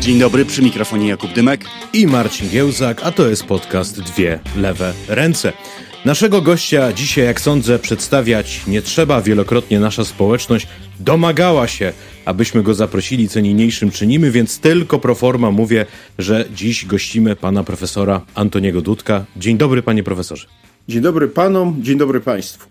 Dzień dobry, przy mikrofonie Jakub Dymek i Marcin Giełzak, a to jest podcast Dwie Lewe Ręce. Naszego gościa dzisiaj, jak sądzę, przedstawiać nie trzeba. Wielokrotnie nasza społeczność domagała się, abyśmy go zaprosili, co niniejszym czynimy, więc tylko proforma mówię, że dziś gościmy pana profesora Antoniego Dudka. Dzień dobry, panie profesorze. Dzień dobry panom, dzień dobry państwu.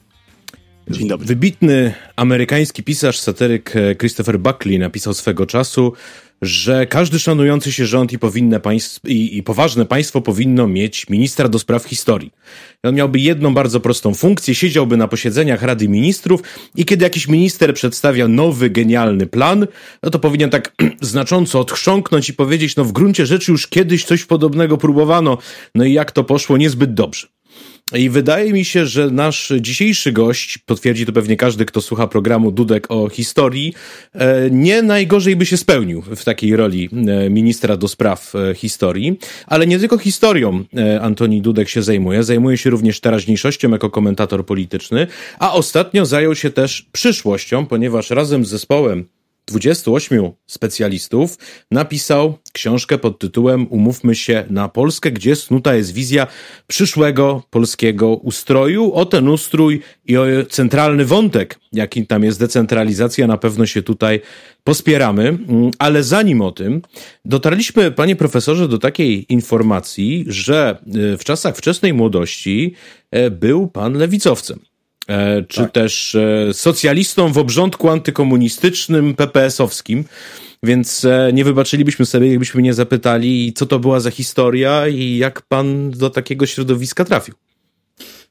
Dzień dobry. Wybitny amerykański pisarz, satyryk e, Christopher Buckley napisał swego czasu że każdy szanujący się rząd i, powinne państw, i, i, poważne państwo powinno mieć ministra do spraw historii. On miałby jedną bardzo prostą funkcję, siedziałby na posiedzeniach Rady Ministrów i kiedy jakiś minister przedstawia nowy, genialny plan, no to powinien tak znacząco odchrząknąć i powiedzieć, no w gruncie rzeczy już kiedyś coś podobnego próbowano, no i jak to poszło niezbyt dobrze. I wydaje mi się, że nasz dzisiejszy gość, potwierdzi to pewnie każdy, kto słucha programu Dudek o historii, e, nie najgorzej by się spełnił w takiej roli e, ministra do spraw e, historii, ale nie tylko historią Antoni Dudek się zajmuje, zajmuje się również teraźniejszością jako komentator polityczny, a ostatnio zajął się też przyszłością, ponieważ razem z zespołem 28 specjalistów napisał książkę pod tytułem Umówmy się na Polskę, gdzie snuta jest wizja przyszłego polskiego ustroju. O ten ustrój i o centralny wątek, jakim tam jest decentralizacja, na pewno się tutaj pospieramy. Mm, ale zanim o tym, dotarliśmy, panie profesorze, do takiej informacji, że y, w czasach wczesnej młodości e, był pan lewicowcem. E, czy tak. też e, socjalistą w obrządku antykomunistycznym PPS-owskim. Więc e, nie wybaczylibyśmy sobie, jakbyśmy nie zapytali, co to była za historia i jak pan do takiego środowiska trafił.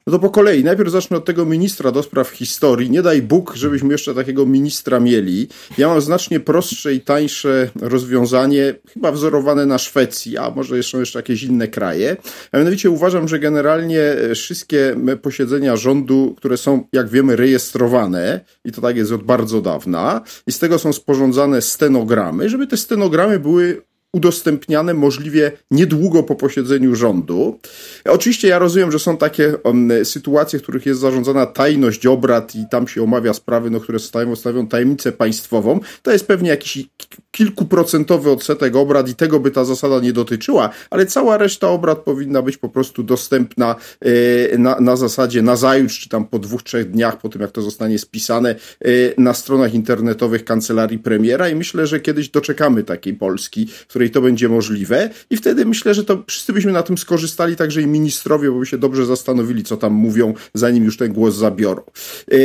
No to po kolei, najpierw zacznę od tego ministra do spraw historii. Nie daj Bóg, żebyśmy jeszcze takiego ministra mieli. Ja mam znacznie prostsze i tańsze rozwiązanie, chyba wzorowane na Szwecji, a może są jeszcze jakieś inne kraje. A mianowicie uważam, że generalnie e, wszystkie posiedzenia rządu, które są, jak wiemy, rejestrowane, i to tak jest od bardzo dawna, i z tego są sporządzane stenogramy, żeby te stenogramy były udostępniane możliwie niedługo po posiedzeniu rządu. Oczywiście ja rozumiem, że są takie sytuacje, w których jest zarządzana tajność obrad i tam się omawia sprawy, no, które stają, stawią tajemnicę państwową. To jest pewnie jakiś kilkuprocentowy odsetek obrad i tego by ta zasada nie dotyczyła, ale cała reszta obrad powinna być po prostu dostępna e, na, na zasadzie nazajutrz, czy tam po dwóch, trzech dniach, po tym jak to zostanie spisane e, na stronach internetowych kancelarii premiera i myślę, że kiedyś doczekamy takiej Polski, która której to będzie możliwe i wtedy myślę, że to wszyscy byśmy na tym skorzystali, także i ministrowie, bo by się dobrze zastanowili, co tam mówią, zanim już ten głos zabiorą. Yy,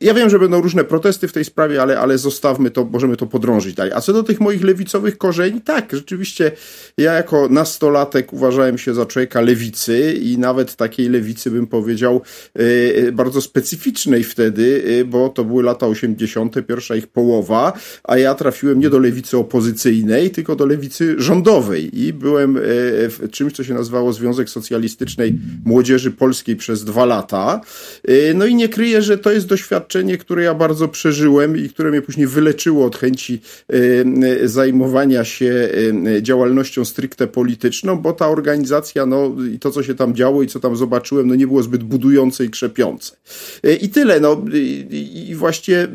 ja wiem, że będą różne protesty w tej sprawie, ale, ale zostawmy to, możemy to podrążyć dalej. A co do tych moich lewicowych korzeni, tak, rzeczywiście ja jako nastolatek uważałem się za człowieka lewicy i nawet takiej lewicy bym powiedział yy, bardzo specyficznej wtedy, yy, bo to były lata 80., pierwsza ich połowa, a ja trafiłem nie do lewicy opozycyjnej, tylko do lewicy lewicy rządowej i byłem e, w czymś, co się nazywało Związek Socjalistycznej Młodzieży Polskiej przez dwa lata. E, no i nie kryję, że to jest doświadczenie, które ja bardzo przeżyłem i które mnie później wyleczyło od chęci e, zajmowania się działalnością stricte polityczną, bo ta organizacja, no i to, co się tam działo i co tam zobaczyłem, no nie było zbyt budujące i krzepiące. I tyle, no i właśnie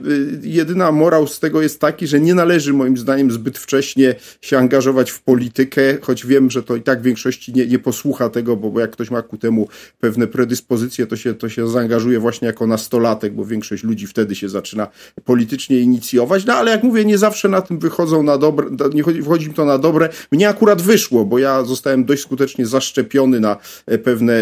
jedyna morał z tego jest taki, że nie należy moim zdaniem zbyt wcześnie się angażować angażować w politykę, choć wiem, że to i tak w większości nie, nie posłucha tego, bo, bo jak ktoś ma ku temu pewne predyspozycje, to się, to się zaangażuje właśnie jako nastolatek, bo większość ludzi wtedy się zaczyna politycznie inicjować. No ale jak mówię, nie zawsze na tym wychodzą na dobre, nie wychodzi im to na dobre. Mnie akurat wyszło, bo ja zostałem dość skutecznie zaszczepiony na e, pewne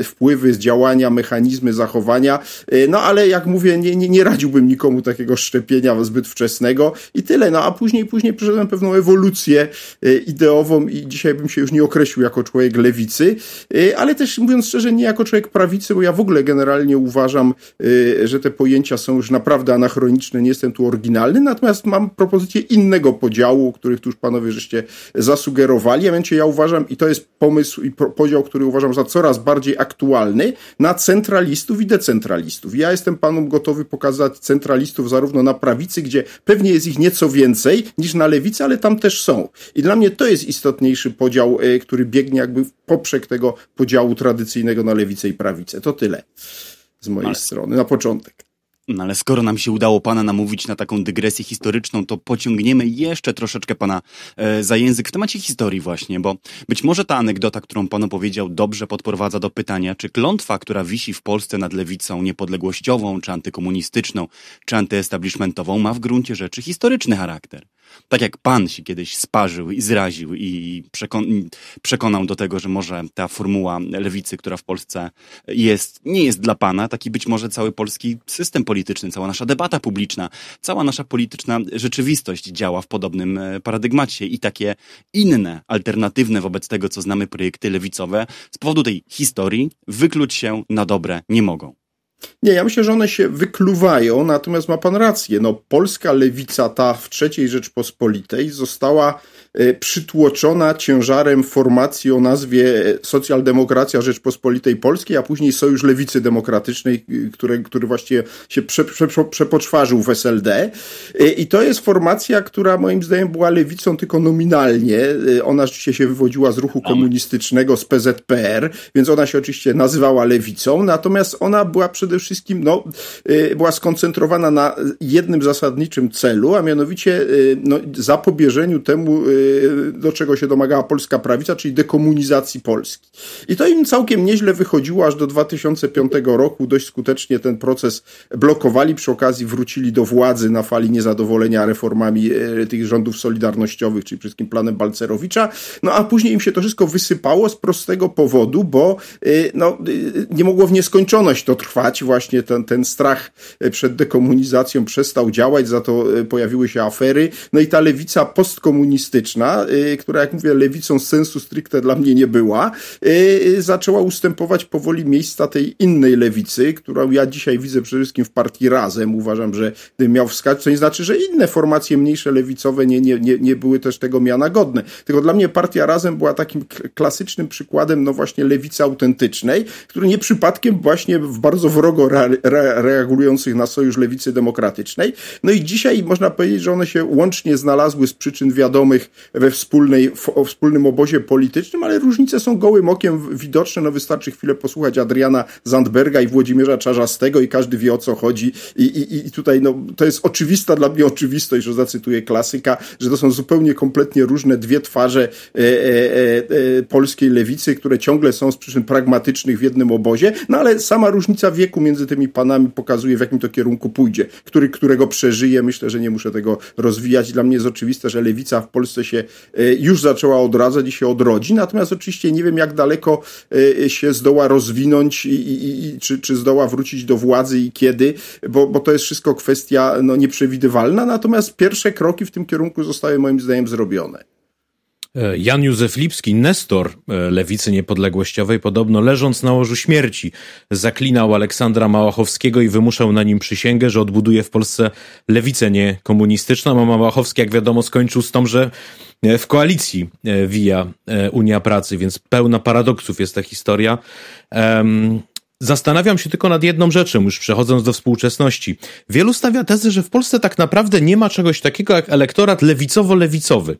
e, wpływy, działania, mechanizmy zachowania. E, no ale jak mówię, nie, nie, nie radziłbym nikomu takiego szczepienia zbyt wczesnego i tyle. No a później, później przeszedłem pewną ewolucję Y, ideową i dzisiaj bym się już nie określił jako człowiek lewicy, y, ale też mówiąc szczerze, nie jako człowiek prawicy, bo ja w ogóle generalnie uważam, y, że te pojęcia są już naprawdę anachroniczne, nie jestem tu oryginalny, natomiast mam propozycję innego podziału, których tu już panowie żeście zasugerowali, a mianowicie ja uważam, i to jest pomysł i podział, który uważam za coraz bardziej aktualny, na centralistów i decentralistów. Ja jestem panom gotowy pokazać centralistów zarówno na prawicy, gdzie pewnie jest ich nieco więcej niż na lewicy, ale tam też są. I i dla mnie to jest istotniejszy podział, e, który biegnie jakby w poprzek tego podziału tradycyjnego na lewicę i prawicę. To tyle z mojej ale, strony na początek. No ale skoro nam się udało pana namówić na taką dygresję historyczną, to pociągniemy jeszcze troszeczkę pana e, za język w temacie historii właśnie, bo być może ta anegdota, którą pan opowiedział, dobrze podprowadza do pytania, czy klątwa, która wisi w Polsce nad lewicą niepodległościową, czy antykomunistyczną, czy antyestablishmentową, ma w gruncie rzeczy historyczny charakter. Tak jak pan się kiedyś sparzył i zraził i przekonał do tego, że może ta formuła lewicy, która w Polsce jest, nie jest dla pana, taki być może cały polski system polityczny, cała nasza debata publiczna, cała nasza polityczna rzeczywistość działa w podobnym e, paradygmacie i takie inne, alternatywne wobec tego, co znamy projekty lewicowe, z powodu tej historii wykluć się na dobre nie mogą. Nie, ja myślę, że one się wykluwają, natomiast ma pan rację. No, polska lewica ta w III Rzeczpospolitej została Y, przytłoczona ciężarem formacji o nazwie Socjaldemokracja Rzeczpospolitej Polskiej, a później Sojusz Lewicy Demokratycznej, y, który, który właśnie się prze, prze, przepoczwarzył w SLD. Y, I to jest formacja, która moim zdaniem była lewicą tylko nominalnie. Ona rzeczywiście się wywodziła z ruchu komunistycznego, z PZPR, więc ona się oczywiście nazywała lewicą, natomiast ona była przede wszystkim, no, była skoncentrowana na jednym zasadniczym celu, a mianowicie no, zapobieżeniu temu, do czego się domagała polska prawica, czyli dekomunizacji Polski. I to im całkiem nieźle wychodziło, aż do 2005 roku dość skutecznie ten proces blokowali, przy okazji wrócili do władzy na fali niezadowolenia reformami e, tych rządów solidarnościowych, czyli wszystkim planem Balcerowicza, no a później im się to wszystko wysypało z prostego powodu, bo e, no, e, nie mogło w nieskończoność to trwać, właśnie ten, ten strach przed dekomunizacją przestał działać, za to pojawiły się afery, no i ta lewica postkomunistyczna polityczna, y, która jak mówię lewicą sensu stricte dla mnie nie była, y, y, zaczęła ustępować powoli miejsca tej innej lewicy, którą ja dzisiaj widzę przede wszystkim w partii Razem. Uważam, że gdybym miał wskazać, co nie znaczy, że inne formacje mniejsze lewicowe nie, nie, nie, nie były też tego miana godne. Tylko dla mnie partia Razem była takim klasycznym przykładem, no właśnie lewicy autentycznej, który nie przypadkiem właśnie w bardzo wrogo re, re, reagujących na sojusz lewicy demokratycznej. No i dzisiaj można powiedzieć, że one się łącznie znalazły z przyczyn wiadomych we wspólnej, w, wspólnym obozie politycznym, ale różnice są gołym okiem widoczne. No wystarczy chwilę posłuchać Adriana Zandberga i Włodzimierza Czarzastego i każdy wie o co chodzi. I, i, i tutaj no, to jest oczywista dla mnie oczywistość, że zacytuję klasyka, że to są zupełnie kompletnie różne dwie twarze e, e, e, e, polskiej lewicy, które ciągle są z przyczyn pragmatycznych w jednym obozie, no ale sama różnica wieku między tymi panami pokazuje, w jakim to kierunku pójdzie, który, którego przeżyje. Myślę, że nie muszę tego rozwijać. Dla mnie jest oczywiste, że lewica w Polsce się się e, już zaczęła odradzać i się odrodzi. Natomiast oczywiście nie wiem, jak daleko e, się zdoła rozwinąć i, i, i czy, czy zdoła wrócić do władzy i kiedy, bo, bo to jest wszystko kwestia no, nieprzewidywalna. Natomiast pierwsze kroki w tym kierunku zostały moim zdaniem zrobione. E, Jan Józef Lipski, nestor e, lewicy niepodległościowej, podobno leżąc na łożu śmierci, zaklinał Aleksandra Małachowskiego i wymuszał na nim przysięgę, że odbuduje w Polsce lewicę niekomunistyczną, a Małachowski, jak wiadomo, skończył z tą, że e, w koalicji wija Unia Pracy, więc pełna paradoksów jest ta historia. Zastanawiam się tylko nad jedną rzeczą, już przechodząc do współczesności. Wielu stawia tezę, że w Polsce tak naprawdę nie ma czegoś takiego jak elektorat lewicowo-lewicowy.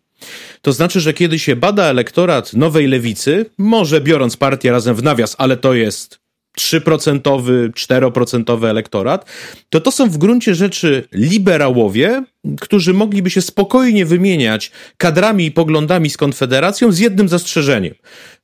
To znaczy, że kiedy się bada elektorat nowej lewicy, może biorąc partię razem w nawias, ale to jest 3%, 4% elektorat, to to są w gruncie rzeczy liberałowie, którzy mogliby się spokojnie wymieniać kadrami i poglądami z Konfederacją z jednym zastrzeżeniem.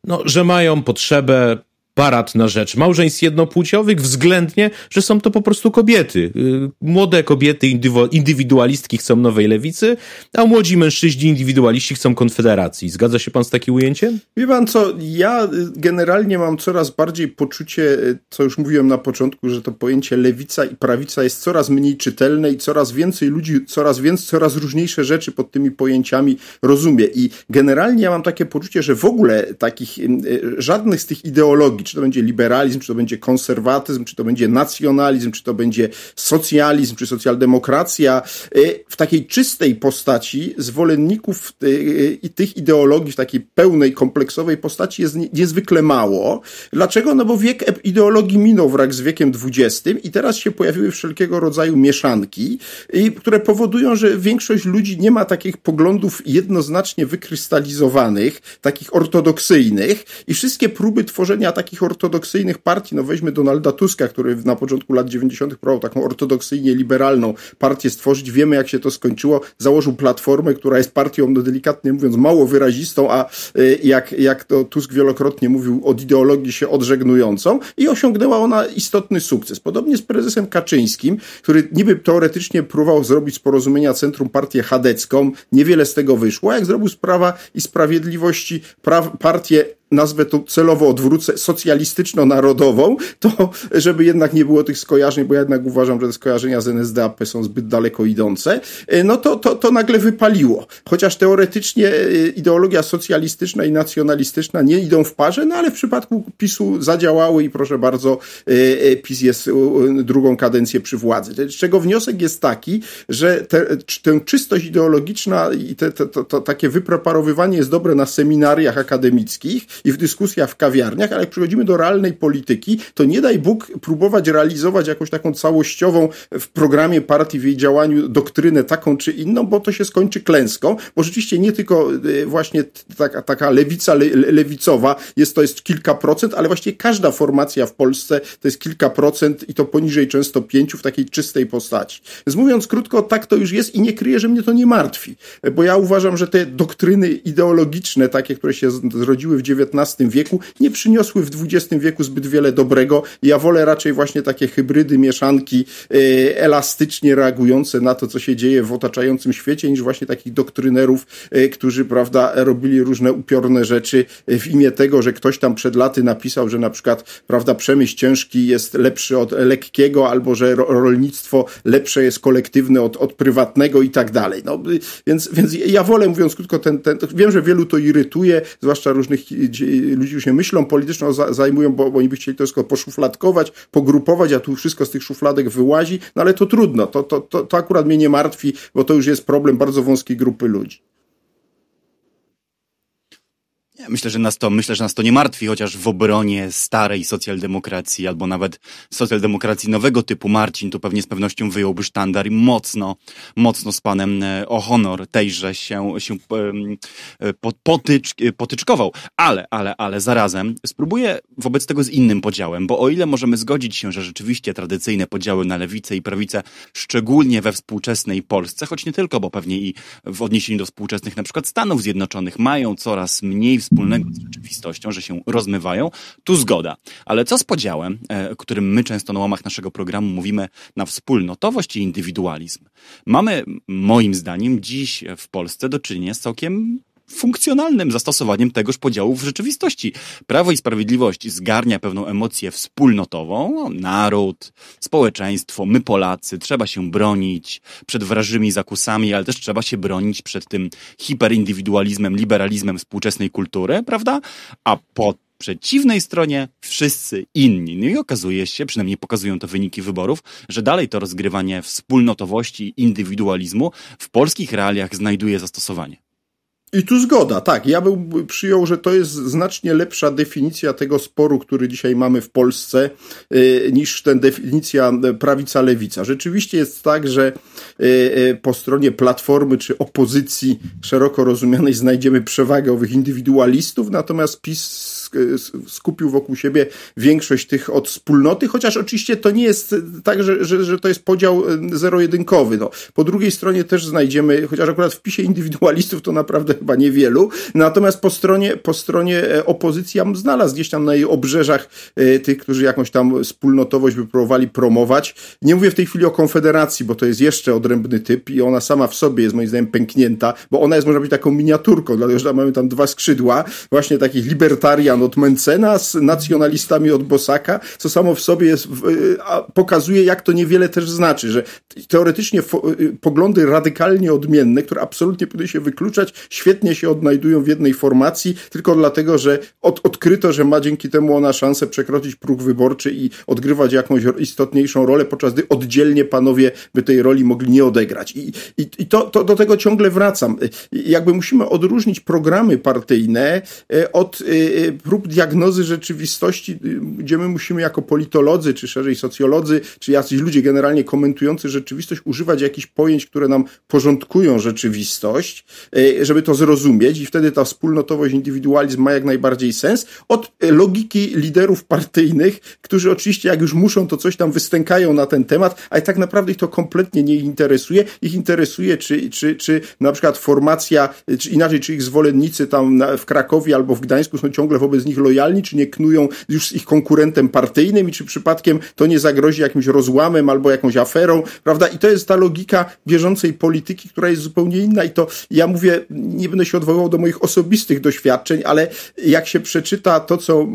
No, że mają potrzebę aparat na rzecz małżeństw jednopłciowych, względnie, że są to po prostu kobiety. Y, młode kobiety indywidualistki chcą nowej lewicy, a młodzi mężczyźni indywidualiści chcą konfederacji. Zgadza się pan z takim ujęciem? Wie pan co, ja y, generalnie mam coraz bardziej poczucie, y, co już mówiłem na początku, że to pojęcie lewica i prawica jest coraz mniej czytelne i coraz więcej ludzi, coraz więcej, coraz różniejsze rzeczy pod tymi pojęciami rozumie. I generalnie ja mam takie poczucie, że w ogóle takich, żadnych z tych ideologii, czy to będzie liberalizm, czy to będzie konserwatyzm, czy to będzie nacjonalizm, czy to będzie socjalizm, czy socjaldemokracja, y, w takiej czystej postaci zwolenników y, y, i tych ideologii, w takiej pełnej, kompleksowej postaci jest niezwykle mało. Dlaczego? No bo wiek ideologii minął wrak z wiekiem XX i teraz się pojawiły wszelkiego rodzaju mieszanki, które powodują, że większość ludzi nie ma takich poglądów jednoznacznie wykrystalizowanych, takich ortodoksyjnych i wszystkie próby tworzenia takich takich ortodoksyjnych partii, no weźmy Donalda Tuska, który na początku lat 90. próbował taką ortodoksyjnie liberalną partię stworzyć, wiemy jak się to skończyło, założył platformę, która jest partią, no delikatnie mówiąc, mało wyrazistą, a y, jak, jak to Tusk wielokrotnie mówił, od ideologii się odżegnującą i osiągnęła ona istotny sukces. Podobnie z prezesem Kaczyńskim, który niby teoretycznie próbował zrobić z porozumienia centrum partię chadecką, niewiele z tego wyszło, jak zrobił Sprawa i Sprawiedliwości pra- partię nazwę to celowo odwrócę, socjalistyczno-narodową, to żeby jednak nie było tych skojarzeń, bo ja jednak uważam, że te skojarzenia z NSDAP są zbyt daleko idące, e, no to, to, to nagle wypaliło. Chociaż teoretycznie e, ideologia socjalistyczna i nacjonalistyczna nie idą w parze, no ale w przypadku PiSu zadziałały i proszę bardzo, e, PiS jest drugą kadencję przy władzy. Z czego wniosek jest taki, że te, tę czystość ideologiczna i te, te, to, to, takie wypreparowywanie jest dobre na seminariach akademickich, i w dyskusjach w kawiarniach, ale jak przychodzimy do realnej polityki, to nie daj Bóg próbować realizować jakąś taką całościową w programie partii, w jej działaniu doktrynę taką czy inną, bo to się skończy klęską, bo rzeczywiście nie tylko e, właśnie taka, taka lewica le, lewicowa jest to jest kilka procent, ale właściwie każda formacja w Polsce to jest kilka procent i to poniżej często pięciu w takiej czystej postaci. Więc mówiąc krótko, tak to już jest i nie kryję, że mnie to nie martwi, bo ja uważam, że te doktryny ideologiczne, takie, które się zrodziły w XIX wieku nie przyniosły w XX wieku zbyt wiele dobrego. Ja wolę raczej właśnie takie hybrydy, mieszanki e, elastycznie reagujące na to, co się dzieje w otaczającym świecie, niż właśnie takich doktrynerów, e, którzy, prawda, robili różne upiorne rzeczy e, w imię tego, że ktoś tam przed laty napisał, że na przykład, prawda, przemysł ciężki jest lepszy od lekkiego, albo że rolnictwo lepsze jest kolektywne od, od prywatnego i tak dalej. No, y, więc, więc ja wolę, mówiąc krótko, ten, ten, wiem, że wielu to irytuje, zwłaszcza różnych ludzie już się myślą polityczną zajmują, bo, bo oni by chcieli to wszystko poszufladkować, pogrupować, a tu wszystko z tych szufladek wyłazi, no ale to trudno, to, to, to, to akurat mnie nie martwi, bo to już jest problem bardzo wąskiej grupy ludzi. Myślę, że nas to, myślę, że nas to nie martwi, chociaż w obronie starej socjaldemokracji albo nawet socjaldemokracji nowego typu Marcin tu pewnie z pewnością wyjąłby sztandar i mocno, mocno z panem e, o honor tejże się, się e, potycz, e, potyczkował. Ale, ale, ale zarazem spróbuję wobec tego z innym podziałem, bo o ile możemy zgodzić się, że rzeczywiście tradycyjne podziały na lewicę i prawicę, szczególnie we współczesnej Polsce, choć nie tylko, bo pewnie i w odniesieniu do współczesnych na przykład Stanów Zjednoczonych mają coraz mniej w wspólnego z rzeczywistością, że się rozmywają, tu zgoda. Ale co z podziałem, e, którym my często na łamach naszego programu mówimy na wspólnotowość i indywidualizm? Mamy, moim zdaniem, dziś w Polsce do czynienia z całkiem funkcjonalnym zastosowaniem tegoż podziału w rzeczywistości. Prawo i Sprawiedliwość zgarnia pewną emocję wspólnotową, naród, społeczeństwo, my Polacy, trzeba się bronić przed wrażymi zakusami, ale też trzeba się bronić przed tym hiperindywidualizmem, liberalizmem współczesnej kultury, prawda? A po przeciwnej stronie wszyscy inni. No i okazuje się, przynajmniej pokazują to wyniki wyborów, że dalej to rozgrywanie wspólnotowości i indywidualizmu w polskich realiach znajduje zastosowanie. I tu zgoda, tak. Ja bym przyjął, że to jest znacznie lepsza definicja tego sporu, który dzisiaj mamy w Polsce, y, niż ten definicja prawica-lewica. Rzeczywiście jest tak, że y, y, po stronie platformy czy opozycji szeroko rozumianej znajdziemy przewagę owych indywidualistów, natomiast PiS skupił wokół siebie większość tych od wspólnoty, chociaż oczywiście to nie jest tak, że, że, że to jest podział e, zero-jedynkowy. No. Po drugiej stronie też znajdziemy, chociaż akurat w pisie indywidualistów to naprawdę chyba niewielu, natomiast po stronie, po stronie e, opozycji ja bym znalazł gdzieś tam na jej obrzeżach e, tych, którzy jakąś tam wspólnotowość by próbowali promować. Nie mówię w tej chwili o Konfederacji, bo to jest jeszcze odrębny typ i ona sama w sobie jest moim zdaniem pęknięta, bo ona jest można być taką miniaturką, dlatego że tam mamy tam dwa skrzydła, właśnie takich libertarian od Mencena z nacjonalistami od Bosaka, co samo w sobie jest, pokazuje, jak to niewiele też znaczy, że teoretycznie y, poglądy radykalnie odmienne, które absolutnie powinny się wykluczać, świetnie się odnajdują w jednej formacji, tylko dlatego, że od, odkryto, że ma dzięki temu ona szansę przekroczyć próg wyborczy i odgrywać jakąś istotniejszą rolę, podczas gdy oddzielnie panowie by tej roli mogli nie odegrać. I, i, i to, to do tego ciągle wracam. Y, jakby musimy odróżnić programy partyjne y, od prób diagnozy rzeczywistości, y, gdzie my musimy jako politolodzy, czy szerzej socjolodzy, czy jacyś ludzie generalnie komentujący rzeczywistość, używać jakichś pojęć, które nam porządkują rzeczywistość, y, żeby to zrozumieć i wtedy ta wspólnotowość, indywidualizm ma jak najbardziej sens. Od y, logiki liderów partyjnych, którzy oczywiście jak już muszą, to coś tam wystękają na ten temat, ale tak naprawdę ich to kompletnie nie interesuje. Ich interesuje, czy, czy, czy na przykład formacja, czy inaczej, czy ich zwolennicy tam w Krakowie albo w Gdańsku są ciągle wobec wobec nich lojalni, czy nie knują już z ich konkurentem partyjnym i czy przypadkiem to nie zagrozi jakimś rozłamem albo jakąś aferą, prawda? I to jest ta logika bieżącej polityki, która jest zupełnie inna i to ja mówię, nie będę się odwoływał do moich osobistych doświadczeń, ale jak się przeczyta to, co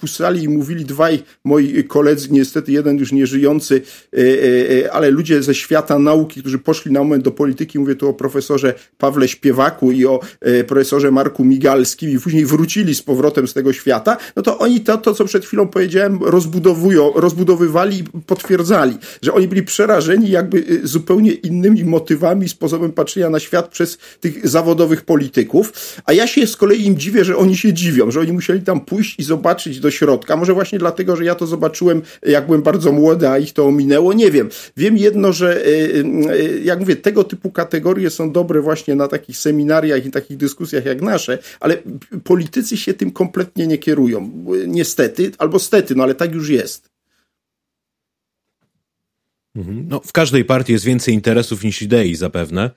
pisali i mówili dwaj moi koledzy, niestety jeden już nie żyjący, e, e, e, ale ludzie ze świata nauki, którzy poszli na moment do polityki, mówię tu o profesorze Pawle Śpiewaku i o profesorze Marku Migalskim i później wrócili z powrotem z tego tego świata, no to oni to, to co przed chwilą powiedziałem, rozbudowują, rozbudowywali i potwierdzali, że oni byli przerażeni jakby y, zupełnie innymi motywami, sposobem patrzenia na świat przez tych zawodowych polityków, a ja się z kolei im dziwię, że oni się dziwią, że oni musieli tam pójść i zobaczyć do środka, może właśnie dlatego, że ja to zobaczyłem, jak byłem bardzo młody, a ich to ominęło, nie wiem. Wiem jedno, że y, y, jak mówię, tego typu kategorie są dobre właśnie na takich seminariach i takich dyskusjach jak nasze, ale politycy się tym kompletnie absolutnie nie kierują. Niestety, albo stety, no ale tak już jest. Mhm. No, w każdej partii jest więcej interesów niż idei, zapewne.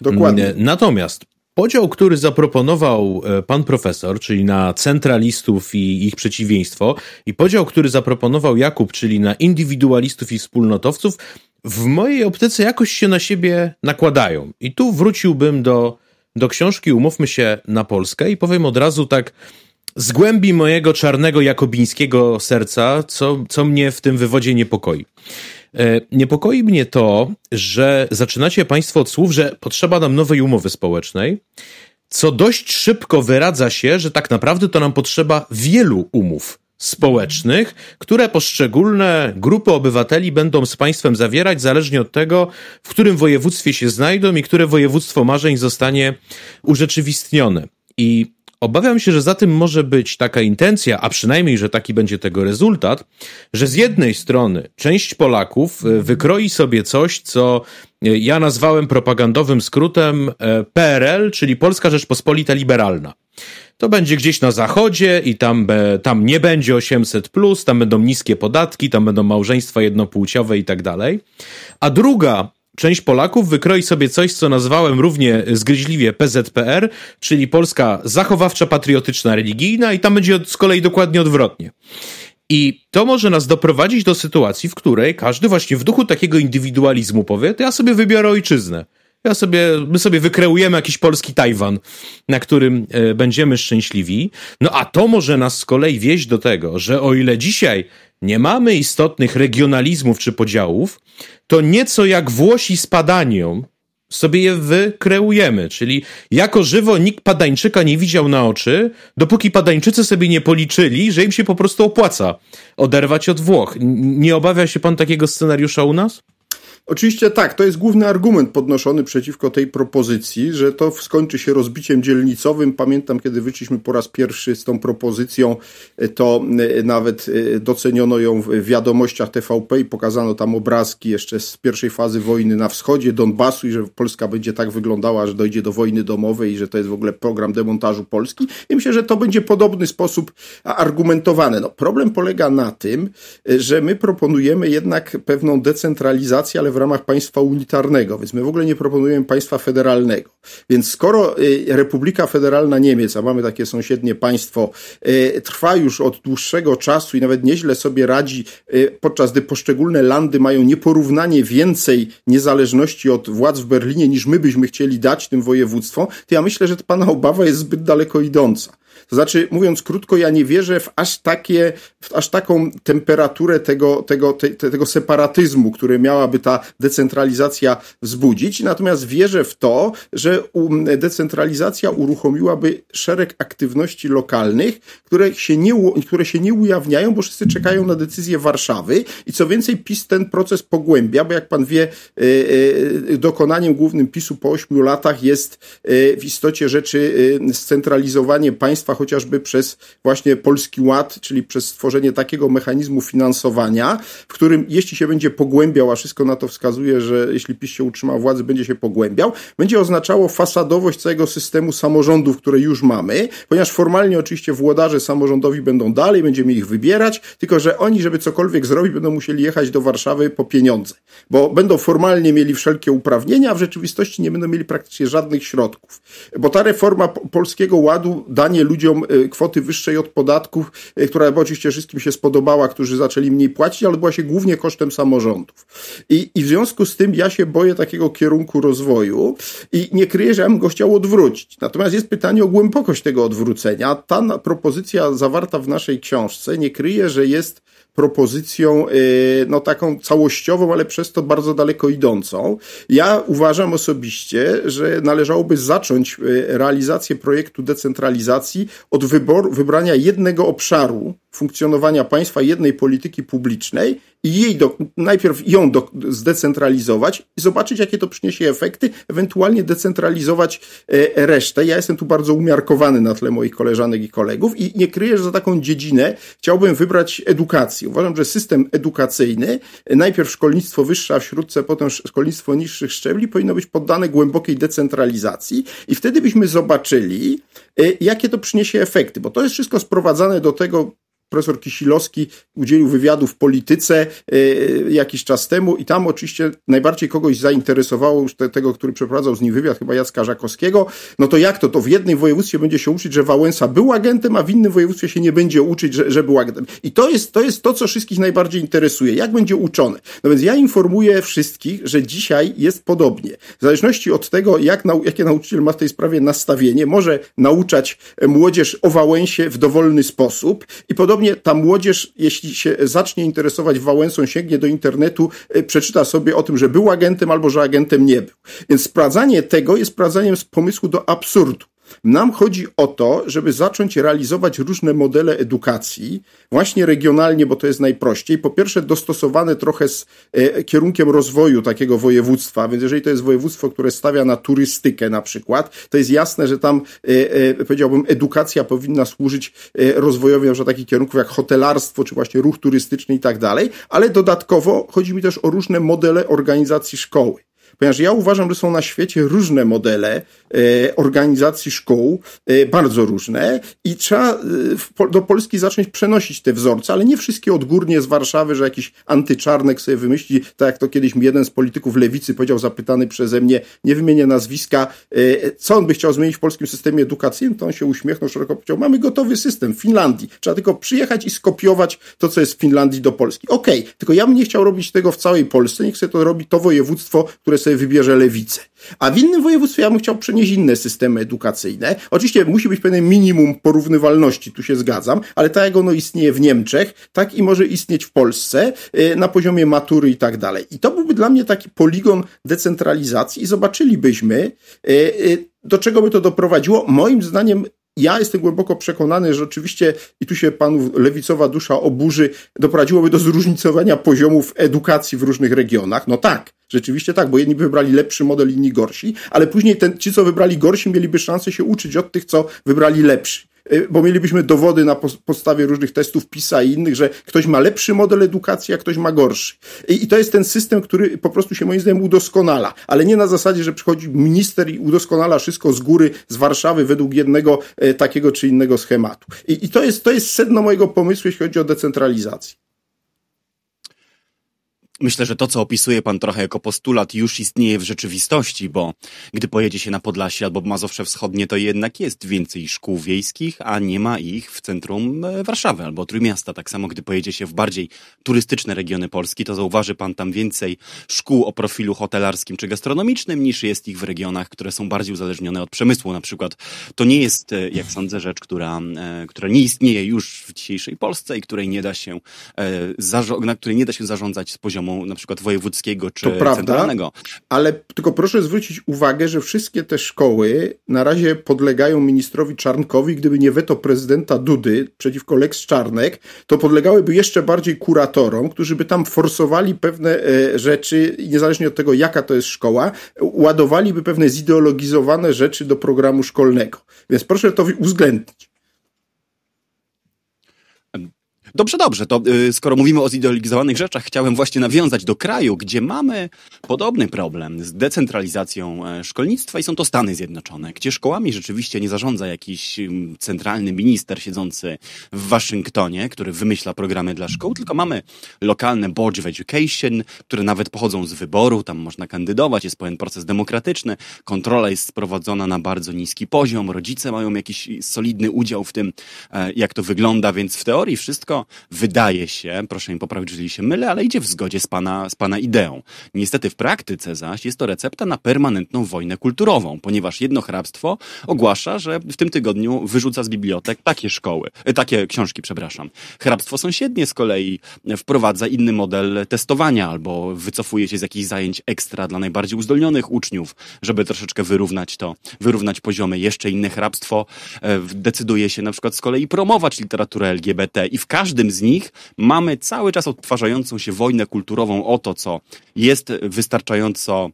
Dokładnie. Mm, natomiast podział, który zaproponował e, pan profesor, czyli na centralistów i ich przeciwieństwo, i podział, który zaproponował Jakub, czyli na indywidualistów i wspólnotowców, w mojej optyce jakoś się na siebie nakładają. I tu wróciłbym do, do książki Umówmy się na Polskę i powiem od razu tak z głębi mojego czarnego jakobińskiego serca, co, co mnie w tym wywodzie niepokoi. E, niepokoi mnie to, że zaczynacie Państwo od słów, że potrzeba nam nowej umowy społecznej, co dość szybko wyradza się, że tak naprawdę to nam potrzeba wielu umów społecznych, które poszczególne grupy obywateli będą z państwem zawierać, zależnie od tego, w którym województwie się znajdą i które województwo marzeń zostanie urzeczywistnione. I Obawiam się, że za tym może być taka intencja, a przynajmniej, że taki będzie tego rezultat, że z jednej strony część Polaków e, wykroi sobie coś, co e, ja nazwałem propagandowym skrótem e, PRL, czyli Polska Rzeczpospolita Liberalna. To będzie gdzieś na zachodzie i tam, be, tam nie będzie 800, plus, tam będą niskie podatki, tam będą małżeństwa jednopłciowe i tak dalej. A druga część Polaków wykroi sobie coś, co nazwałem równie zgryźliwie PZPR, czyli Polska zachowawcza, patriotyczna, religijna i tam będzie z kolei dokładnie odwrotnie. I to może nas doprowadzić do sytuacji, w której każdy właśnie w duchu takiego indywidualizmu powie, to ja sobie wybiorę ojczyznę. Ja sobie, my sobie wykreujemy jakiś polski Tajwan, na którym e, będziemy szczęśliwi. No a to może nas z kolei wieść do tego, że o ile dzisiaj nie mamy istotnych regionalizmów czy podziałów, to nieco jak Włosi z Padanią sobie je wykreujemy. Czyli jako żywo nikt Padańczyka nie widział na oczy, dopóki Padańczycy sobie nie policzyli, że im się po prostu opłaca oderwać od Włoch. Nie obawia się pan takiego scenariusza u nas? Oczywiście tak, to jest główny argument podnoszony przeciwko tej propozycji, że to skończy się rozbiciem dzielnicowym. Pamiętam, kiedy wyszliśmy po raz pierwszy z tą propozycją, e, to e, nawet e, doceniono ją w wiadomościach TVP i pokazano tam obrazki jeszcze z pierwszej fazy wojny na wschodzie Donbasu i że Polska będzie tak wyglądała, że dojdzie do wojny domowej i że to jest w ogóle program demontażu Polski. I myślę, że to będzie podobny sposób argumentowane. No, problem polega na tym, że my proponujemy jednak pewną decentralizację, ale w ramach państwa unitarnego, więc my w ogóle nie proponujemy państwa federalnego. Więc skoro y, Republika Federalna Niemiec, a mamy takie sąsiednie państwo, y, trwa już od dłuższego czasu i nawet nieźle sobie radzi, y, podczas gdy poszczególne landy mają nieporównanie więcej niezależności od władz w Berlinie niż my byśmy chcieli dać tym województwom, to ja myślę, że pana obawa jest zbyt daleko idąca. To znaczy, mówiąc krótko, ja nie wierzę w aż takie, w aż taką temperaturę tego, tego, te, tego separatyzmu, który miałaby ta decentralizacja wzbudzić. Natomiast wierzę w to, że decentralizacja uruchomiłaby szereg aktywności lokalnych, które się nie, które się nie ujawniają, bo wszyscy czekają na decyzję Warszawy. I co więcej, PiS ten proces pogłębia, bo jak pan wie, e, e, dokonaniem głównym PiSu po ośmiu latach jest e, w istocie rzeczy scentralizowanie państwa państwa chociażby przez właśnie Polski Ład, czyli przez stworzenie takiego mechanizmu finansowania, w którym jeśli się będzie pogłębiał, a wszystko na to wskazuje, że jeśli PiS się utrzyma władzy, będzie się pogłębiał, będzie oznaczało fasadowość całego systemu samorządów, które już mamy, ponieważ formalnie oczywiście włodarze samorządowi będą dalej, będziemy ich wybierać, tylko że oni, żeby cokolwiek zrobić, będą musieli jechać do Warszawy po pieniądze, bo będą formalnie mieli wszelkie uprawnienia, a w rzeczywistości nie będą mieli praktycznie żadnych środków. Bo ta reforma Polskiego Ładu danie ludziom ludziom e, kwoty wyższej od podatków, e, która oczywiście wszystkim się spodobała, którzy zaczęli mniej płacić, ale była się głównie kosztem samorządów. I, i w związku z tym ja się boję takiego kierunku rozwoju i nie kryję, że ja bym go chciał odwrócić. Natomiast jest pytanie o głębokość tego odwrócenia. Ta propozycja zawarta w naszej książce nie kryje, że jest propozycją, y, no taką całościową, ale przez to bardzo daleko idącą. Ja uważam osobiście, że należałoby zacząć y, realizację projektu decentralizacji od wyboru, wybrania jednego obszaru funkcjonowania państwa, jednej polityki publicznej i jej do, najpierw ją do, zdecentralizować i zobaczyć, jakie to przyniesie efekty, ewentualnie decentralizować e, resztę. Ja jestem tu bardzo umiarkowany na tle moich koleżanek i kolegów i nie kryję, że za taką dziedzinę chciałbym wybrać edukację. Uważam, że system edukacyjny, e, najpierw szkolnictwo wyższe, a w śródce potem szkolnictwo niższych szczebli, powinno być poddane głębokiej decentralizacji i wtedy byśmy zobaczyli, e, jakie to przyniesie efekty, bo to jest wszystko sprowadzane do tego, profesor Kisilowski udzielił wywiadu w polityce e, jakiś czas temu i tam oczywiście najbardziej kogoś zainteresowało już te, tego, który przeprowadzał z nim wywiad, chyba Jacka Żakowskiego, no to jak to, to w jednym województwie będzie się uczyć, że Wałęsa był agentem, a w innym województwie się nie będzie uczyć, że, że był agentem. I to jest, to jest to, co wszystkich najbardziej interesuje, jak będzie uczony. No więc ja informuję wszystkich, że dzisiaj jest podobnie. W zależności od tego, jak nau jakie nauczyciel ma w tej sprawie nastawienie, może nauczać młodzież o Wałęsie w dowolny sposób i podobnie Prawdopodobnie ta młodzież, jeśli się zacznie interesować Wałęsą, sięgnie do internetu, e, przeczyta sobie o tym, że był agentem albo że agentem nie był. Więc sprawdzanie tego jest sprawdzaniem z pomysłu do absurdu. Nam chodzi o to, żeby zacząć realizować różne modele edukacji, właśnie regionalnie, bo to jest najprościej. Po pierwsze, dostosowane trochę z e, kierunkiem rozwoju takiego województwa, więc jeżeli to jest województwo, które stawia na turystykę na przykład, to jest jasne, że tam e, e, powiedziałbym, edukacja powinna służyć rozwojowi na takich kierunków jak hotelarstwo, czy właśnie ruch turystyczny i tak dalej, ale dodatkowo chodzi mi też o różne modele organizacji szkoły ponieważ ja uważam, że są na świecie różne modele e, organizacji szkół, e, bardzo różne i trzeba e, do Polski zacząć przenosić te wzorce, ale nie wszystkie odgórnie z Warszawy, że jakiś antyczarnek sobie wymyśli, tak jak to kiedyś mi jeden z polityków lewicy powiedział, zapytany przeze mnie, nie wymienię nazwiska, co on by chciał zmienić w polskim systemie edukacyjnym, no to on się uśmiechnął szeroko, powiedział, mamy gotowy system w Finlandii, trzeba tylko przyjechać i skopiować to, co jest w Finlandii do Polski. Okej, okay, tylko ja bym nie chciał robić tego w całej Polsce, nie chcę to robić to województwo, które sobie wybierze lewicę. A w innym województwie ja bym chciał przenieść inne systemy edukacyjne. Oczywiście musi być pewne minimum porównywalności, tu się zgadzam, ale tak jak ono istnieje w Niemczech, tak i może istnieć w Polsce y, na poziomie matury i tak dalej. I to byłby dla mnie taki poligon decentralizacji i zobaczylibyśmy, y, y, do czego by to doprowadziło. Moim zdaniem ja jestem głęboko przekonany, że oczywiście, i tu się panów lewicowa dusza oburzy, doprowadziłoby do zróżnicowania poziomów edukacji w różnych regionach. No tak, rzeczywiście tak, bo jedni wybrali lepszy model, inni gorsi, ale później ten, ci, co wybrali gorsi, mieliby szansę się uczyć od tych, co wybrali lepszy. Y, bo mielibyśmy dowody na podstawie różnych testów PISA i innych, że ktoś ma lepszy model edukacji, a ktoś ma gorszy. I to jest ten system, który po prostu się moim zdaniem udoskonala, ale nie na zasadzie, że przychodzi minister i udoskonala wszystko z góry, z Warszawy według jednego e, takiego czy innego schematu. I to jest, to jest sedno mojego pomysłu, jeśli chodzi o decentralizację. Myślę, że to, co opisuje pan trochę jako postulat, już istnieje w rzeczywistości, bo gdy pojedzie się na Podlasie albo Mazowsze Wschodnie, to jednak jest więcej szkół wiejskich, a nie ma ich w centrum e, Warszawy albo Trójmiasta. Tak samo, gdy pojedzie się w bardziej turystyczne regiony Polski, to zauważy pan tam więcej szkół o profilu hotelarskim czy gastronomicznym niż jest ich w regionach, które są bardziej uzależnione od przemysłu na przykład. To nie jest, e, jak sądzę, rzecz, która, e, która nie istnieje już w dzisiejszej Polsce i której nie da się, na której nie da się zarządzać z poziomu na przykład wojewódzkiego czy to prawda, centralnego. Ale tylko proszę zwrócić uwagę, że wszystkie te szkoły na razie podlegają ministrowi Czarnkowi. Gdyby nie weto prezydenta Dudy przeciwko Lex Czarnek, to podlegałyby jeszcze bardziej kuratorom, którzy by tam forsowali pewne e, rzeczy, niezależnie od tego, jaka to jest szkoła, ładowaliby pewne zideologizowane rzeczy do programu szkolnego. Więc proszę to uwzględnić. Dobrze, dobrze, to yy, skoro mówimy o zideologizowanych rzeczach, chciałem właśnie nawiązać do kraju, gdzie mamy podobny problem z decentralizacją e, szkolnictwa i są to Stany Zjednoczone, gdzie szkołami rzeczywiście nie zarządza jakiś centralny minister siedzący w Waszyngtonie, który wymyśla programy dla szkół, tylko mamy lokalne Board of Education, które nawet pochodzą z wyboru, tam można kandydować, jest pewien proces demokratyczny, kontrola jest sprowadzona na bardzo niski poziom, rodzice mają jakiś solidny udział w tym, e, jak to wygląda, więc w teorii wszystko wydaje się, proszę mi poprawić, jeżeli się mylę, ale idzie w zgodzie z pana, z pana ideą. Niestety w praktyce zaś jest to recepta na permanentną wojnę kulturową, ponieważ jedno hrabstwo ogłasza, że w tym tygodniu wyrzuca z bibliotek takie szkoły, e, takie książki, przepraszam. Hrabstwo sąsiednie z kolei wprowadza inny model testowania albo wycofuje się z jakichś zajęć ekstra dla najbardziej uzdolnionych uczniów, żeby troszeczkę wyrównać to, wyrównać poziomy. Jeszcze inne hrabstwo e, decyduje się na przykład z kolei promować literaturę LGBT i w każdym każdym z nich mamy cały czas odtwarzającą się wojnę kulturową o to, co jest wystarczająco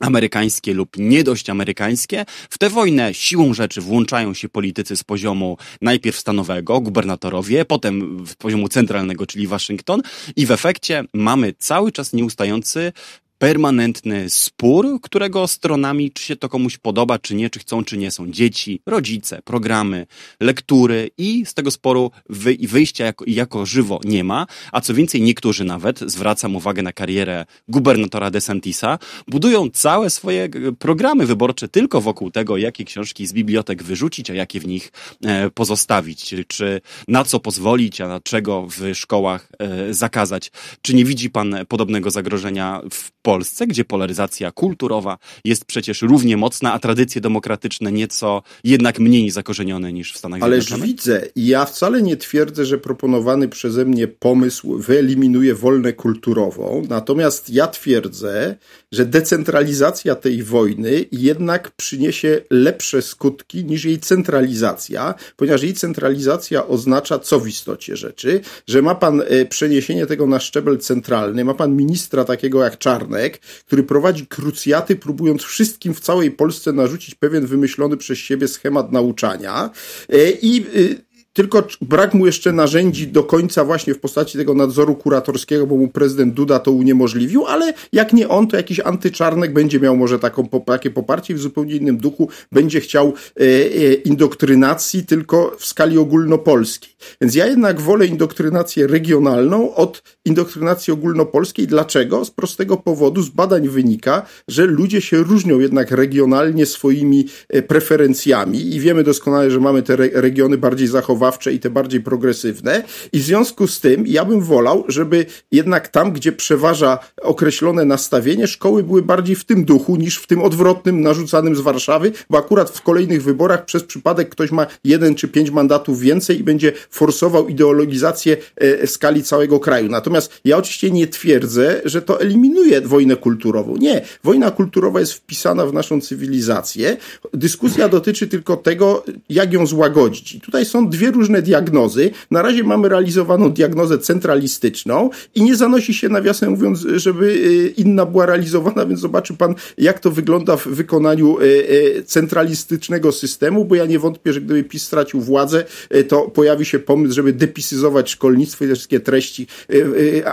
amerykańskie lub nie dość amerykańskie. W tę wojnę siłą rzeczy włączają się politycy z poziomu najpierw stanowego, gubernatorowie, potem z poziomu centralnego, czyli Waszyngton i w efekcie mamy cały czas nieustający permanentny spór, którego stronami, czy się to komuś podoba, czy nie, czy chcą, czy nie są dzieci, rodzice, programy, lektury i z tego sporu wy, wyjścia jako, jako żywo nie ma. A co więcej, niektórzy nawet, zwracam uwagę na karierę gubernatora DeSantisa, budują całe swoje programy wyborcze tylko wokół tego, jakie książki z bibliotek wyrzucić, a jakie w nich e, pozostawić, czy na co pozwolić, a na czego w szkołach e, zakazać. Czy nie widzi pan podobnego zagrożenia w Polsce, gdzie polaryzacja kulturowa jest przecież równie mocna, a tradycje demokratyczne nieco jednak mniej zakorzenione niż w Stanach Ależ Zjednoczonych? Ależ widzę ja wcale nie twierdzę, że proponowany przeze mnie pomysł wyeliminuje wolne kulturową, natomiast ja twierdzę, że decentralizacja tej wojny jednak przyniesie lepsze skutki niż jej centralizacja, ponieważ jej centralizacja oznacza co w istocie rzeczy, że ma pan e, przeniesienie tego na szczebel centralny, ma pan ministra takiego jak Czarny, Franek, który prowadzi krucjaty, próbując wszystkim w całej Polsce narzucić pewien wymyślony przez siebie schemat nauczania. E, I y, tylko brak mu jeszcze narzędzi do końca właśnie w postaci tego nadzoru kuratorskiego, bo mu prezydent Duda to uniemożliwił, ale jak nie on, to jakiś antyczarnek będzie miał może taką, takie poparcie w zupełnie innym duchu będzie chciał e, e, indoktrynacji tylko w skali ogólnopolskiej. Więc ja jednak wolę indoktrynację regionalną od indoktrynacji ogólnopolskiej. Dlaczego? Z prostego powodu, z badań wynika, że ludzie się różnią jednak regionalnie swoimi e, preferencjami i wiemy doskonale, że mamy te regiony bardziej zachowane wychowawcze i te bardziej progresywne. I w związku z tym ja bym wolał, żeby jednak tam, gdzie przeważa określone nastawienie, szkoły były bardziej w tym duchu niż w tym odwrotnym narzucanym z Warszawy, bo akurat w kolejnych wyborach przez przypadek ktoś ma jeden czy pięć mandatów więcej i będzie forsował ideologizację e, e, skali całego kraju. Natomiast ja oczywiście nie twierdzę, że to eliminuje wojnę kulturową. Nie. Wojna kulturowa jest wpisana w naszą cywilizację. Dyskusja dotyczy tylko tego, jak ją złagodzić. I tutaj są dwie różne diagnozy. Na razie mamy realizowaną diagnozę centralistyczną i nie zanosi się, nawiasem mówiąc, żeby y, inna była realizowana, więc zobaczy pan, jak to wygląda w wykonaniu y, y, centralistycznego systemu, bo ja nie wątpię, że gdyby PiS stracił władzę, to pojawi się pomysł, żeby depisyzować szkolnictwo i te wszystkie treści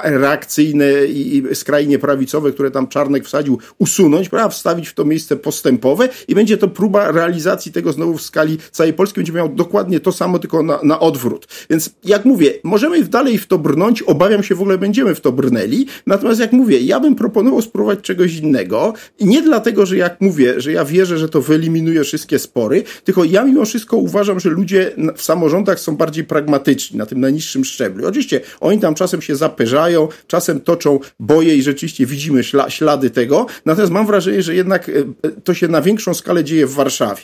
reakcyjne i skrajnie prawicowe, które tam Czarnek wsadził, usunąć, prawda? wstawić w to miejsce postępowe i będzie to próba realizacji tego znowu w skali całej Polski. Będzie miał dokładnie to samo, tylko na na, na odwrót. Więc jak mówię, możemy dalej w to brnąć, obawiam się w ogóle będziemy w to brnęli, natomiast jak mówię, ja bym proponował spróbować czegoś innego nie dlatego, że jak mówię, że ja wierzę, że to wyeliminuje wszystkie spory, tylko ja mimo wszystko uważam, że ludzie w samorządach są bardziej pragmatyczni na tym najniższym szczeblu. Oczywiście oni tam czasem się zapyżają, czasem toczą boje i rzeczywiście widzimy śla ślady tego, natomiast mam wrażenie, że jednak e, e, to się na większą skalę dzieje w Warszawie.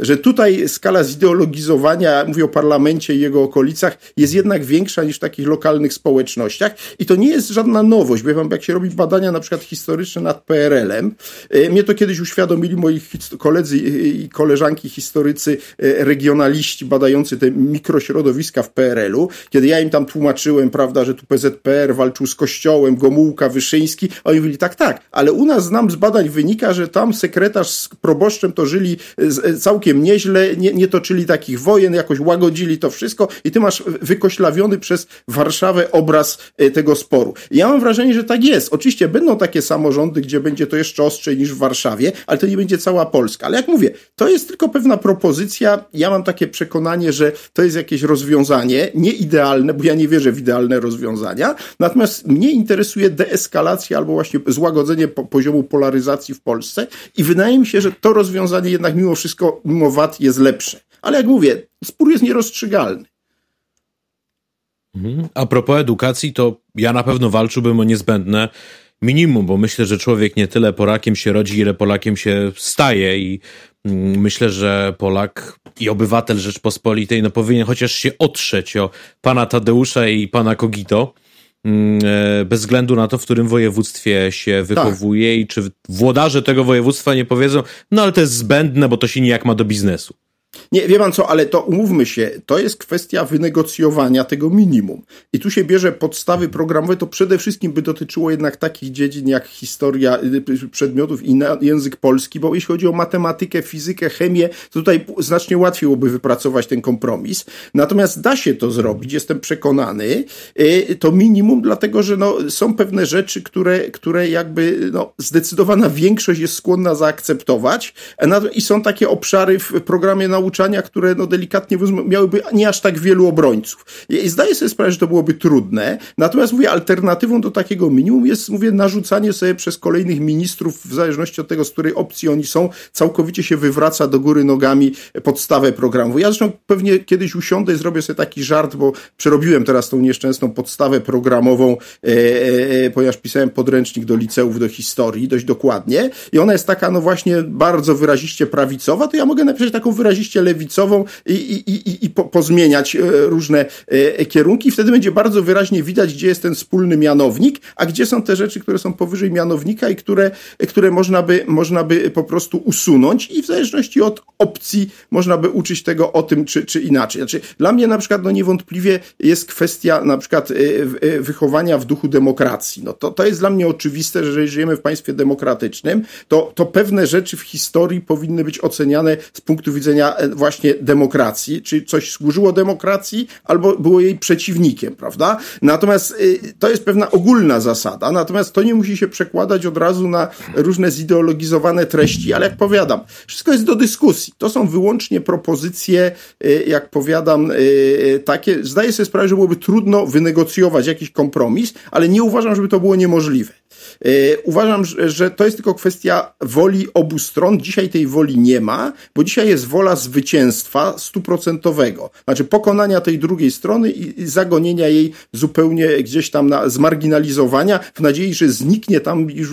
Że tutaj skala zideologizowania, mówię o parlamencie, Sakramencie i jego okolicach jest jednak większa niż w takich lokalnych społecznościach. I to nie jest żadna nowość, bo wam, jak się robi badania na przykład historyczne nad PRL-em, e, mnie to kiedyś uświadomili moi koledzy i koleżanki historycy, e, regionaliści badający te mikrośrodowiska w PRL-u, kiedy ja im tam tłumaczyłem, prawda, że tu PZPR walczył z kościołem, Gomułka, Wyszyński, a oni mówili tak, tak, ale u nas nam z badań wynika, że tam sekretarz z proboszczem to żyli e, całkiem nieźle, nie, nie toczyli takich wojen, jakoś łagodzili i to wszystko, i ty masz wykoślawiony przez Warszawę obraz e, tego sporu. Ja mam wrażenie, że tak jest. Oczywiście będą takie samorządy, gdzie będzie to jeszcze ostrzej niż w Warszawie, ale to nie będzie cała Polska. Ale jak mówię, to jest tylko pewna propozycja. Ja mam takie przekonanie, że to jest jakieś rozwiązanie, nie idealne, bo ja nie wierzę w idealne rozwiązania. Natomiast mnie interesuje deeskalacja albo właśnie złagodzenie poziomu polaryzacji w Polsce i wydaje mi się, że to rozwiązanie jednak mimo wszystko, mimo VAT jest lepsze. Ale jak mówię, spór jest nierozstrzygalny. Mhm. A propos edukacji, to ja na pewno walczyłbym o niezbędne minimum, bo myślę, że człowiek nie tyle Polakiem się rodzi, ile Polakiem się staje i mm, myślę, że Polak i obywatel Rzeczpospolitej no, powinien chociaż się otrzeć o pana Tadeusza i pana Kogito, mm, e, bez względu na to, w którym województwie się tak. wychowuje tak. i czy włodarze tego województwa nie powiedzą, no ale to jest zbędne, bo to się nijak ma do biznesu. Nie, wie pan co, ale to umówmy się, to jest kwestia wynegocjowania tego minimum. I tu się bierze podstawy programowe, to przede wszystkim by dotyczyło jednak takich dziedzin jak historia y, y, przedmiotów i język polski, bo jeśli chodzi o matematykę, fizykę, chemię, to tutaj znacznie łatwiej byłoby wypracować ten kompromis. Natomiast da się to zrobić, jestem przekonany, y, to minimum, dlatego że no, są pewne rzeczy, które, które jakby no, zdecydowana większość jest skłonna zaakceptować e, i są takie obszary w programie na no, nauczania, które no delikatnie miałyby nie aż tak wielu obrońców. I zdaję sobie sprawę, że to byłoby trudne, natomiast mówię, alternatywą do takiego minimum jest, mówię, narzucanie sobie przez kolejnych ministrów, w zależności od tego, z której opcji oni są, całkowicie się wywraca do góry nogami podstawę programu. Ja zresztą pewnie kiedyś usiądę i zrobię sobie taki żart, bo przerobiłem teraz tą nieszczęsną podstawę programową, e, e, e ponieważ pisałem podręcznik do liceów, do historii, dość dokładnie i ona jest taka, no właśnie, bardzo wyraziście prawicowa, to ja mogę napisać taką wyraziście rzeczywiście lewicową i, i, i, i po, pozmieniać e, różne e, e, kierunki. Wtedy będzie bardzo wyraźnie widać, gdzie jest ten wspólny mianownik, a gdzie są te rzeczy, które są powyżej mianownika i które, które można, by, można by po prostu usunąć i w zależności od opcji można by uczyć tego o tym, czy, czy inaczej. Znaczy, dla mnie na przykład no niewątpliwie jest kwestia na przykład wychowania w duchu demokracji. No to, to jest dla mnie oczywiste, że jeżeli żyjemy w państwie demokratycznym, to, to pewne rzeczy w historii powinny być oceniane z punktu widzenia właśnie demokracji, czy coś służyło demokracji, albo było jej przeciwnikiem, prawda? Natomiast y, to jest pewna ogólna zasada, natomiast to nie musi się przekładać od razu na różne zideologizowane treści, ale jak powiadam, wszystko jest do dyskusji. To są wyłącznie propozycje, y, jak powiadam, y, takie. Zdaję sobie sprawę, że byłoby trudno wynegocjować jakiś kompromis, ale nie uważam, żeby to było niemożliwe. Y, uważam, że to jest tylko kwestia woli obu stron. Dzisiaj tej woli nie ma, bo dzisiaj jest wola zwycięstwa stuprocentowego. Znaczy pokonania tej drugiej strony i zagonienia jej zupełnie gdzieś tam na, zmarginalizowania w nadziei, że zniknie tam i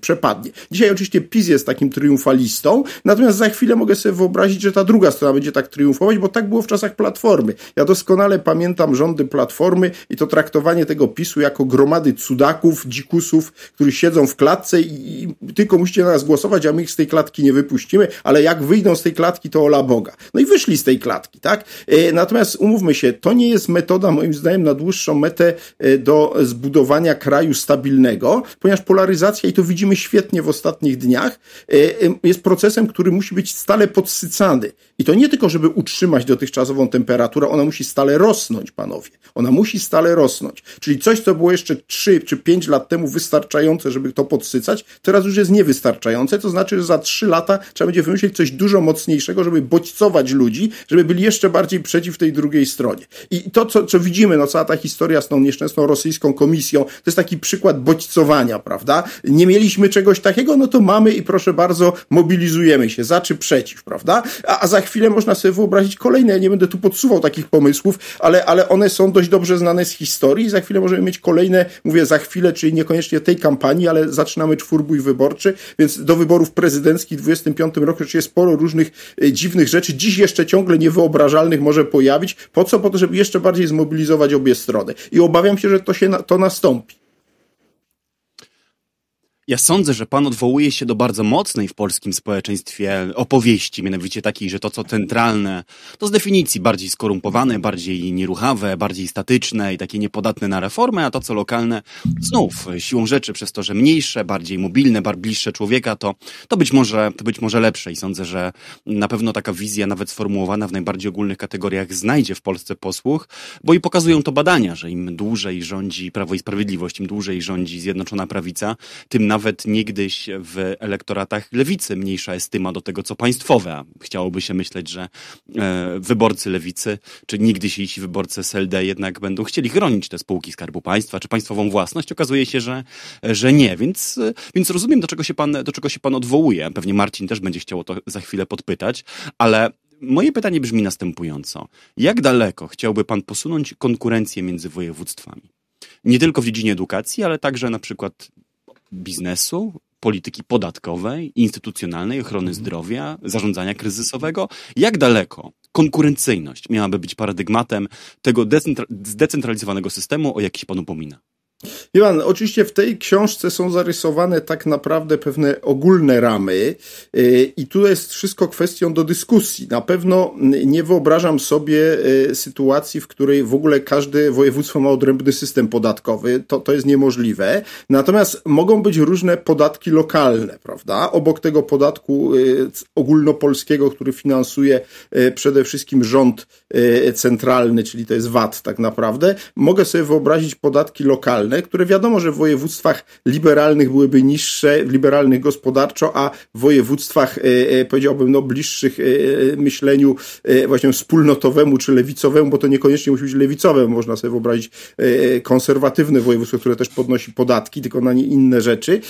przepadnie. Dzisiaj oczywiście PiS jest takim triumfalistą, natomiast za chwilę mogę sobie wyobrazić, że ta druga strona będzie tak triumfować, bo tak było w czasach Platformy. Ja doskonale pamiętam rządy Platformy i to traktowanie tego PiSu jako gromady cudaków, dzikusów, którzy siedzą w klatce i, i tylko musicie na nas głosować, a my ich z tej klatki nie wypuścimy, ale jak wyjdą z tej klatki, to ola Boga. No i wyszli z tej klatki, tak? E, natomiast umówmy się, to nie jest metoda, moim zdaniem, na dłuższą metę e, do zbudowania kraju stabilnego, ponieważ polaryzacja, i to widzimy świetnie w ostatnich dniach, e, jest procesem, który musi być stale podsycany. I to nie tylko, żeby utrzymać dotychczasową temperaturę, ona musi stale rosnąć, panowie. Ona musi stale rosnąć. Czyli coś, co było jeszcze 3 czy 5 lat temu wystarczające, wystarczające, żeby to podsycać, teraz już jest niewystarczające, to znaczy, że za trzy lata trzeba będzie wymyślić coś dużo mocniejszego, żeby bodźcować ludzi, żeby byli jeszcze bardziej przeciw tej drugiej stronie. I to, co, co widzimy, no cała ta historia z tą nieszczęsną rosyjską komisją, to jest taki przykład bodźcowania, prawda? Nie mieliśmy czegoś takiego, no to mamy i proszę bardzo, mobilizujemy się za czy przeciw, prawda? A, a za chwilę można sobie wyobrazić kolejne, ja nie będę tu podsuwał takich pomysłów, ale, ale one są dość dobrze znane z historii i za chwilę możemy mieć kolejne, mówię za chwilę, czyli niekoniecznie tej tej kampanii, ale zaczynamy czwórbój wyborczy, więc do wyborów prezydenckich w 25 roku jest sporo różnych e, dziwnych rzeczy, dziś jeszcze ciągle niewyobrażalnych może pojawić. Po co? Po to, żeby jeszcze bardziej zmobilizować obie strony. I obawiam się, że to się na, to nastąpi. Ja sądzę, że pan odwołuje się do bardzo mocnej w polskim społeczeństwie opowieści, mianowicie takiej, że to co centralne, to z definicji bardziej skorumpowane, bardziej nieruchawe, bardziej statyczne i takie niepodatne na reformę, a to co lokalne, znów siłą rzeczy przez to, że mniejsze, bardziej mobilne, bardziej bliższe człowieka, to, to, być może, to być może lepsze i sądzę, że na pewno taka wizja nawet sformułowana w najbardziej ogólnych kategoriach znajdzie w Polsce posłuch, bo i pokazują to badania, że im dłużej rządzi Prawo i Sprawiedliwość, im dłużej rządzi Zjednoczona Prawica, tym nawet niegdyś w elektoratach lewicy mniejsza estyma do tego, co państwowe. A chciałoby się myśleć, że e, wyborcy lewicy, czy jeśli wyborcy SLD jednak będą chcieli chronić te spółki Skarbu Państwa, czy państwową własność. Okazuje się, że, że nie. Więc, więc rozumiem, do czego, się pan, do czego się pan odwołuje. Pewnie Marcin też będzie chciał to za chwilę podpytać, ale moje pytanie brzmi następująco. Jak daleko chciałby pan posunąć konkurencję między województwami? Nie tylko w dziedzinie edukacji, ale także na przykład biznesu, polityki podatkowej, instytucjonalnej, ochrony mhm. zdrowia, zarządzania kryzysowego? Jak daleko konkurencyjność miałaby być paradygmatem tego zdecentralizowanego systemu, o jaki się pan upomina? Iwan, oczywiście w tej książce są zarysowane tak naprawdę pewne ogólne ramy y, i tu jest wszystko kwestią do dyskusji. Na pewno nie wyobrażam sobie y, sytuacji, w której w ogóle każde województwo ma odrębny system podatkowy. To, to jest niemożliwe. Natomiast mogą być różne podatki lokalne, prawda? Obok tego podatku y, ogólnopolskiego, który finansuje przede wszystkim rząd centralny, czyli to jest VAT tak naprawdę, mogę sobie wyobrazić podatki lokalne, liberalne, które wiadomo, że w województwach liberalnych byłyby niższe, liberalnych gospodarczo, a w województwach, e, e, powiedziałbym, no, bliższych e, myśleniu właśnie wspólnotowemu czy lewicowemu, bo to niekoniecznie musi być lewicowe, można sobie wyobrazić konserwatywne województwo, które też podnosi podatki, tylko na nie inne rzeczy,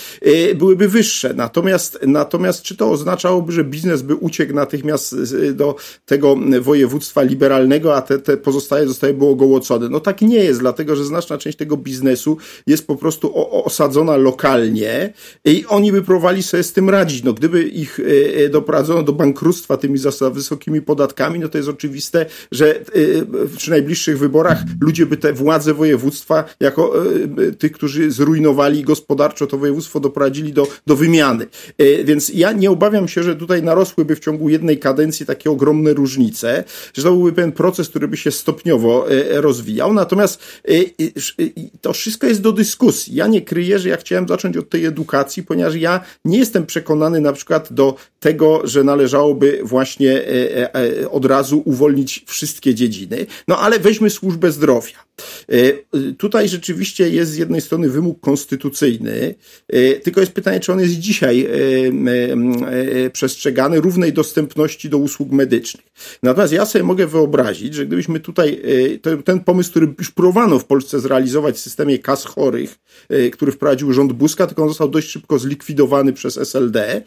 byłyby wyższe. Natomiast, natomiast czy to oznaczałoby, że biznes by uciekł natychmiast do tego województwa liberalnego, a te, te pozostałe zostałyby było No tak nie jest, dlatego że znaczna część tego biznesu jest po prostu osadzona lokalnie i oni by próbowali sobie z tym radzić. No, gdyby ich e, e, doprowadzono do bankructwa tymi wysokimi podatkami, no to jest oczywiste, że e, przy najbliższych wyborach ludzie by te władze województwa, jako tych, którzy zrujnowali gospodarczo to województwo, doprowadzili do, do wymiany. Więc ja nie obawiam się, że tutaj narosłyby w ciągu jednej kadencji takie ogromne różnice, że to byłby pewien proces, który by się stopniowo rozwijał. Natomiast to wszystko wszystko jest do dyskusji. Ja nie kryję, że ja chciałem zacząć od tej edukacji, ponieważ ja nie jestem przekonany na przykład do tego, że należałoby właśnie e, e, e, od razu uwolnić wszystkie dziedziny. No ale weźmy służbę zdrowia. E, y, tutaj rzeczywiście jest z jednej strony wymóg konstytucyjny, e, tylko jest pytanie, czy on jest dzisiaj e, przestrzegany równej dostępności do usług medycznych. Natomiast ja sobie mogę wyobrazić, że gdybyśmy tutaj ten pomysł, który już próbowano w Polsce zrealizować w systemie kas chorych, który wprowadził rząd Buzka, tylko on został dość szybko zlikwidowany przez SLD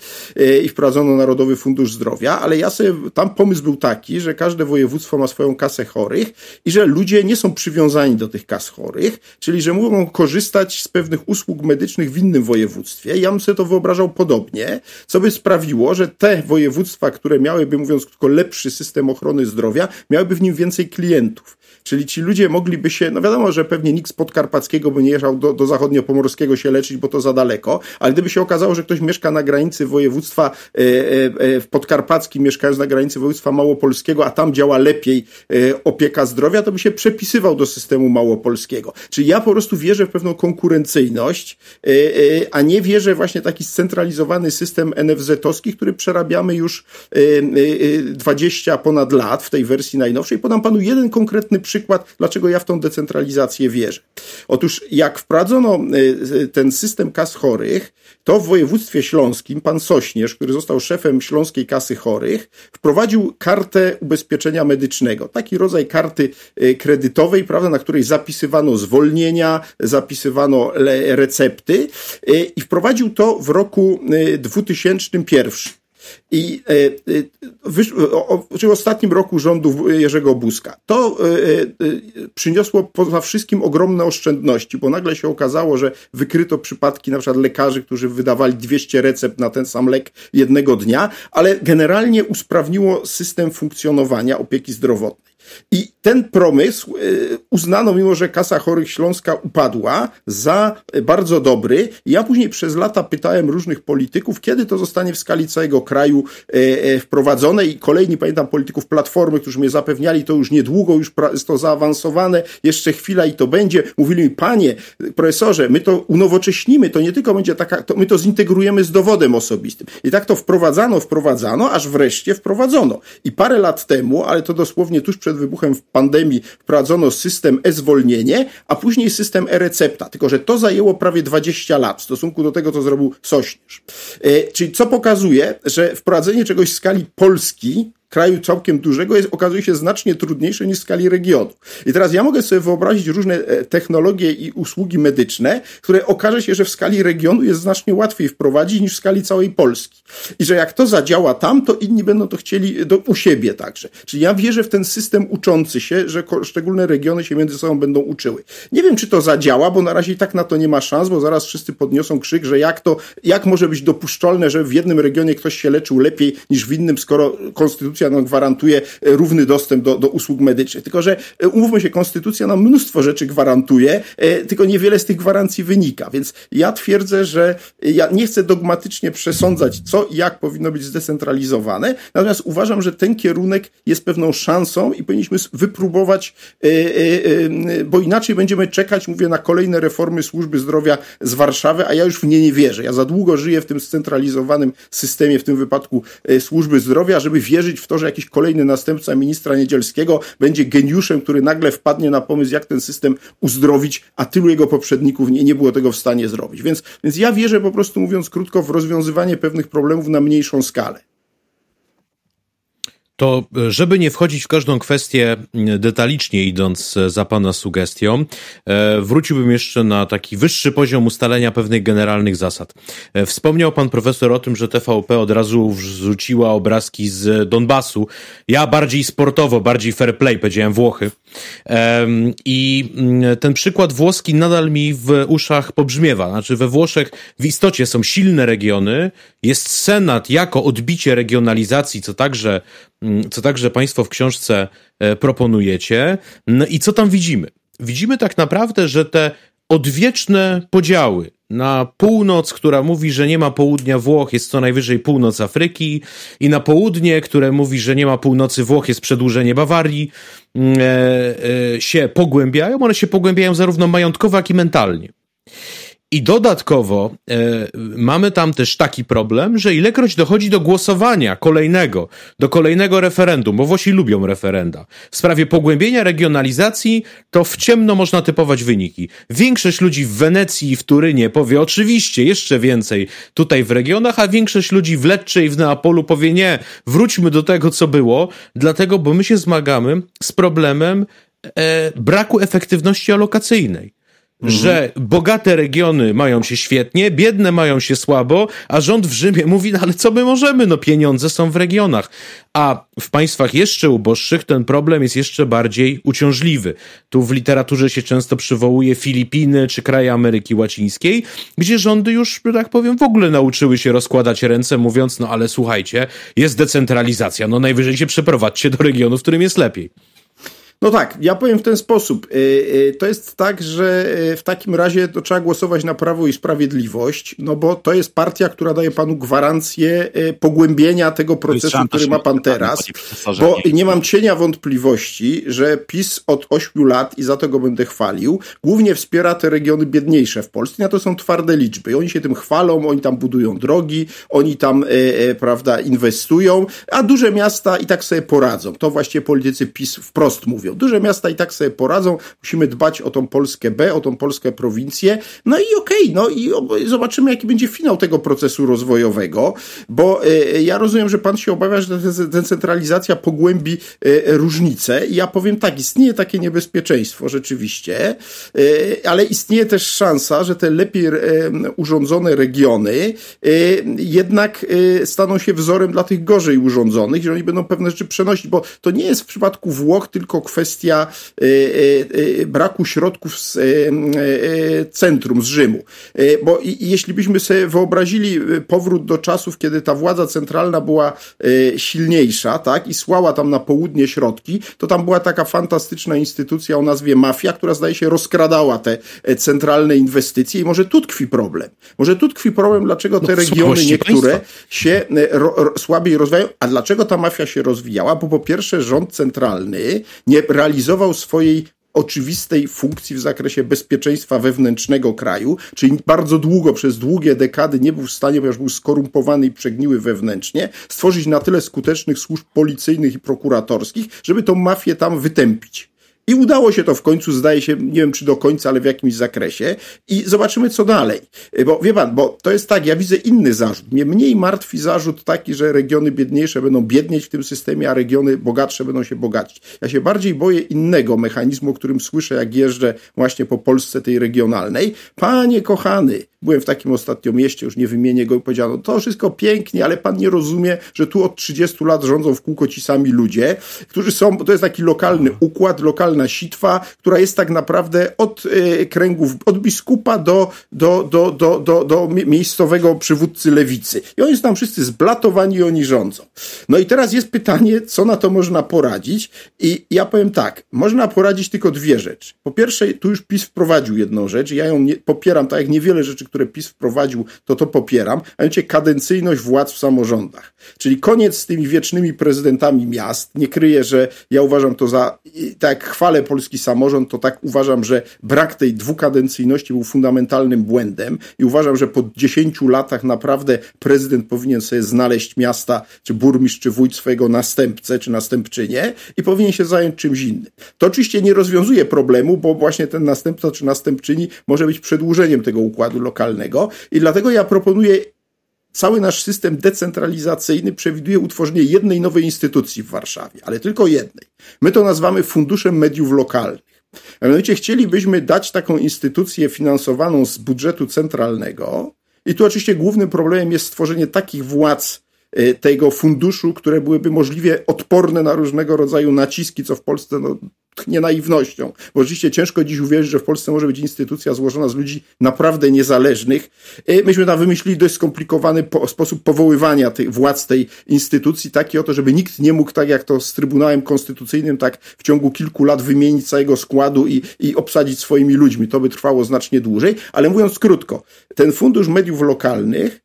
i wprowadzono Narodowy Fundusz Zdrowia, ale ja sobie, tam pomysł był taki, że każde województwo ma swoją kasę chorych i że ludzie nie są przywiązani przywiązani do tych kas chorych, czyli że mogą korzystać z pewnych usług medycznych w innym województwie. Ja bym sobie to wyobrażał podobnie, co by sprawiło, że te województwa, które miałyby, mówiąc krótko, lepszy system ochrony zdrowia, miałyby w nim więcej klientów. Czyli ci ludzie mogliby się, no wiadomo, że pewnie nikt z podkarpackiego by nie jechał do, do zachodniopomorskiego się leczyć, bo to za daleko, ale gdyby się okazało, że ktoś mieszka na granicy województwa e, e, e podkarpackim, mieszkając na granicy województwa małopolskiego, a tam działa lepiej e, opieka zdrowia, to by się przepisywał do systemu małopolskiego. Czyli ja po prostu wierzę w pewną konkurencyjność, e, e, a nie wierzę właśnie taki scentralizowany system NFZ-owski, który przerabiamy już 20 ponad lat w tej wersji najnowszej. Podam panu jeden konkretny przykład przykład, dlaczego ja w tą decentralizację wierzę. Otóż jak wprowadzono e, ten system kas chorych, to w województwie śląskim pan Sośnierz, który został szefem Śląskiej Kasy Chorych, wprowadził kartę ubezpieczenia medycznego. Taki rodzaj karty e, kredytowej, prawda, na której zapisywano zwolnienia, zapisywano recepty e, i wprowadził to w roku 2001. I e, e, wysz, w ostatnim roku rządów Jerzego Buzka. To e, przyniosło poza wszystkim ogromne oszczędności, bo nagle się okazało, że wykryto przypadki na przykład lekarzy, którzy wydawali 200 recept na ten sam lek jednego dnia, ale generalnie usprawniło system funkcjonowania opieki zdrowotnej. I ten promysł y, uznano, mimo że Kasa Chorych Śląska upadła, za bardzo dobry. Ja później przez lata pytałem różnych polityków, kiedy to zostanie w skali całego kraju y, y, wprowadzone i kolejni, pamiętam, polityków Platformy, którzy mnie zapewniali, to już niedługo, już jest to zaawansowane, jeszcze chwila i to będzie. Mówili mi, panie profesorze, my to unowocześnimy, to nie tylko będzie taka, to my to zintegrujemy z dowodem osobistym. I tak to wprowadzano, wprowadzano, aż wreszcie wprowadzono. I parę lat temu, ale to dosłownie tuż przed przed wybuchem pandemii wprowadzono system e-zwolnienie, a później system e-recepta. Tylko, że to zajęło prawie 20 lat w stosunku do tego, co zrobił Sośnierz. E, czyli co pokazuje, że wprowadzenie czegoś w skali Polski kraju całkiem dużego jest, okazuje się znacznie trudniejsze niż w skali regionu. I teraz ja mogę sobie wyobrazić różne e, technologie i usługi medyczne, które okaże się, że w skali regionu jest znacznie łatwiej wprowadzić niż w skali całej Polski. I że jak to zadziała tam, to inni będą to chcieli e, do, u siebie także. Czyli ja wierzę w ten system uczący się, że szczególne regiony się między sobą będą uczyły. Nie wiem, czy to zadziała, bo na razie i tak na to nie ma szans, bo zaraz wszyscy podniosą krzyk, że jak to, jak może być dopuszczalne, że w jednym regionie ktoś się leczył lepiej niż w innym, skoro konstytucja konstytucja gwarantuje e, równy dostęp do, do usług medycznych. Tylko, że e, umówmy się, konstytucja nam mnóstwo rzeczy gwarantuje, e, tylko niewiele z tych gwarancji wynika. Więc ja twierdzę, że ja nie chcę dogmatycznie przesądzać, co i jak powinno być zdecentralizowane, natomiast uważam, że ten kierunek jest pewną szansą i powinniśmy wypróbować, bo inaczej będziemy czekać, mówię, na kolejne reformy służby zdrowia z Warszawy, a ja już w nie nie wierzę. Ja za długo żyję w tym scentralizowanym systemie, w tym wypadku służby zdrowia, żeby wierzyć w w to, że jakiś kolejny następca ministra Niedzielskiego będzie geniuszem, który nagle wpadnie na pomysł, jak ten system uzdrowić, a tylu jego poprzedników nie, nie było tego w stanie zrobić. Więc, więc ja wierzę po prostu, mówiąc krótko, w rozwiązywanie pewnych problemów na mniejszą skalę. To, e, żeby nie wchodzić w każdą kwestię detalicznie, idąc e, za Pana sugestią, e, wróciłbym jeszcze na taki wyższy poziom ustalenia pewnych generalnych zasad. Wspomniał Pan profesor o tym, że TVP od razu wrzuciła obrazki z Donbasu. Ja bardziej sportowo, bardziej fair play, powiedziałem Włochy. I mm, ten przykład włoski nadal mi w uszach pobrzmiewa. Znaczy, we Włoszech w istocie są silne regiony, jest Senat jako odbicie regionalizacji, co także, mm, co także Państwo w książce e, proponujecie. No i co tam widzimy? Widzimy tak naprawdę, że te odwieczne podziały na północ, która mówi, że nie ma południa Włoch, jest co najwyżej północ Afryki, i na południe, które mówi, że nie ma północy Włoch, jest przedłużenie Bawarii, mm, e, e, się pogłębiają. One się pogłębiają zarówno majątkowo, jak i mentalnie. I dodatkowo e, mamy tam też taki problem, że ilekroć dochodzi do głosowania kolejnego, do kolejnego referendum, bo Włosi lubią referenda, w sprawie pogłębienia regionalizacji, to w ciemno można typować wyniki. Większość ludzi w Wenecji i w Turynie powie oczywiście jeszcze więcej tutaj w regionach, a większość ludzi w Lecce i w Neapolu powie nie, wróćmy do tego, co było, dlatego, bo my się zmagamy z problemem e, braku efektywności alokacyjnej. Mhm. że bogate regiony mają się świetnie, biedne mają się słabo, a rząd w Rzymie mówi, no ale co my możemy, no pieniądze są w regionach. A w państwach jeszcze uboższych ten problem jest jeszcze bardziej uciążliwy. Tu w literaturze się często przywołuje Filipiny czy kraje Ameryki Łacińskiej, gdzie rządy już, tak powiem, w ogóle nauczyły się rozkładać ręce, mówiąc, no ale słuchajcie, jest decentralizacja, no najwyżej się przeprowadźcie do regionu, w którym jest lepiej. No tak, ja powiem w ten sposób. Y, y, to jest tak, że y, w takim razie to trzeba głosować na Prawo i Sprawiedliwość, no bo to jest partia, która daje panu gwarancję pogłębienia tego procesu, który ma pan teraz. Bo nie mam cienia wątpliwości, że PiS od 8 lat, i za to go będę chwalił, głównie wspiera te regiony biedniejsze w Polsce. A to są twarde liczby. I oni się tym chwalą, oni tam budują drogi, oni tam, prawda, inwestują, a duże miasta i tak sobie poradzą. To właśnie politycy PiS wprost mówią. Duże miasta i tak sobie poradzą, musimy dbać o tą Polskę B, o tą Polskę prowincję. No i okej, okay, no i zobaczymy, jaki będzie finał tego procesu rozwojowego, bo e, e, ja rozumiem, że pan się obawia, że decentralizacja pogłębi e, różnice. I ja powiem tak, istnieje takie niebezpieczeństwo rzeczywiście, ale istnieje też szansa, że te lepiej urządzone regiony jednak staną się wzorem dla tych gorzej urządzonych, że oni będą pewne rzeczy przenosić, bo to nie jest w przypadku Włoch tylko kwestia, kwestia y, y, y, braku środków z centrum, z Rzymu. Bo jeśli byśmy sobie wyobrazili powrót do czasów, kiedy ta władza centralna była silniejsza, tak, i słała tam na południe środki, to tam była taka fantastyczna instytucja o nazwie mafia, która zdaje się rozkradała te centralne inwestycje i może tu tkwi problem. Może tu tkwi problem, dlaczego te no, regiony niektóre państwa. się ro, ro, słabiej rozwijają, a dlaczego ta mafia się rozwijała? Bo po pierwsze rząd centralny nie, realizował swojej oczywistej funkcji w zakresie bezpieczeństwa wewnętrznego kraju, czyli bardzo długo, przez długie dekady nie był w stanie, ponieważ był skorumpowany i przegniły wewnętrznie, stworzyć na tyle skutecznych służb policyjnych i prokuratorskich, żeby tą mafię tam wytępić. I udało się to w końcu, zdaje się, nie wiem czy do końca, ale w jakimś zakresie. I zobaczymy, co dalej. Y, bo wie pan, bo to jest tak, ja widzę inny zarzut. Mnie mniej martwi zarzut taki, że regiony biedniejsze będą biednieć w tym systemie, a regiony bogatsze będą się bogacić. Ja się bardziej boję innego mechanizmu, o którym słyszę, jak jeżdżę właśnie po Polsce tej regionalnej. Panie kochany, Byłem w takim ostatnio mieście, już nie wymienię go, i powiedziano, to wszystko pięknie, ale pan nie rozumie, że tu od 30 lat rządzą w kółko ci sami ludzie, którzy są, to jest taki lokalny układ, lokalna sitwa, która jest tak naprawdę od e, kręgów, od biskupa do, do, do, do, do, do miejscowego przywódcy lewicy. I oni są tam wszyscy zblatowani i oni rządzą. No i teraz jest pytanie, co na to można poradzić i ja powiem tak, można poradzić tylko dwie rzeczy. Po pierwsze, tu już PiS wprowadził jedną rzecz, ja ją nie, popieram, tak jak niewiele rzeczy, które PiS wprowadził, to to popieram, a mianowicie kadencyjność władz w samorządach. Czyli koniec z tymi wiecznymi prezydentami miast. Nie kryję, że ja uważam to za, tak jak chwalę polski samorząd, to tak uważam, że brak tej dwukadencyjności był fundamentalnym błędem i uważam, że po 10 latach naprawdę prezydent powinien sobie znaleźć miasta, czy burmistrz, czy wójt swojego następcę, czy następczynię i powinien się zająć czymś innym. To oczywiście nie rozwiązuje problemu, bo właśnie ten następca czy następczyni może być przedłużeniem tego układu lokalnego i dlatego ja proponuję cały nasz system decentralizacyjny przewiduje utworzenie jednej nowej instytucji w Warszawie, ale tylko jednej. My to nazywamy Funduszem Mediów Lokalnych. A mianowicie chcielibyśmy dać taką instytucję finansowaną z budżetu centralnego, i tu oczywiście głównym problemem jest stworzenie takich władz Y, tego funduszu, które byłyby możliwie odporne na różnego rodzaju naciski, co w Polsce no, tchnie naiwnością. Bo oczywiście ciężko dziś uwierzyć, że w Polsce może być instytucja złożona z ludzi naprawdę niezależnych. Y, myśmy tam wymyślili dość skomplikowany po sposób powoływania tych władz tej instytucji, taki oto, żeby nikt nie mógł, tak jak to z Trybunałem Konstytucyjnym, tak w ciągu kilku lat wymienić całego składu i, i obsadzić swoimi ludźmi. To by trwało znacznie dłużej, ale mówiąc krótko, ten fundusz mediów lokalnych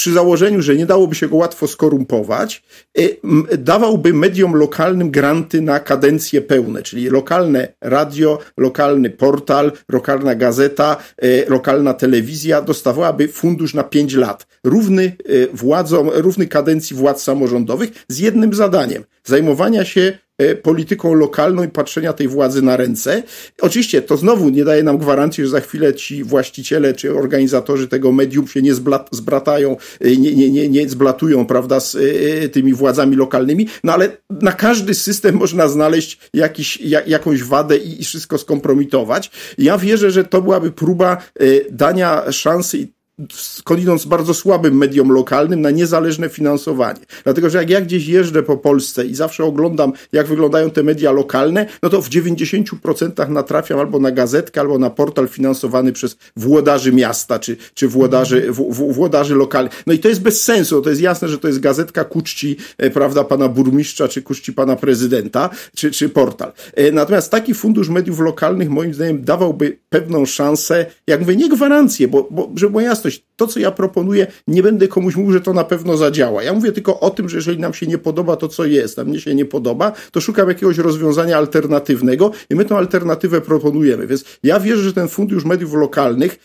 przy założeniu, że nie dałoby się go łatwo skorumpować, y, dawałby mediom lokalnym granty na kadencje pełne, czyli lokalne radio, lokalny portal, lokalna gazeta, y, lokalna telewizja dostawałaby fundusz na 5 lat, równy y, władzom, równy kadencji władz samorządowych z jednym zadaniem, zajmowania się E, polityką lokalną i patrzenia tej władzy na ręce. Oczywiście to znowu nie daje nam gwarancji, że za chwilę ci właściciele czy organizatorzy tego medium się nie zblat, zbratają, e, nie, nie, nie, nie zblatują, prawda, z e, tymi władzami lokalnymi, no ale na każdy system można znaleźć jakiś, jak, jakąś wadę i, i wszystko skompromitować. Ja wierzę, że to byłaby próba dania szansy skądinąd z bardzo słabym mediom lokalnym na niezależne finansowanie. Dlatego, że jak ja gdzieś jeżdżę po Polsce i zawsze oglądam, jak wyglądają te media lokalne, no to w 90% natrafiam albo na gazetkę, albo na portal finansowany przez włodarzy miasta, czy, czy włodarzy, mhm. w, w, włodarzy lokalnych. No i to jest bez sensu, to jest jasne, że to jest gazetka kuczci, e, prawda, pana burmistrza, czy kuczci pana prezydenta, czy, czy portal. E, natomiast taki fundusz mediów lokalnych, moim zdaniem, dawałby pewną szansę, jak mówię, nie gwarancję, bo, bo żeby była jasność, coś, to co ja proponuję, nie będę komuś mówił, że to na pewno zadziała. Ja mówię tylko o tym, że jeżeli nam się nie podoba to, co jest, a mnie się nie podoba, to szukam jakiegoś rozwiązania alternatywnego i my tą alternatywę proponujemy. Więc ja wierzę, że ten fundusz mediów lokalnych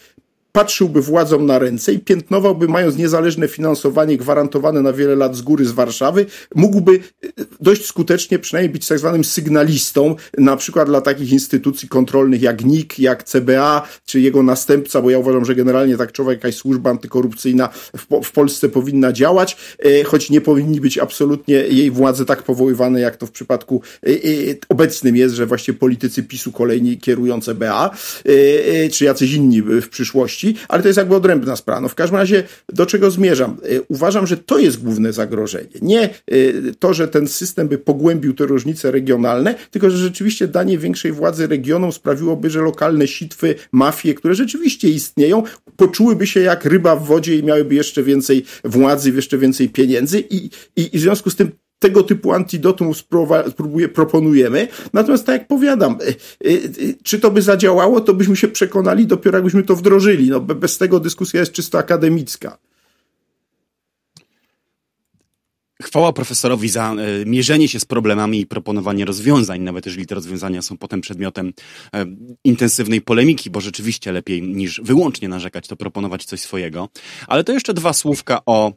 patrzyłby władzom na ręce i piętnowałby, mając niezależne finansowanie gwarantowane na wiele lat z góry z Warszawy, mógłby e, dość skutecznie przynajmniej być tak zwanym sygnalistą, na przykład dla takich instytucji kontrolnych jak NIK, jak CBA, czy jego następca, bo ja uważam, że generalnie tak człowiek, jakaś służba antykorupcyjna w, w Polsce powinna działać, e, choć nie powinni być absolutnie jej władze tak powoływane, jak to w przypadku e, obecnym jest, że właśnie politycy PiSu kolejni kierują CBA, czy jacyś inni w przyszłości wolności, ale to jest jakby odrębna sprawa. No w każdym razie do czego zmierzam? E, uważam, że to jest główne zagrożenie. Nie e, to, że ten system by pogłębił te różnice regionalne, tylko że rzeczywiście danie większej władzy regionom sprawiłoby, że lokalne sitwy, mafie, które rzeczywiście istnieją, poczułyby się jak ryba w wodzie i miałyby jeszcze więcej władzy, jeszcze więcej pieniędzy i, i, i w związku z tym tego typu antidotum spróbuję, proponujemy. Natomiast tak jak powiadam, e, e, czy to by zadziałało, to byśmy się przekonali dopiero jakbyśmy to wdrożyli. No, bez tego dyskusja jest czysto akademicka. Chwała profesorowi za e, mierzenie się z problemami i proponowanie rozwiązań, nawet jeżeli te rozwiązania są potem przedmiotem intensywnej polemiki, bo rzeczywiście lepiej niż wyłącznie narzekać, to proponować coś swojego. Ale to jeszcze dwa słówka o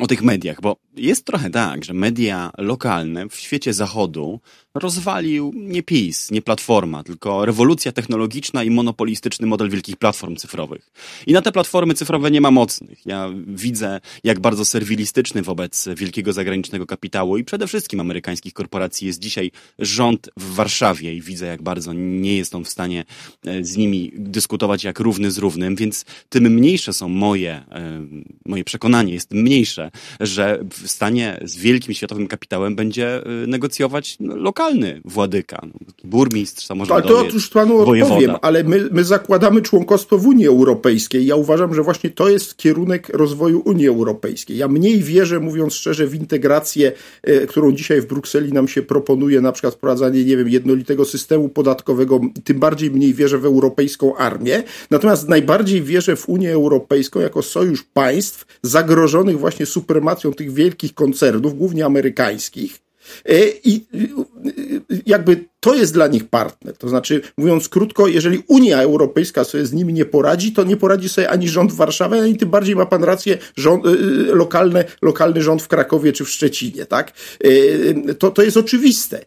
o tych mediach, bo jest trochę tak, że media lokalne w świecie zachodu rozwalił nie PiS, nie Platforma, tylko rewolucja technologiczna i monopolistyczny model wielkich platform cyfrowych. I na te platformy cyfrowe nie ma mocnych. Ja widzę, jak bardzo serwilistyczny wobec wielkiego zagranicznego kapitału i przede wszystkim amerykańskich korporacji jest dzisiaj rząd w Warszawie i widzę, jak bardzo nie jest on w stanie e, z nimi dyskutować jak równy z równym, więc tym mniejsze są moje, e, moje przekonanie jest mniejsze, że w stanie z wielkim światowym kapitałem będzie e, negocjować no, lokalnie lokalny władyka, no, burmistrz, samorządowiec, Tak, to otóż panu odpowiem, wojewoda. ale my, my zakładamy członkostwo w Unii Europejskiej. Ja uważam, że właśnie to jest kierunek rozwoju Unii Europejskiej. Ja mniej wierzę, mówiąc szczerze, w integrację, e, którą dzisiaj w Brukseli nam się proponuje, na przykład wprowadzanie, nie wiem, jednolitego systemu podatkowego, tym bardziej mniej wierzę w europejską armię. Natomiast najbardziej wierzę w Unię Europejską jako sojusz państw zagrożonych właśnie supremacją tych wielkich koncernów, głównie amerykańskich, E, I jakby to jest dla nich partner. To znaczy, mówiąc krótko, jeżeli Unia Europejska sobie z nimi nie poradzi, to nie poradzi sobie ani rząd w Warszawie, ani tym bardziej ma pan rację rząd, e, lokalne, lokalny rząd w Krakowie czy w Szczecinie. Tak? E, to, to jest oczywiste.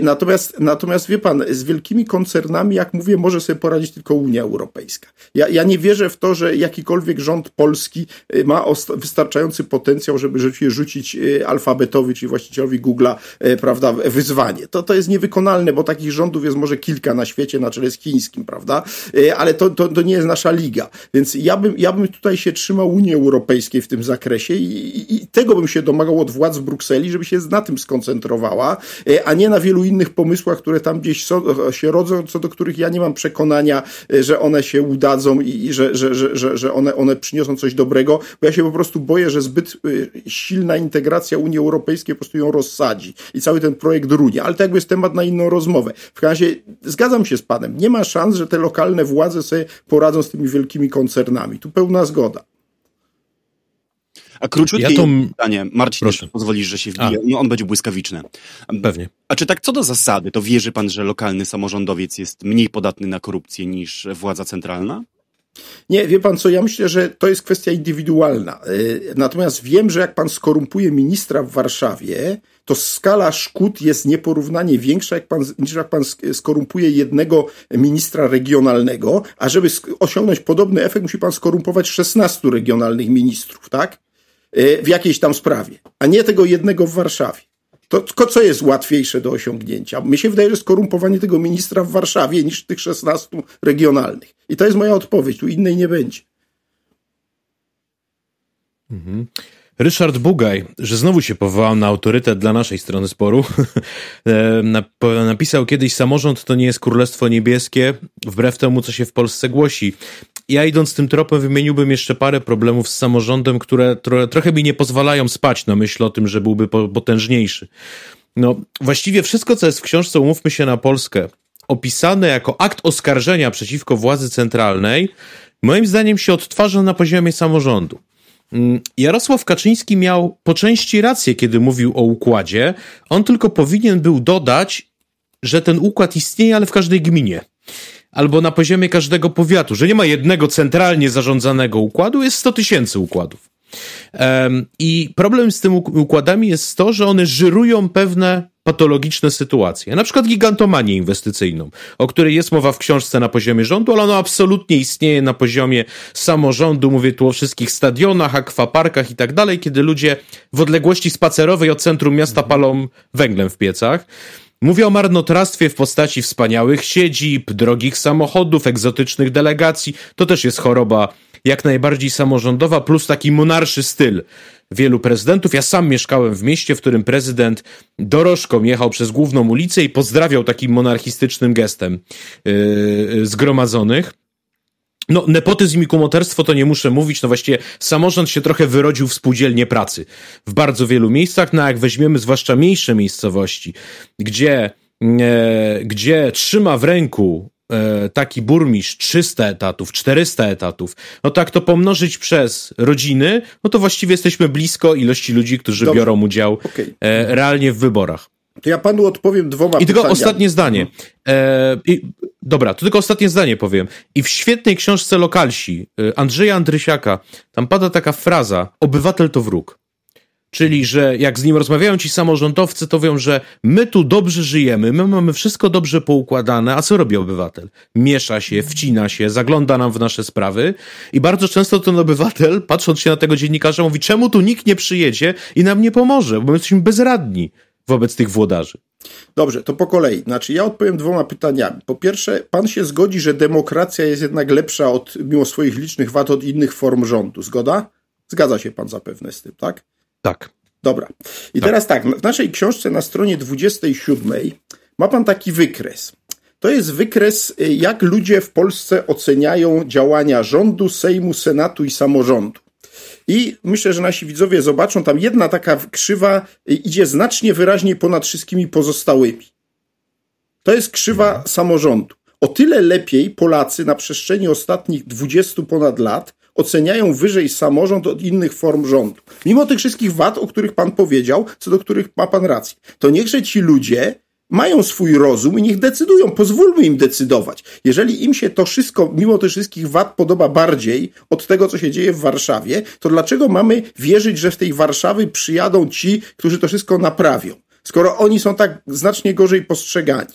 Natomiast, natomiast wie pan, z wielkimi koncernami, jak mówię, może sobie poradzić tylko Unia Europejska. Ja, ja nie wierzę w to, że jakikolwiek rząd polski ma wystarczający potencjał, żeby rzucić alfabetowi czy właścicielowi Google'a E, prawda, wyzwanie. To, to jest niewykonalne, bo takich rządów jest może kilka na świecie, na czele z chińskim, prawda? E, ale to, to, to nie jest nasza liga. Więc ja bym, ja bym tutaj się trzymał Unii Europejskiej w tym zakresie i, i, tego bym się domagał od władz Brukseli, żeby się na tym skoncentrowała, e, a nie na wielu innych pomysłach, które tam gdzieś so, się rodzą, co do których ja nie mam przekonania, że one się udadzą i, i że, że, że, że, że one, one przyniosą coś dobrego, bo ja się po prostu boję, że zbyt silna integracja Unii Europejskiej po prostu ją rozsadzi prowadzi i cały ten projekt runie, ale to jakby jest temat na inną rozmowę. W razie zgadzam się z panem, nie ma szans, że te lokalne władze sobie poradzą z tymi wielkimi koncernami. Tu pełna zgoda. A króciutkie ja to... pytanie, Marcin, Proszę. pozwolisz, że się wbije, no on będzie błyskawiczny. Pewnie. A czy tak co do zasady, to wierzy pan, że lokalny samorządowiec jest mniej podatny na korupcję niż władza centralna? Nie, wie pan co, ja myślę, że to jest kwestia indywidualna. Y, natomiast wiem, że jak pan skorumpuje ministra w Warszawie, to skala szkód jest nieporównanie większa jak pan, niż jak pan skorumpuje jednego ministra regionalnego, a żeby osiągnąć podobny efekt, musi pan skorumpować 16 regionalnych ministrów, tak? Y, w jakiejś tam sprawie, a nie tego jednego w Warszawie. To co jest łatwiejsze do osiągnięcia? Mi się wydaje, że skorumpowanie tego ministra w Warszawie niż tych 16 regionalnych. I to jest moja odpowiedź, tu innej nie będzie. Mhm. Ryszard Bugaj, że znowu się powołał na autorytet dla naszej strony sporu, e, napisał kiedyś: Samorząd to nie jest królestwo niebieskie, wbrew temu, co się w Polsce głosi. Ja idąc tym tropem wymieniłbym jeszcze parę problemów z samorządem, które tro, trochę mi nie pozwalają spać na myśl o tym, że byłby potężniejszy. No, właściwie wszystko, co jest w książce Umówmy się na Polskę, opisane jako akt oskarżenia przeciwko władzy centralnej, moim zdaniem się odtwarza na poziomie samorządu. Mm, Jarosław Kaczyński miał po części rację, kiedy mówił o układzie. On tylko powinien był dodać, że ten układ istnieje, ale w każdej gminie albo na poziomie każdego powiatu, że nie ma jednego centralnie zarządzanego układu, jest 100 tysięcy układów. I problem z tymi układami jest to, że one żerują pewne patologiczne sytuacje. Na przykład gigantomanię inwestycyjną, o której jest mowa w książce na poziomie rządu, ale ona absolutnie istnieje na poziomie samorządu. Mówię tu o wszystkich stadionach, akwaparkach i tak dalej, kiedy ludzie w odległości spacerowej od centrum miasta palą węglem w piecach. Mówię o marnotrawstwie w postaci wspaniałych siedzib, drogich samochodów, egzotycznych delegacji. To też jest choroba jak najbardziej samorządowa, plus taki monarszy styl wielu prezydentów. Ja sam mieszkałem w mieście, w którym prezydent dorożką jechał przez główną ulicę i pozdrawiał takim monarchistycznym gestem yy, yy zgromadzonych. No, nepotyzm i kumoterstwo to nie muszę mówić, no właściwie samorząd się trochę wyrodził w spółdzielnie pracy. W bardzo wielu miejscach, no jak weźmiemy zwłaszcza mniejsze miejscowości, gdzie, e, gdzie trzyma w ręku e, taki burmistrz 300 etatów, 400 etatów, no tak to pomnożyć przez rodziny, no to właściwie jesteśmy blisko ilości ludzi, którzy Dobrze. biorą udział okay. e, realnie w wyborach. To ja panu odpowiem dwoma I tylko pytaniami. ostatnie zdanie. E, i, dobra, to tylko ostatnie zdanie powiem. I w świetnej książce Lokalsi e, Andrzeja Andrysiaka tam pada taka fraza: obywatel to wróg. Czyli, że jak z nim rozmawiają ci samorządowcy, to mówią, że my tu dobrze żyjemy, my mamy wszystko dobrze poukładane, a co robi obywatel? Miesza się, wcina się, zagląda nam w nasze sprawy i bardzo często ten obywatel, patrząc się na tego dziennikarza, mówi, czemu tu nikt nie przyjedzie i nam nie pomoże, bo my jesteśmy bezradni wobec tych włodarzy. Dobrze, to po kolei. Znaczy, ja odpowiem dwoma pytaniami. Po pierwsze, pan się zgodzi, że demokracja jest jednak lepsza od, mimo swoich licznych wad od innych form rządu. Zgoda? Zgadza się pan zapewne z tym, tak? Tak. Dobra. I tak. teraz tak, w naszej książce na stronie 27 ma pan taki wykres. To jest wykres, y, jak ludzie w Polsce oceniają działania rządu, Sejmu, Senatu i samorządu. I myślę, że nasi widzowie zobaczą, tam jedna taka krzywa y, idzie znacznie wyraźniej ponad wszystkimi pozostałymi. To jest krzywa mhm. samorządu. O tyle lepiej Polacy na przestrzeni ostatnich 20 ponad lat oceniają wyżej samorząd od innych form rządu. Mimo tych wszystkich wad, o których pan powiedział, co do których ma pan rację, to niechże ci ludzie mają swój rozum i niech decydują. Pozwólmy im decydować. Jeżeli im się to wszystko, mimo tych wszystkich wad, podoba bardziej od tego, co się dzieje w Warszawie, to dlaczego mamy wierzyć, że w tej Warszawy przyjadą ci, którzy to wszystko naprawią? Skoro oni są tak znacznie gorzej postrzegani.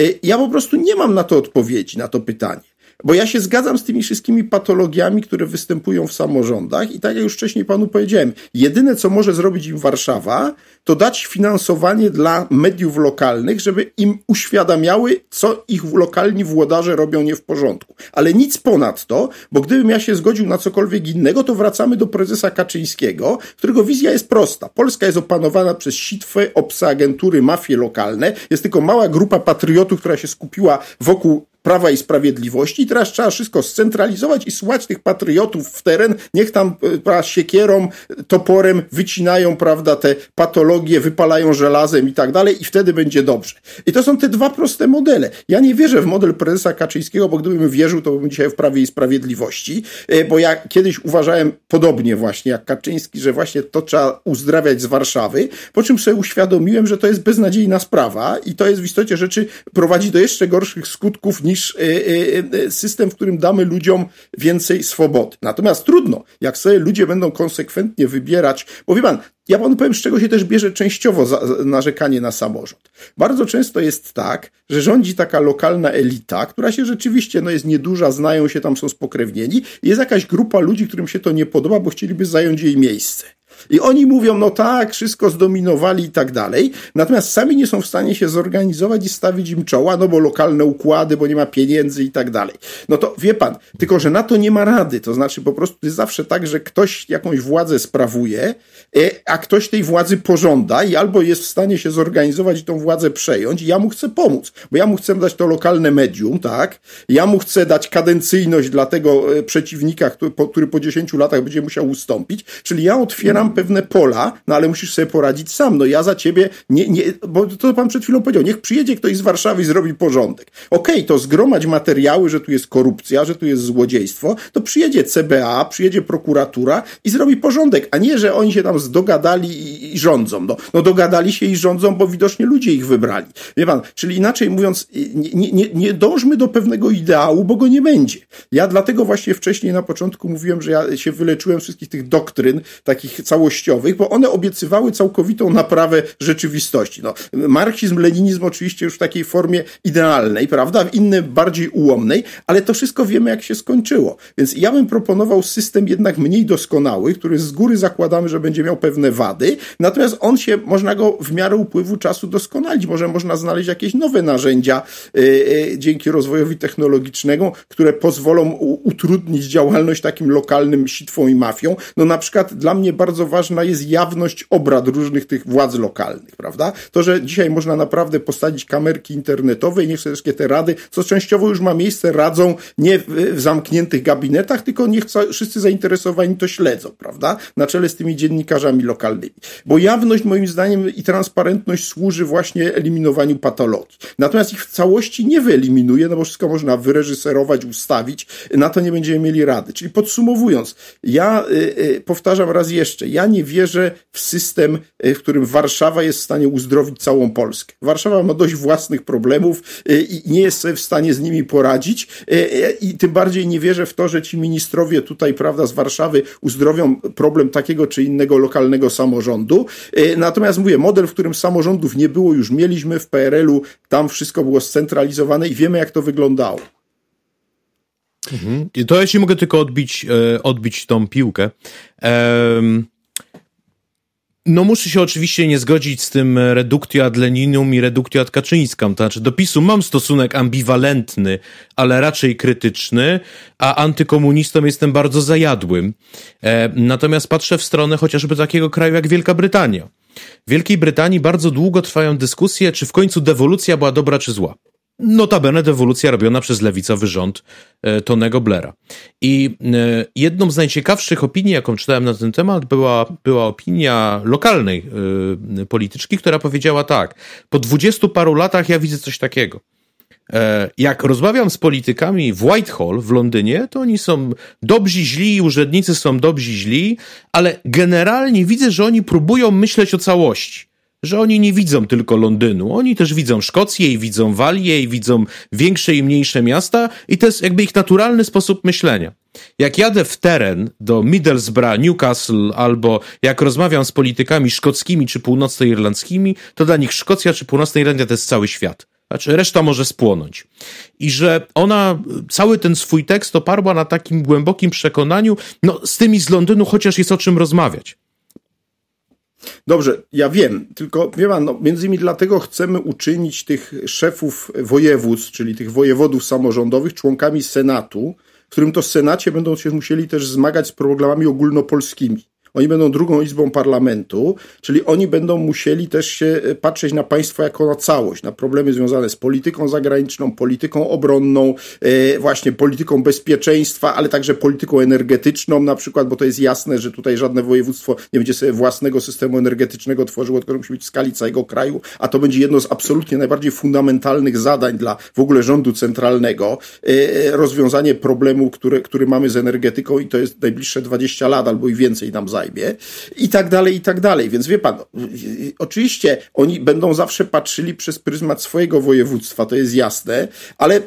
Y, ja po prostu nie mam na to odpowiedzi, na to pytanie. Bo ja się zgadzam z tymi wszystkimi patologiami, które występują w samorządach i tak jak już wcześniej panu powiedziałem, jedyne co może zrobić im Warszawa, to dać finansowanie dla mediów lokalnych, żeby im uświadamiały, co ich lokalni włodarze robią nie w porządku. Ale nic ponadto, bo gdybym ja się zgodził na cokolwiek innego, to wracamy do prezesa Kaczyńskiego, którego wizja jest prosta. Polska jest opanowana przez sitwy, obce agentury, mafie lokalne. Jest tylko mała grupa patriotów, która się skupiła wokół Prawa i Sprawiedliwości. I teraz trzeba wszystko scentralizować i słać tych patriotów w teren. Niech tam e, pra, siekierą, e, toporem wycinają, prawda, te patologie, wypalają żelazem i tak dalej i wtedy będzie dobrze. I to są te dwa proste modele. Ja nie wierzę w model prezesa Kaczyńskiego, bo gdybym wierzył, to bym dzisiaj w Prawie i Sprawiedliwości, e, bo ja kiedyś uważałem podobnie właśnie jak Kaczyński, że właśnie to trzeba uzdrawiać z Warszawy, po czym sobie uświadomiłem, że to jest beznadziejna sprawa i to jest w istocie rzeczy prowadzi do jeszcze gorszych skutków niż niż y, y, y, system, w którym damy ludziom więcej swobody. Natomiast trudno, jak sobie ludzie będą konsekwentnie wybierać, bo wie pan, ja panu powiem, z czego się też bierze częściowo za, za narzekanie na samorząd. Bardzo często jest tak, że rządzi taka lokalna elita, która się rzeczywiście no, jest nieduża, znają się, tam są spokrewnieni. Jest jakaś grupa ludzi, którym się to nie podoba, bo chcieliby zająć jej miejsce. I oni mówią, no tak, wszystko zdominowali i tak dalej, natomiast sami nie są w stanie się zorganizować i stawić im czoła, no bo lokalne układy, bo nie ma pieniędzy i tak dalej. No to wie pan, tylko że na to nie ma rady, to znaczy po prostu jest zawsze tak, że ktoś jakąś władzę sprawuje, e, a ktoś tej władzy pożąda i albo jest w stanie się zorganizować i tą władzę przejąć i ja mu chcę pomóc, bo ja mu chcę dać to lokalne medium, tak? Ja mu chcę dać kadencyjność dla tego e, przeciwnika, który po, 10 latach będzie musiał ustąpić, czyli ja otwieram pewne pola, no ale musisz sobie poradzić sam. No ja za ciebie nie, nie bo to pan przed chwilą powiedział, niech przyjedzie ktoś z Warszawy i zrobi porządek. Okej, okay, to zgromadź materiały, że tu jest korupcja, że tu jest złodziejstwo, to przyjedzie CBA, przyjedzie prokuratura i zrobi porządek, a nie, że oni się tam zdogadali i, i rządzą. No, no dogadali się i rządzą, bo widocznie ludzie ich wybrali. Wie pan, czyli inaczej mówiąc, nie, nie, nie dążmy do pewnego ideału, bo go nie będzie. Ja dlatego właśnie wcześniej na początku mówiłem, że ja się wyleczyłem wszystkich tych doktryn, takich całych całościowych, bo one obiecywały całkowitą naprawę rzeczywistości. No, marksizm, leninizm oczywiście już w takiej formie idealnej, prawda? W innej, bardziej ułomnej, ale to wszystko wiemy, jak się skończyło. Więc ja bym proponował system jednak mniej doskonały, który z góry zakładamy, że będzie miał pewne wady, natomiast on się, można go w miarę upływu czasu doskonalić. Może można znaleźć jakieś nowe narzędzia yy, dzięki rozwojowi technologicznemu, które pozwolą utrudnić działalność takim lokalnym sitwom i mafią. No na przykład dla mnie bardzo ważna jest jawność obrad różnych tych władz lokalnych, prawda? To, że dzisiaj można naprawdę postawić kamerki internetowe i niech wszystkie te rady, co częściowo już ma miejsce, radzą nie w zamkniętych gabinetach, tylko niech wszyscy zainteresowani to śledzą, prawda? Na czele z tymi dziennikarzami lokalnymi. Bo jawność moim zdaniem i transparentność służy właśnie eliminowaniu patologii. Natomiast ich w całości nie wyeliminuje, no bo wszystko można wyreżyserować, ustawić, na to nie będziemy mieli rady. Czyli podsumowując, ja y, y, powtarzam raz jeszcze, ja ja nie wierzę w system, e, w którym Warszawa jest w stanie uzdrowić całą Polskę. Warszawa ma dość własnych problemów e, i nie jest w stanie z nimi poradzić. E, I tym bardziej nie wierzę w to, że ci ministrowie tutaj, prawda, z Warszawy uzdrowią problem takiego czy innego lokalnego samorządu. Natomiast mówię, model, w którym samorządów nie było, już mieliśmy w PRL-u, tam wszystko było scentralizowane i wiemy, jak to wyglądało. Mhm. To ja się mogę tylko odbić, odbić tą piłkę. Um, no muszę się oczywiście nie zgodzić z tym e, reduktio ad Leninum i reduktio ad Kaczyńskam. To znaczy do PiSu mam stosunek ambiwalentny, ale raczej krytyczny, a antykomunistom jestem bardzo zajadłym. E, natomiast patrzę w stronę chociażby takiego kraju jak Wielka Brytania. W Wielkiej Brytanii bardzo długo trwają dyskusje, czy w końcu dewolucja była dobra czy zła. Notabene dewolucja robiona przez lewicowy rząd e, Tonego Blaira. I e, jedną z najciekawszych opinii, jaką czytałem na ten temat, była, była opinia lokalnej e, polityczki, która powiedziała tak: Po dwudziestu paru latach ja widzę coś takiego. Jak rozmawiam z politykami w Whitehall w Londynie, to oni są dobrzy źli, urzędnicy są dobrzy źli, ale generalnie widzę, że oni próbują myśleć o całości że oni nie widzą tylko Londynu. Oni też widzą Szkocję i widzą Walię i widzą większe i mniejsze miasta i to jest jakby ich naturalny sposób myślenia. Jak jadę w teren do Middlesbrough, Newcastle albo jak rozmawiam z politykami szkockimi czy północnoirlandzkimi, to dla nich Szkocja czy Północna Irlandia to jest cały świat. Znaczy, reszta może spłonąć. I że ona cały ten swój tekst oparła na takim głębokim przekonaniu, no z tymi z Londynu chociaż jest o czym rozmawiać. Dobrze, ja wiem, tylko wie pan, no, między innymi dlatego chcemy uczynić tych szefów województw, czyli tych wojewodów samorządowych, członkami Senatu, w którym to Senacie będą się musieli też zmagać z problemami ogólnopolskimi. Oni będą drugą izbą parlamentu, czyli oni będą musieli też się e, patrzeć na państwo jako na całość, na problemy związane z polityką zagraniczną, polityką obronną, e, właśnie polityką bezpieczeństwa, ale także polityką energetyczną na przykład, bo to jest jasne, że tutaj żadne województwo nie będzie sobie własnego systemu energetycznego tworzyło, tylko musi być w skali całego kraju, a to będzie jedno z absolutnie najbardziej fundamentalnych zadań dla w ogóle rządu centralnego, e, rozwiązanie problemu, który, który mamy z energetyką i to jest najbliższe 20 lat albo i więcej nam zajmie i tak dalej, i tak dalej. Więc wie pan, oczywiście oni będą zawsze patrzyli przez pryzmat swojego województwa, to jest jasne, ale e,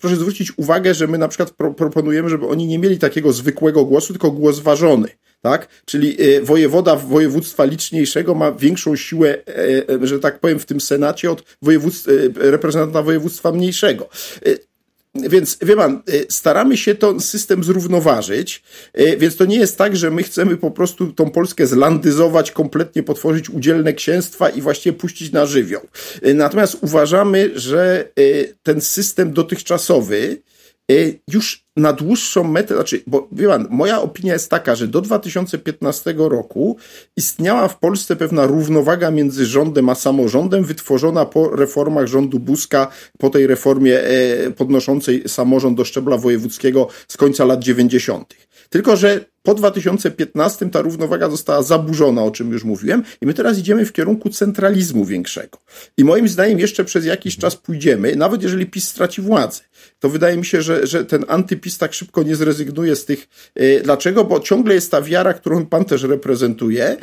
proszę zwrócić uwagę, że my na przykład pro proponujemy, żeby oni nie mieli takiego zwykłego głosu, tylko głos ważony. Tak? Czyli e, wojewoda województwa liczniejszego ma większą siłę, e, że tak powiem, w tym senacie od reprezentanta województwa mniejszego. Więc wie pan, y, staramy się ten system zrównoważyć, y, więc to nie jest tak, że my chcemy po prostu tą Polskę zlandyzować, kompletnie potworzyć udzielne księstwa i właśnie puścić na żywioł. Y, natomiast uważamy, że ten system dotychczasowy Y, już na dłuższą metę, znaczy, bo wie pan, moja opinia jest taka, że do 2015 roku istniała w Polsce pewna równowaga między rządem a samorządem, wytworzona po reformach rządu Buzka, po tej reformie e, podnoszącej samorząd do szczebla wojewódzkiego z końca lat 90. Tylko, że po 2015 ta równowaga została zaburzona, o czym już mówiłem, i my teraz idziemy w kierunku centralizmu większego. I moim zdaniem jeszcze przez jakiś czas pójdziemy, nawet jeżeli PiS straci władzę. To wydaje mi się, że, że ten antypis tak szybko nie zrezygnuje z tych. E, dlaczego? Bo ciągle jest ta wiara, którą pan też reprezentuje, e,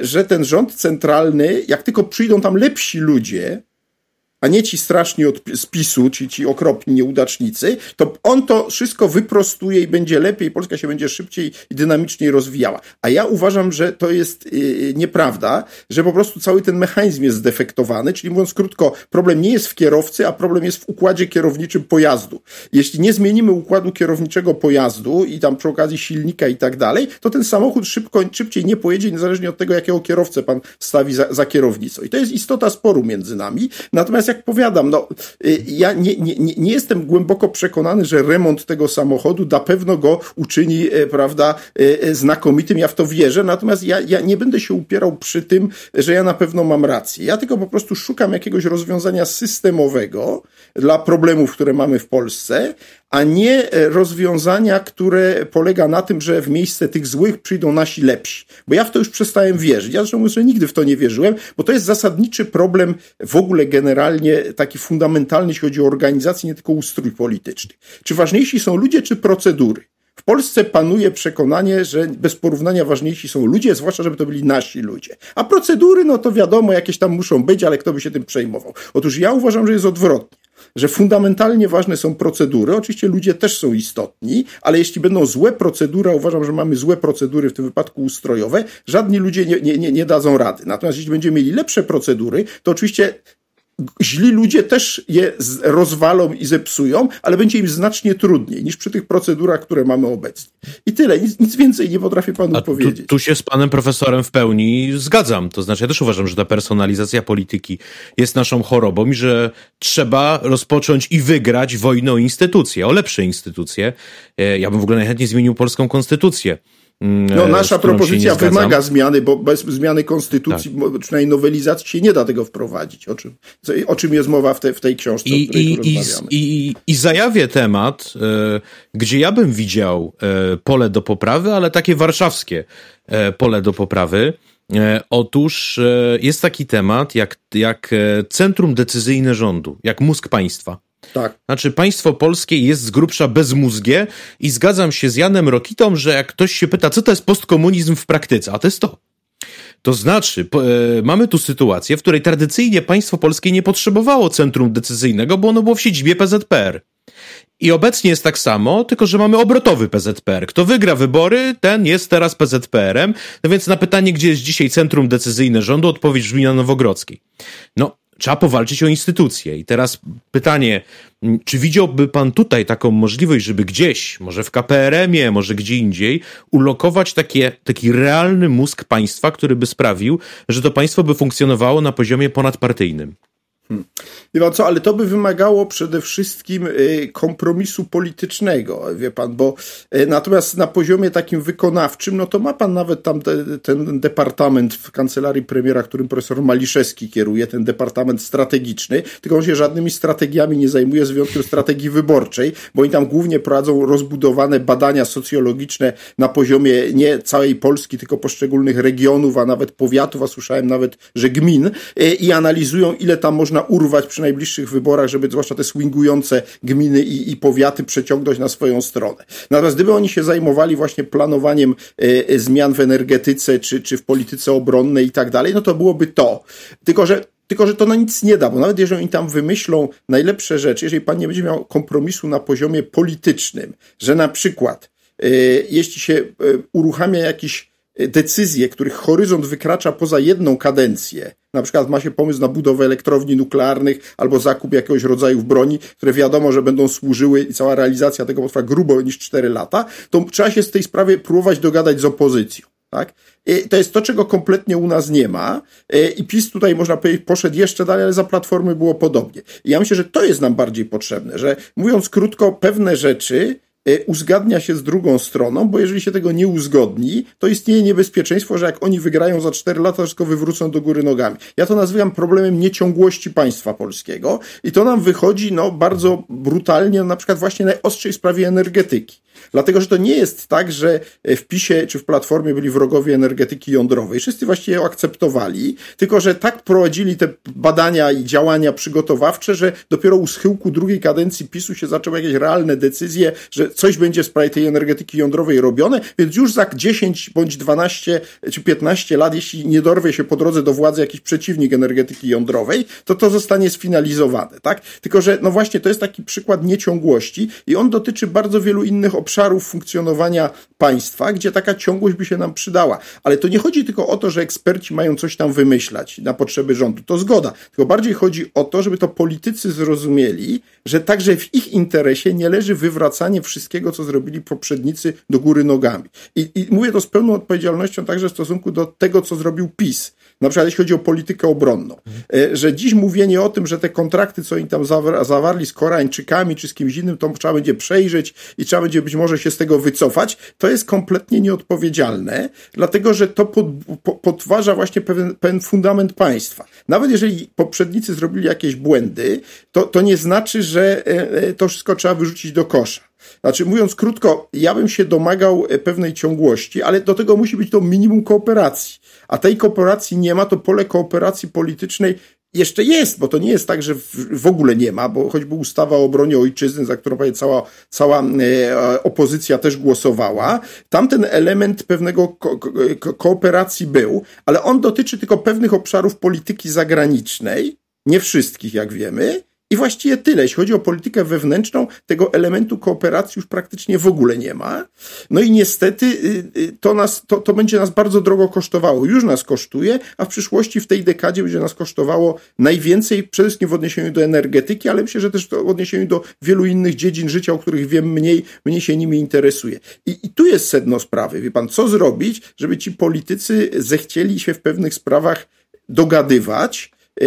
że ten rząd centralny, jak tylko przyjdą tam lepsi ludzie, a nie ci straszni od spisu, ci, ci okropni nieudacznicy, to on to wszystko wyprostuje i będzie lepiej, Polska się będzie szybciej i dynamiczniej rozwijała. A ja uważam, że to jest yy, nieprawda, że po prostu cały ten mechanizm jest zdefektowany, czyli mówiąc krótko, problem nie jest w kierowcy, a problem jest w układzie kierowniczym pojazdu. Jeśli nie zmienimy układu kierowniczego pojazdu i tam przy okazji silnika i tak dalej, to ten samochód szybko, szybciej nie pojedzie, niezależnie od tego, jakiego kierowcę pan stawi za, za kierownicą. I to jest istota sporu między nami. Natomiast jak powiadam, no, y, ja nie, nie, nie jestem głęboko przekonany, że remont tego samochodu na pewno go uczyni, e, prawda, e, e, znakomitym. Ja w to wierzę, natomiast ja, ja nie będę się upierał przy tym, że ja na pewno mam rację. Ja tylko po prostu szukam jakiegoś rozwiązania systemowego dla problemów, które mamy w Polsce, a nie rozwiązania, które polega na tym, że w miejsce tych złych przyjdą nasi lepsi. Bo ja w to już przestałem wierzyć. Ja zresztą mówię, że nigdy w to nie wierzyłem, bo to jest zasadniczy problem w ogóle generalnie taki fundamentalny, jeśli chodzi o organizację, nie tylko ustrój polityczny. Czy ważniejsi są ludzie, czy procedury? W Polsce panuje przekonanie, że bez porównania ważniejsi są ludzie, zwłaszcza żeby to byli nasi ludzie. A procedury, no to wiadomo, jakieś tam muszą być, ale kto by się tym przejmował? Otóż ja uważam, że jest odwrotnie że fundamentalnie ważne są procedury. Oczywiście ludzie też są istotni, ale jeśli będą złe procedury, uważam, że mamy złe procedury, w tym wypadku ustrojowe, żadni ludzie nie, nie, nie, dadzą rady. Natomiast jeśli będziemy mieli lepsze procedury, to oczywiście źli ludzie też je rozwalą i zepsują, ale będzie im znacznie trudniej niż przy tych procedurach, które mamy obecnie. I tyle, nic, nic więcej nie potrafię panu A powiedzieć. Tu, tu, się z panem profesorem w pełni zgadzam. To znaczy, ja też uważam, że ta personalizacja polityki jest naszą chorobą i że trzeba rozpocząć i wygrać wojnę o instytucje, o lepsze instytucje. E, ja bym w ogóle najchętniej zmienił polską konstytucję Mm, no, e, nasza propozycja wymaga zmiany, bo bez zmiany konstytucji, tak. przynajmniej nowelizacji się nie da tego wprowadzić, o czym, o czym jest mowa w, te, w tej książce, I, o której i, tu rozmawiamy. I, i, zajawię temat, e, gdzie ja bym widział e, pole do poprawy, ale takie warszawskie pole do poprawy. Otóż jest taki temat jak, jak centrum decyzyjne rządu, jak mózg państwa. Tak. Znaczy, państwo polskie jest z grubsza bezmózgie i zgadzam się z Janem Rokitą, że jak ktoś się pyta, co to jest postkomunizm w praktyce, a to jest to. To znaczy, po, e, mamy tu sytuację, w której tradycyjnie państwo polskie nie potrzebowało centrum decyzyjnego, bo ono było w siedzibie PZPR. I obecnie jest tak samo, tylko że mamy obrotowy PZPR. Kto wygra wybory, ten jest teraz PZPR-em. No więc na pytanie, gdzie jest dzisiaj centrum decyzyjne rządu, odpowiedź brzmi na Nowogrodzkiej. No, trzeba powalczyć o instytucje. I teraz pytanie, czy widziałby pan tutaj taką możliwość, żeby gdzieś, może w KPRM-ie, może gdzie indziej, ulokować takie, taki realny mózg państwa, który by sprawił, że to państwo by funkcjonowało na poziomie ponadpartyjnym? Hmm. Wie co, ale to by wymagało przede wszystkim y, kompromisu politycznego, wie pan, bo y, natomiast na poziomie takim wykonawczym, no to ma pan nawet tam te, ten departament w kancelarii premiera, którym profesor Maliszewski kieruje, ten departament strategiczny, tylko on się żadnymi strategiami nie zajmuje, z wyjątkiem strategii wyborczej, bo oni tam głównie prowadzą rozbudowane badania socjologiczne na poziomie nie całej Polski, tylko poszczególnych regionów, a nawet powiatów, a słyszałem nawet, że gmin y, i analizują, ile tam można można urwać przy najbliższych wyborach, żeby zwłaszcza te swingujące gminy i, i powiaty przeciągnąć na swoją stronę. Natomiast gdyby oni się zajmowali właśnie planowaniem e, e, zmian w energetyce czy, czy w polityce obronnej i tak dalej, no to byłoby to. Tylko, że tylko, że to na nic nie da, bo nawet jeżeli oni tam wymyślą najlepsze rzeczy, jeżeli pan nie będzie miał kompromisu na poziomie politycznym, że na przykład, y, jeśli się y, uruchamia jakiś decyzje, których horyzont wykracza poza jedną kadencję, na przykład ma się pomysł na budowę elektrowni nuklearnych albo zakup jakiegoś rodzaju broni, które wiadomo, że będą służyły i cała realizacja tego potrwa grubo niż 4 lata, to trzeba się z tej sprawy próbować dogadać z opozycją. Tak? To jest to, czego kompletnie u nas nie ma. E, I PiS tutaj, można powiedzieć, poszedł jeszcze dalej, ale za platformy było podobnie. I ja myślę, że to jest nam bardziej potrzebne, że mówiąc krótko, pewne rzeczy Y, uzgadnia się z drugą stroną, bo jeżeli się tego nie uzgodni, to istnieje niebezpieczeństwo, że jak oni wygrają za 4 lata, wszystko wywrócą do góry nogami. Ja to nazywam problemem nieciągłości państwa polskiego i to nam wychodzi no, bardzo brutalnie, na przykład właśnie najostrzej sprawie energetyki. Dlatego, że to nie jest tak, że y, w PiSie czy w Platformie byli wrogowie energetyki jądrowej. Wszyscy właściwie ją akceptowali, tylko że tak prowadzili te badania i działania przygotowawcze, że dopiero u schyłku drugiej kadencji PiSu się zaczęły jakieś realne decyzje, że coś będzie w sprawie tej energetyki jądrowej robione, więc już za 10 bądź 12 czy 15 lat, jeśli nie dorwie się po drodze do władzy jakiś przeciwnik energetyki jądrowej, to to zostanie sfinalizowane, tak? Tylko, że no właśnie to jest taki przykład nieciągłości i on dotyczy bardzo wielu innych obszarów funkcjonowania państwa, gdzie taka ciągłość by się nam przydała. Ale to nie chodzi tylko o to, że eksperci mają coś tam wymyślać na potrzeby rządu. To zgoda. Tylko bardziej chodzi o to, żeby to politycy zrozumieli, że także w ich interesie nie leży wywracanie wszystkich wszystkiego, co zrobili poprzednicy do góry nogami. I, i mówię to z pełną odpowiedzialnością także w stosunku do tego, co zrobił PiS. Na przykład jeśli chodzi o politykę obronną, e, że dziś mówienie o tym, że te kontrakty, co oni tam zawarli z Koreańczykami czy z kimś innym, to trzeba będzie przejrzeć i trzeba będzie być może się z tego wycofać, to jest kompletnie nieodpowiedzialne, dlatego że to pod, po, podważa właśnie pewien, pewien fundament państwa. Nawet jeżeli poprzednicy zrobili jakieś błędy, to, to nie znaczy, że e, e, to wszystko trzeba wyrzucić do kosza. Znaczy, mówiąc krótko, ja bym się domagał e, pewnej ciągłości, ale do tego musi być to minimum kooperacji. A tej kooperacji nie ma, to pole kooperacji politycznej jeszcze jest, bo to nie jest tak, że w ogóle nie ma, bo choćby ustawa o obronie ojczyzny, za którą prawie cała, cała e, opozycja też głosowała, tamten element pewnego ko ko kooperacji był, ale on dotyczy tylko pewnych obszarów polityki zagranicznej, nie wszystkich, jak wiemy, i właściwie tyle. Jeśli chodzi o politykę wewnętrzną, tego elementu kooperacji już praktycznie w ogóle nie ma. No i niestety y, y, to, nas, to, to będzie nas bardzo drogo kosztowało. Już nas kosztuje, a w przyszłości w tej dekadzie będzie nas kosztowało najwięcej, przede wszystkim w odniesieniu do energetyki, ale myślę, że też w odniesieniu do wielu innych dziedzin życia, o których wiem mniej, mniej się nimi interesuje. I, I tu jest sedno sprawy. Wie pan, co zrobić, żeby ci politycy zechcieli się w pewnych sprawach dogadywać, Y,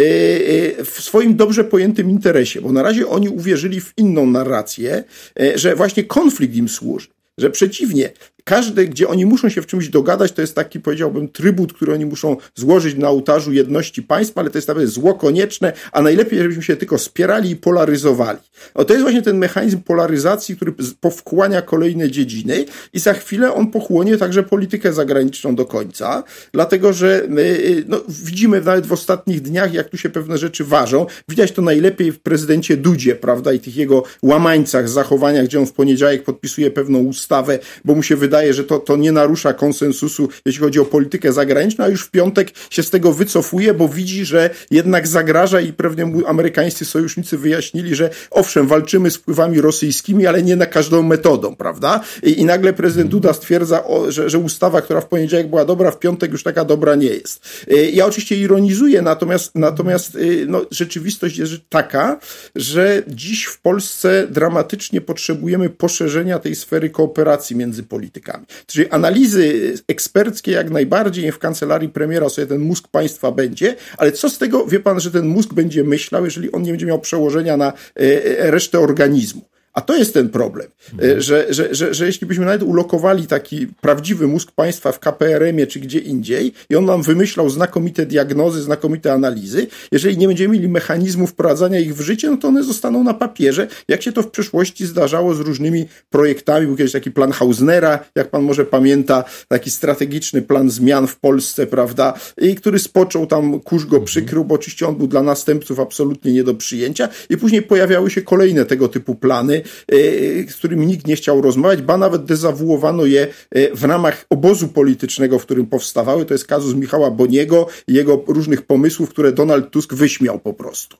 y, w swoim dobrze pojętym interesie, bo na razie oni uwierzyli w inną narrację, e, że właśnie konflikt im służy że przeciwnie, każdy, gdzie oni muszą się w czymś dogadać, to jest taki, powiedziałbym, trybut, który oni muszą złożyć na ołtarzu jedności państwa, ale to jest nawet zło konieczne, a najlepiej, żebyśmy się tylko spierali i polaryzowali. O, to jest właśnie ten mechanizm polaryzacji, który powkłania kolejne dziedziny i za chwilę on pochłonie także politykę zagraniczną do końca, dlatego że my, e, e, no, widzimy nawet w ostatnich dniach, jak tu się pewne rzeczy ważą. Widać to najlepiej w prezydencie Dudzie, prawda, i tych jego łamańcach, zachowaniach, gdzie on w poniedziałek podpisuje pewną ustawę, bo mu się wydaje, wydaje, że to, to nie narusza konsensusu, jeśli chodzi o politykę zagraniczną, a już w piątek się z tego wycofuje, bo widzi, że jednak zagraża i pewnie mu amerykańscy sojusznicy wyjaśnili, że owszem, walczymy z wpływami rosyjskimi, ale nie na każdą metodą, prawda? I, i nagle prezydent Duda stwierdza, o, że, że ustawa, która w poniedziałek była dobra, w piątek już taka dobra nie jest. Y, ja oczywiście ironizuję, natomiast, natomiast y, no, rzeczywistość jest taka, że dziś w Polsce dramatycznie potrzebujemy poszerzenia tej sfery kooperacji między politykami politykami. Czyli analizy eksperckie jak najbardziej w kancelarii premiera sobie ten mózg państwa będzie, ale co z tego, wie pan, że ten mózg będzie myślał, jeżeli on nie będzie miał przełożenia na e, e, resztę organizmu? A to jest ten problem, mhm. E, że, że, że, że jeśli byśmy nawet ulokowali taki prawdziwy mózg państwa w KPRM-ie czy gdzie indziej i on nam wymyślał znakomite diagnozy, znakomite analizy, jeżeli nie będziemy mieli mechanizmu wprowadzania ich w życie, no to one zostaną na papierze, jak się to w przeszłości zdarzało z różnymi projektami. Był kiedyś taki plan Hausnera, jak pan może pamięta, taki strategiczny plan zmian w Polsce, prawda, i który spoczął tam, kurz go mhm. przykrył, bo oczywiście on był dla następców absolutnie nie do przyjęcia i później pojawiały się kolejne tego typu plany, Y, y, z którymi nikt nie chciał rozmawiać, ba nawet dezawuowano je y, w ramach obozu politycznego, w którym powstawały. To jest kazus Michała Boniego i jego różnych pomysłów, które Donald Tusk wyśmiał po prostu.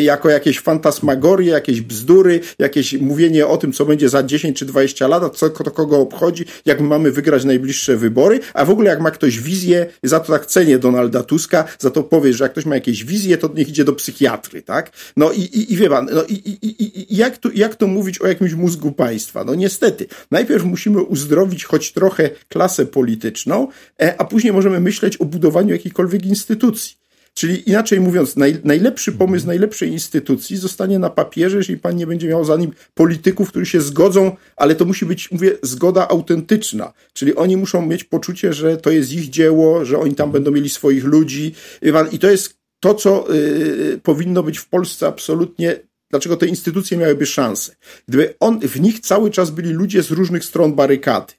Jako jakieś fantasmagorie, jakieś bzdury, jakieś mówienie o tym, co będzie za 10 czy 20 lat, co to kogo obchodzi, jak my mamy wygrać najbliższe wybory, a w ogóle jak ma ktoś wizję, za to tak cenię Donalda Tuska, za to powiesz, że jak ktoś ma jakieś wizje, to niech idzie do psychiatry, tak? No i, i, i wie pan, no i, i, i jak, tu, jak to mówi mówić o jakimś mózgu państwa. No niestety, najpierw musimy uzdrowić choć trochę klasę polityczną, e, a później możemy myśleć o budowaniu jakiejkolwiek instytucji. Czyli inaczej mówiąc, naj, najlepszy pomysł najlepszej instytucji zostanie na papierze, jeżeli pan nie będzie miał za nim polityków, którzy się zgodzą, ale to musi być, mówię, zgoda autentyczna. Czyli oni muszą mieć poczucie, że to jest ich dzieło, że oni tam będą mieli swoich ludzi. I to jest to, co y, powinno być w Polsce absolutnie dlaczego te instytucje miałyby szansę. Gdyby on, w nich cały czas byli ludzie z różnych stron barykady.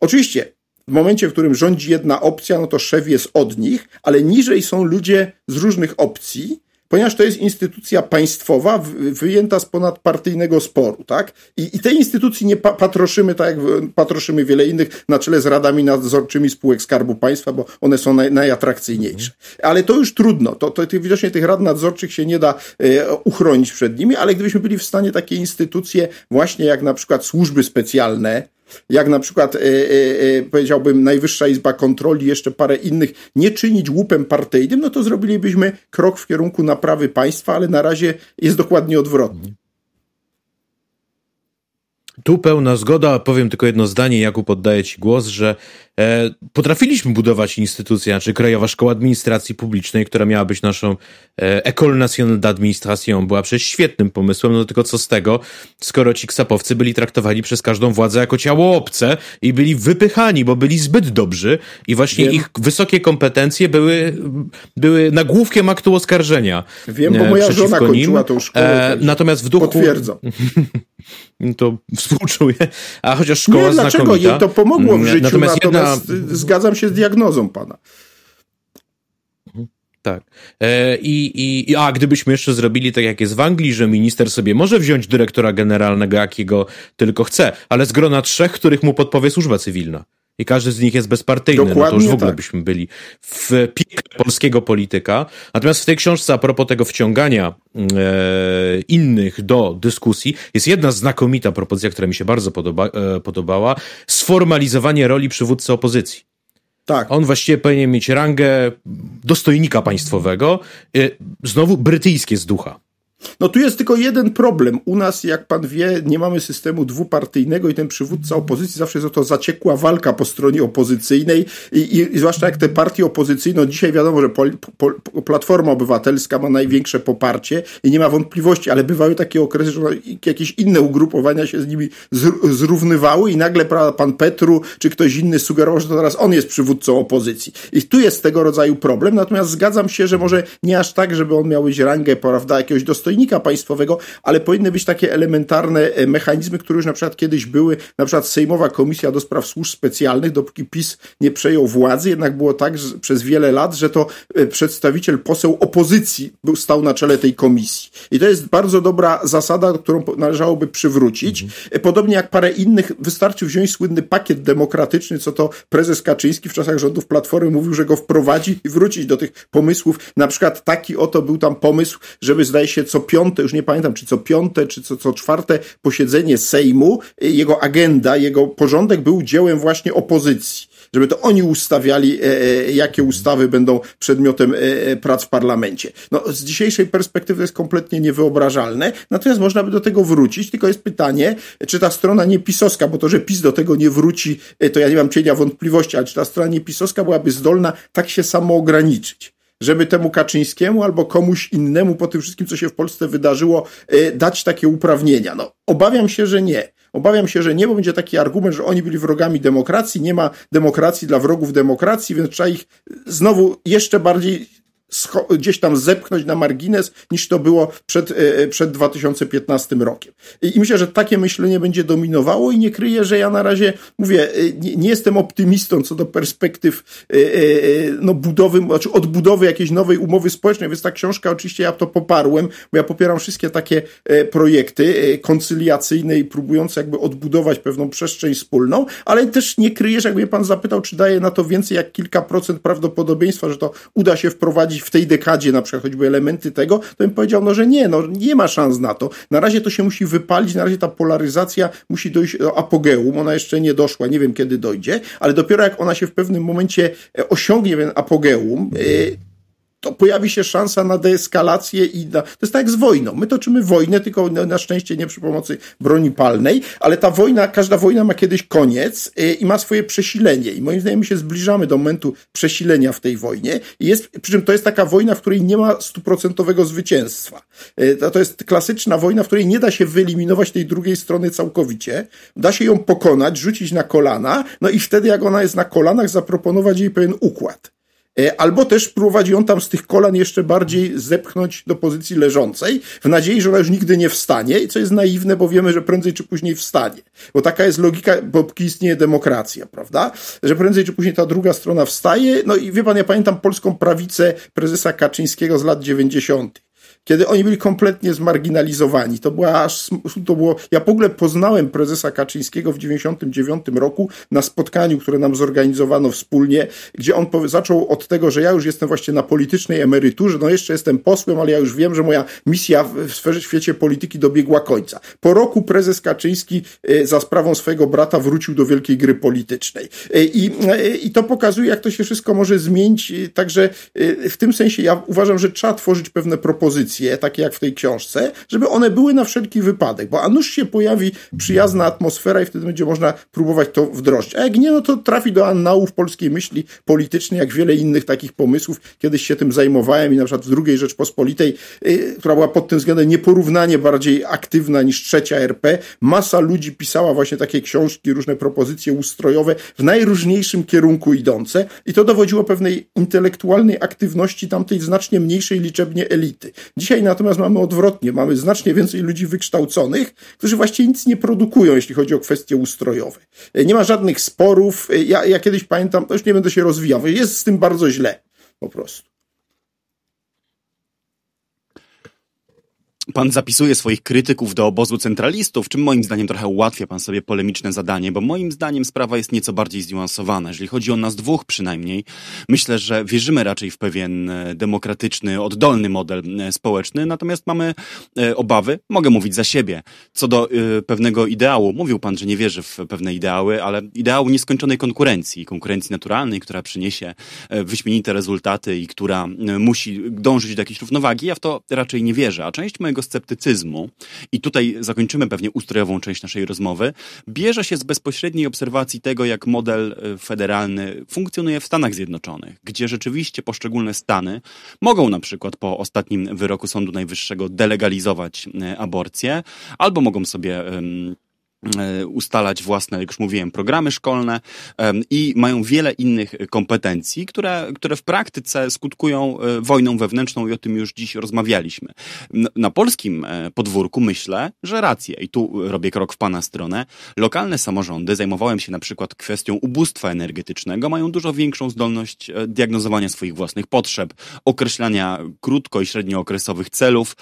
Oczywiście, w momencie, w którym rządzi jedna opcja, no to szef jest od nich, ale niżej są ludzie z różnych opcji, ponieważ to jest instytucja państwowa wyjęta z ponadpartyjnego sporu, tak? I, i tej instytucji nie pa patroszymy tak jak patroszymy wiele innych na czele z radami nadzorczymi spółek Skarbu Państwa, bo one są naj, najatrakcyjniejsze. Ale to już trudno, to, to, to widocznie tych rad nadzorczych się nie da e, uchronić przed nimi, ale gdybyśmy byli w stanie takie instytucje właśnie jak na przykład służby specjalne, jak na przykład e, e, e, powiedziałbym Najwyższa Izba Kontroli, jeszcze parę innych, nie czynić łupem partyjnym, no to zrobilibyśmy krok w kierunku naprawy państwa, ale na razie jest dokładnie odwrotnie. Tu pełna zgoda. Powiem tylko jedno zdanie, Jakub, oddaję Ci głos, że e, potrafiliśmy budować instytucję, znaczy Krajowa Szkoła Administracji Publicznej, która miała być naszą e, École Nationale d'Administration. Była przecież świetnym pomysłem, no tylko co z tego, skoro ci ksapowcy byli traktowani przez każdą władzę jako ciało obce i byli wypychani, bo byli zbyt dobrzy i właśnie Wiem. ich wysokie kompetencje były, były nagłówkiem aktu oskarżenia. Wiem, bo moja e, żona kończyła tą szkołę. E, natomiast w duchu... Potwierdzam. to współczuję, a chociaż szkoła Nie, dlaczego znakomita. jej to pomogło w mm, życiu, natomiast, natomiast jedna... zgadzam się z diagnozą pana. Tak. E, I, i, I a gdybyśmy jeszcze zrobili tak, jak jest w Anglii, że minister sobie może wziąć dyrektora generalnego, jakiego tylko chce, ale z grona trzech, których mu podpowie służba cywilna i każdy z nich jest bezpartyjny, Dokładnie no to już w ogóle tak. byśmy byli w pik polskiego polityka. Natomiast w tej książce, a propos tego wciągania e, innych do dyskusji, jest jedna znakomita propozycja, która mi się bardzo podoba, e, podobała: sformalizowanie roli przywódcy opozycji. Tak. On właściwie powinien mieć rangę dostojnika państwowego, e, znowu brytyjskie z ducha. No tu jest tylko jeden problem. U nas, jak pan wie, nie mamy systemu dwupartyjnego i ten przywódca opozycji zawsze jest o to zaciekła walka po stronie opozycyjnej i, i, i zwłaszcza jak te partie opozycyjne, no dzisiaj wiadomo, że Platforma Obywatelska ma największe poparcie i nie ma wątpliwości, ale bywały takie okresy, że no jakieś inne ugrupowania się z nimi zrównywały i nagle pan Petru czy ktoś inny sugerował, że to teraz on jest przywódcą opozycji. I tu jest tego rodzaju problem, natomiast zgadzam się, że może nie aż tak, żeby on miał być rangę, prawda, jakiegoś dostojnego naczelnika państwowego, ale powinny być takie elementarne e, mechanizmy, które już na przykład kiedyś były, na przykład Sejmowa Komisja do Spraw Służb Specjalnych, dopóki PiS nie przejął władzy, jednak było tak że przez wiele lat, że to e, przedstawiciel, poseł opozycji był, stał na czele tej komisji. I to jest bardzo dobra zasada, którą należałoby przywrócić. Mhm. Podobnie jak parę innych, wystarczy wziąć słynny pakiet demokratyczny, co to prezes Kaczyński w czasach rządów Platformy mówił, że go wprowadzi i wrócić do tych pomysłów. Na przykład taki oto był tam pomysł, żeby zdaje się co co piąte, już nie pamiętam, czy co piąte, czy co, co czwarte posiedzenie Sejmu, y, jego agenda, jego porządek był dziełem właśnie opozycji żeby to oni ustawiali, e, e jakie mhm. ustawy będą przedmiotem e, e, prac w parlamencie. No, z dzisiejszej perspektywy jest kompletnie niewyobrażalne, natomiast można by do tego wrócić, tylko jest pytanie, czy ta strona niepisowska, bo to, że PiS do tego nie wróci, e, to ja nie mam cienia wątpliwości, ale czy ta strona niepisowska byłaby zdolna tak się samoograniczyć? żeby temu Kaczyńskiemu albo komuś innemu po tym wszystkim, co się w Polsce wydarzyło, e, dać takie uprawnienia. No, obawiam się, że nie. Obawiam się, że nie, bo będzie taki argument, że oni byli wrogami demokracji, nie ma demokracji dla wrogów demokracji, więc trzeba ich znowu jeszcze bardziej gdzieś tam zepchnąć na margines, niż to było przed, e, e, przed 2015 rokiem. I myślę, że takie myślenie będzie dominowało i nie kryję, że ja na razie mówię, e, nie, nie jestem optymistą co do perspektyw no, budowy, znaczy odbudowy jakiejś nowej umowy społecznej, więc ta książka oczywiście ja to poparłem, bo ja popieram wszystkie takie projekty koncyliacyjne i próbujące jakby odbudować pewną przestrzeń wspólną, ale też nie kryję, że jakby pan zapytał, czy daje na to więcej jak kilka procent prawdopodobieństwa, że to uda się wprowadzić wprowadzić w tej dekadzie na przykład choćby elementy tego, to bym powiedział, no że nie, no nie ma szans na to. Na razie to się musi wypalić, na razie ta polaryzacja musi dojść do apogeum, ona jeszcze nie doszła, nie wiem kiedy dojdzie, ale dopiero jak ona się w pewnym momencie e, osiągnie ten apogeum, e, to pojawi się szansa na deeskalację i na... to jest tak jak z wojną. My toczymy wojnę, tylko na szczęście nie przy pomocy broni palnej, ale ta wojna, każda wojna ma kiedyś koniec y, i ma swoje przesilenie. I moim zdaniem się zbliżamy do momentu przesilenia w tej wojnie. I jest, przy czym to jest taka wojna, w której nie ma stuprocentowego zwycięstwa. Y, to jest klasyczna wojna, w której nie da się wyeliminować tej drugiej strony całkowicie. Da się ją pokonać, rzucić na kolana, no i wtedy, jak ona jest na kolanach, zaproponować jej pewien układ. E, albo też prowadzi on tam z tych kolan jeszcze bardziej zepchnąć do pozycji leżącej, w nadziei, że ona już nigdy nie wstanie, i co jest naiwne, bo wiemy, że prędzej czy później wstanie. Bo taka jest logika, bo istnieje demokracja, prawda? Że prędzej czy później ta druga strona wstaje. No i wie pan, ja pamiętam polską prawicę prezesa Kaczyńskiego z lat 90 kiedy oni byli kompletnie zmarginalizowani. To, była aż, to było, ja w ogóle poznałem prezesa Kaczyńskiego w 99 roku na spotkaniu, które nam zorganizowano wspólnie, gdzie on zaczął od tego, że ja już jestem właśnie na politycznej emeryturze, no jeszcze jestem posłem, ale ja już wiem, że moja misja w sferze świecie polityki dobiegła końca. Po roku prezes Kaczyński e, za sprawą swojego brata wrócił do wielkiej gry politycznej. E, I, e, i to pokazuje, jak to się wszystko może zmienić, także w tym sensie ja uważam, że trzeba tworzyć pewne propozycje takie jak w tej książce, żeby one były na wszelki wypadek, bo a nuż się pojawi przyjazna atmosfera i wtedy będzie można próbować to wdrożyć. A jak nie, no to trafi do annałów polskiej myśli politycznej, jak wiele innych takich pomysłów. Kiedyś się tym zajmowałem i na przykład w II Rzeczpospolitej, y, która była pod tym względem nieporównanie bardziej aktywna niż trzecia RP, masa ludzi pisała właśnie takie książki, różne propozycje ustrojowe w najróżniejszym kierunku idące i to dowodziło pewnej intelektualnej aktywności tamtej znacznie mniejszej liczebnie elity. Dziś Dzisiaj natomiast mamy odwrotnie. Mamy znacznie więcej ludzi wykształconych, którzy właściwie nic nie produkują, jeśli chodzi o kwestie ustrojowe. E, nie ma żadnych sporów. E, ja, ja kiedyś pamiętam, to już nie będę się rozwijał, jest z tym bardzo źle po prostu. Pan zapisuje swoich krytyków do obozu centralistów, czym moim zdaniem trochę ułatwia pan sobie polemiczne zadanie, bo moim zdaniem sprawa jest nieco bardziej zniuansowana. Jeżeli chodzi o nas dwóch przynajmniej, myślę, że wierzymy raczej w pewien e, demokratyczny, oddolny model e, społeczny, natomiast mamy e, obawy, mogę mówić za siebie, co do pewnego ideału. Mówił pan, że nie wierzy w pewne ideały, ale ideału nieskończonej konkurencji, konkurencji naturalnej, która przyniesie wyśmienite rezultaty i która musi dążyć do jakiejś równowagi. Ja w to raczej nie wierzę, a część mojego pewnego sceptycyzmu, i tutaj zakończymy pewnie ustrojową część naszej rozmowy, bierze się z bezpośredniej obserwacji tego, jak model y, federalny funkcjonuje w Stanach Zjednoczonych, gdzie rzeczywiście poszczególne stany mogą na przykład po ostatnim wyroku Sądu Najwyższego delegalizować y, aborcję, albo mogą sobie. Um, E, ustalać własne, jak już mówiłem, programy szkolne i mają wiele innych kompetencji, które, które w praktyce skutkują e, wojną wewnętrzną i o tym już dziś rozmawialiśmy. Na polskim e, podwórku myślę, że rację, i tu robię krok w Pana stronę, lokalne samorządy, zajmowałem się na przykład kwestią ubóstwa energetycznego, mają dużo większą zdolność diagnozowania swoich własnych potrzeb, określania krótko i średniookresowych celów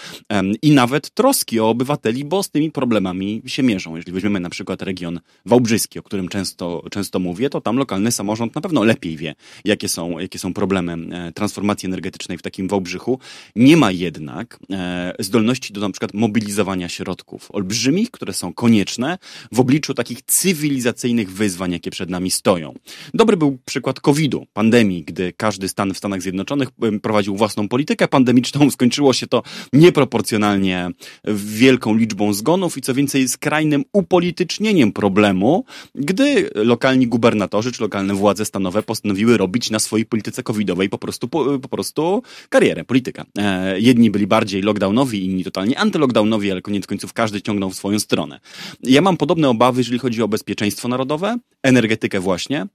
i nawet troski o obywateli, bo z tymi problemami się mierzą. Jeżeli weźmiemy na przykład region wałbrzyski, o którym często, często mówię, to tam lokalny samorząd na pewno lepiej wie, jakie są, jakie są problemy e, transformacji energetycznej w takim Wałbrzychu. Nie ma jednak e, zdolności do na przykład mobilizowania środków olbrzymich, które są konieczne w obliczu takich cywilizacyjnych wyzwań, jakie przed nami stoją. Dobry był przykład COVID-u, pandemii, gdy każdy stan w Stanach Zjednoczonych prowadził własną politykę pandemiczną. Skończyło się to nieproporcjonalnie wielką liczbą zgonów i co więcej, skrajnym upokorzeniem upolitycznieniem problemu, gdy lokalni gubernatorzy czy lokalne władze stanowe postanowiły robić na swojej polityce covidowej po prostu, po, po prostu karierę, polityka. E, jedni byli bardziej lockdownowi, inni totalnie antylockdownowi, ale koniec końców każdy ciągnął w swoją stronę. Ja mam podobne obawy, jeżeli chodzi o bezpieczeństwo narodowe, energetykę właśnie,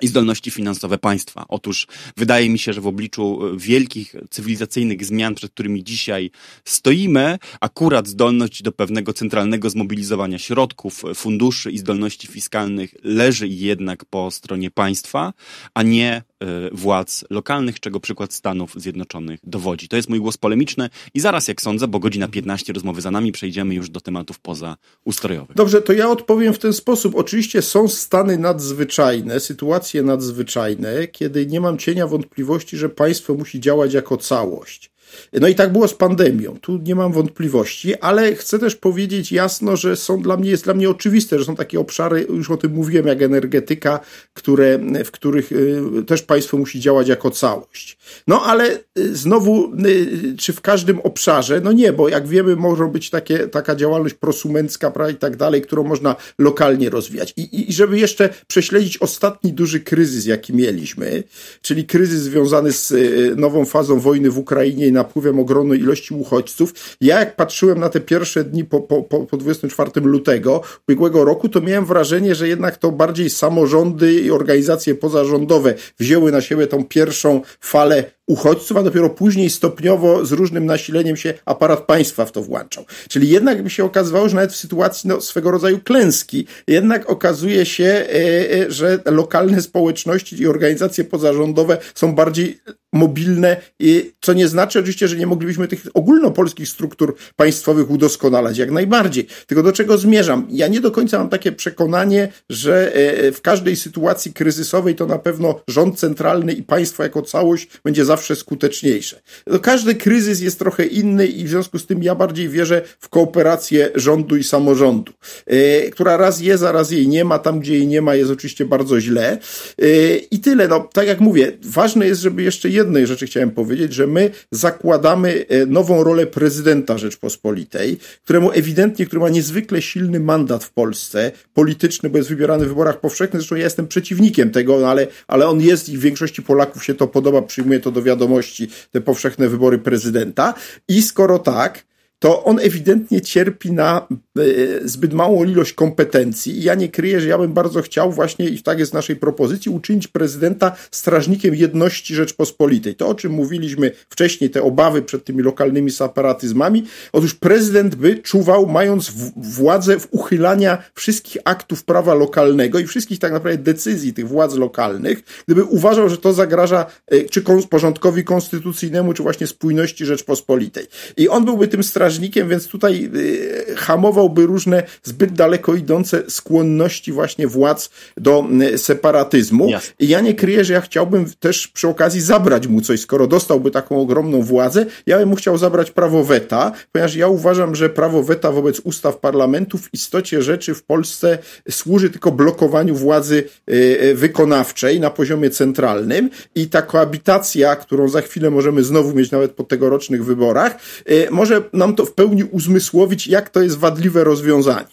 i zdolności finansowe państwa. Otóż wydaje mi się, że w obliczu e, wielkich cywilizacyjnych zmian, przed którymi dzisiaj stoimy, akurat zdolność do pewnego centralnego zmobilizowania środków, e, funduszy i zdolności fiskalnych leży jednak po stronie państwa, a nie E, władz lokalnych, czego przykład Stanów Zjednoczonych dowodzi. To jest mój głos polemiczny i zaraz, jak sądzę, bo godzina 15 rozmowy za nami, przejdziemy już do tematów pozaustrojowych. Dobrze, to ja odpowiem w ten sposób. Oczywiście są stany nadzwyczajne, sytuacje nadzwyczajne, kiedy nie mam cienia wątpliwości, że państwo musi działać jako całość. No i tak było z pandemią, tu nie mam wątpliwości, ale chcę też powiedzieć jasno, że są dla mnie, jest dla mnie oczywiste, że są takie obszary, już o tym mówiłem, jak energetyka, które, w których y, też państwo musi działać jako całość. No ale y, znowu, y, czy w każdym obszarze? No nie, bo jak wiemy, może być takie, taka działalność prosumencka prawda, i tak dalej, którą można lokalnie rozwijać. I, I żeby jeszcze prześledzić ostatni duży kryzys, jaki mieliśmy, czyli kryzys związany z nową fazą wojny w Ukrainie i na napływem ogromnej ilości uchodźców. Ja jak patrzyłem na te pierwsze dni po, po, po, 24 lutego ubiegłego roku, to miałem wrażenie, że jednak to bardziej samorządy i organizacje pozarządowe wzięły na siebie tą pierwszą falę uchodźców, a dopiero później stopniowo z różnym nasileniem się aparat państwa w to włączał. Czyli jednak by się okazywało, że nawet w sytuacji no, swego rodzaju klęski, jednak okazuje się, e, e, że lokalne społeczności i organizacje pozarządowe są bardziej mobilne, co nie znaczy oczywiście, oczywiście, że nie moglibyśmy tych ogólnopolskich struktur państwowych udoskonalać jak najbardziej. Tylko do czego zmierzam? Ja nie do końca mam takie przekonanie, że e, e, w każdej sytuacji kryzysowej to na pewno rząd centralny i państwo jako całość będzie zawsze skuteczniejsze. No, każdy kryzys jest trochę inny i w związku z tym ja bardziej wierzę w kooperację rządu i samorządu, e, która raz jest, zaraz jej nie ma. Tam, gdzie jej nie ma, jest oczywiście bardzo źle. I tyle. No, tak jak mówię, ważne jest, żeby jeszcze jednej rzeczy chciałem powiedzieć, że my zakładamy, nakładamy e, nową rolę prezydenta Rzeczpospolitej, któremu ewidentnie, który ma niezwykle silny mandat w Polsce, polityczny, bo jest wybierany w wyborach powszechnych, zresztą ja jestem przeciwnikiem tego, no ale, ale on jest i w większości Polaków się to podoba, przyjmuje to do wiadomości, te powszechne wybory prezydenta i skoro tak, to on ewidentnie cierpi na e, zbyt małą ilość kompetencji. I ja nie kryję, że ja bym bardzo chciał właśnie, i tak jest w naszej propozycji, uczynić prezydenta strażnikiem jedności Rzeczpospolitej. To, o czym mówiliśmy wcześniej, te obawy przed tymi lokalnymi separatyzmami. Otóż prezydent by czuwał, mając władzę w uchylania wszystkich aktów prawa lokalnego i wszystkich tak naprawdę decyzji tych władz lokalnych, gdyby uważał, że to zagraża e, czy porządkowi konstytucyjnemu, czy właśnie spójności Rzeczpospolitej. I on byłby tym strażnikiem strażnikiem, więc tutaj y, hamowałby różne zbyt daleko idące skłonności właśnie władz do y, separatyzmu. Jasne. Ja nie kryję, że ja chciałbym też przy okazji zabrać mu coś, skoro dostałby taką ogromną władzę. Ja bym mu chciał zabrać prawo weta, ponieważ ja uważam, że prawo weta wobec ustaw parlamentu w istocie rzeczy w Polsce służy tylko blokowaniu władzy y, wykonawczej na poziomie centralnym i ta koabitacja, którą za chwilę możemy znowu mieć nawet po tegorocznych wyborach, może nam nam to w pełni uzmysłowić, jak to jest wadliwe rozwiązanie.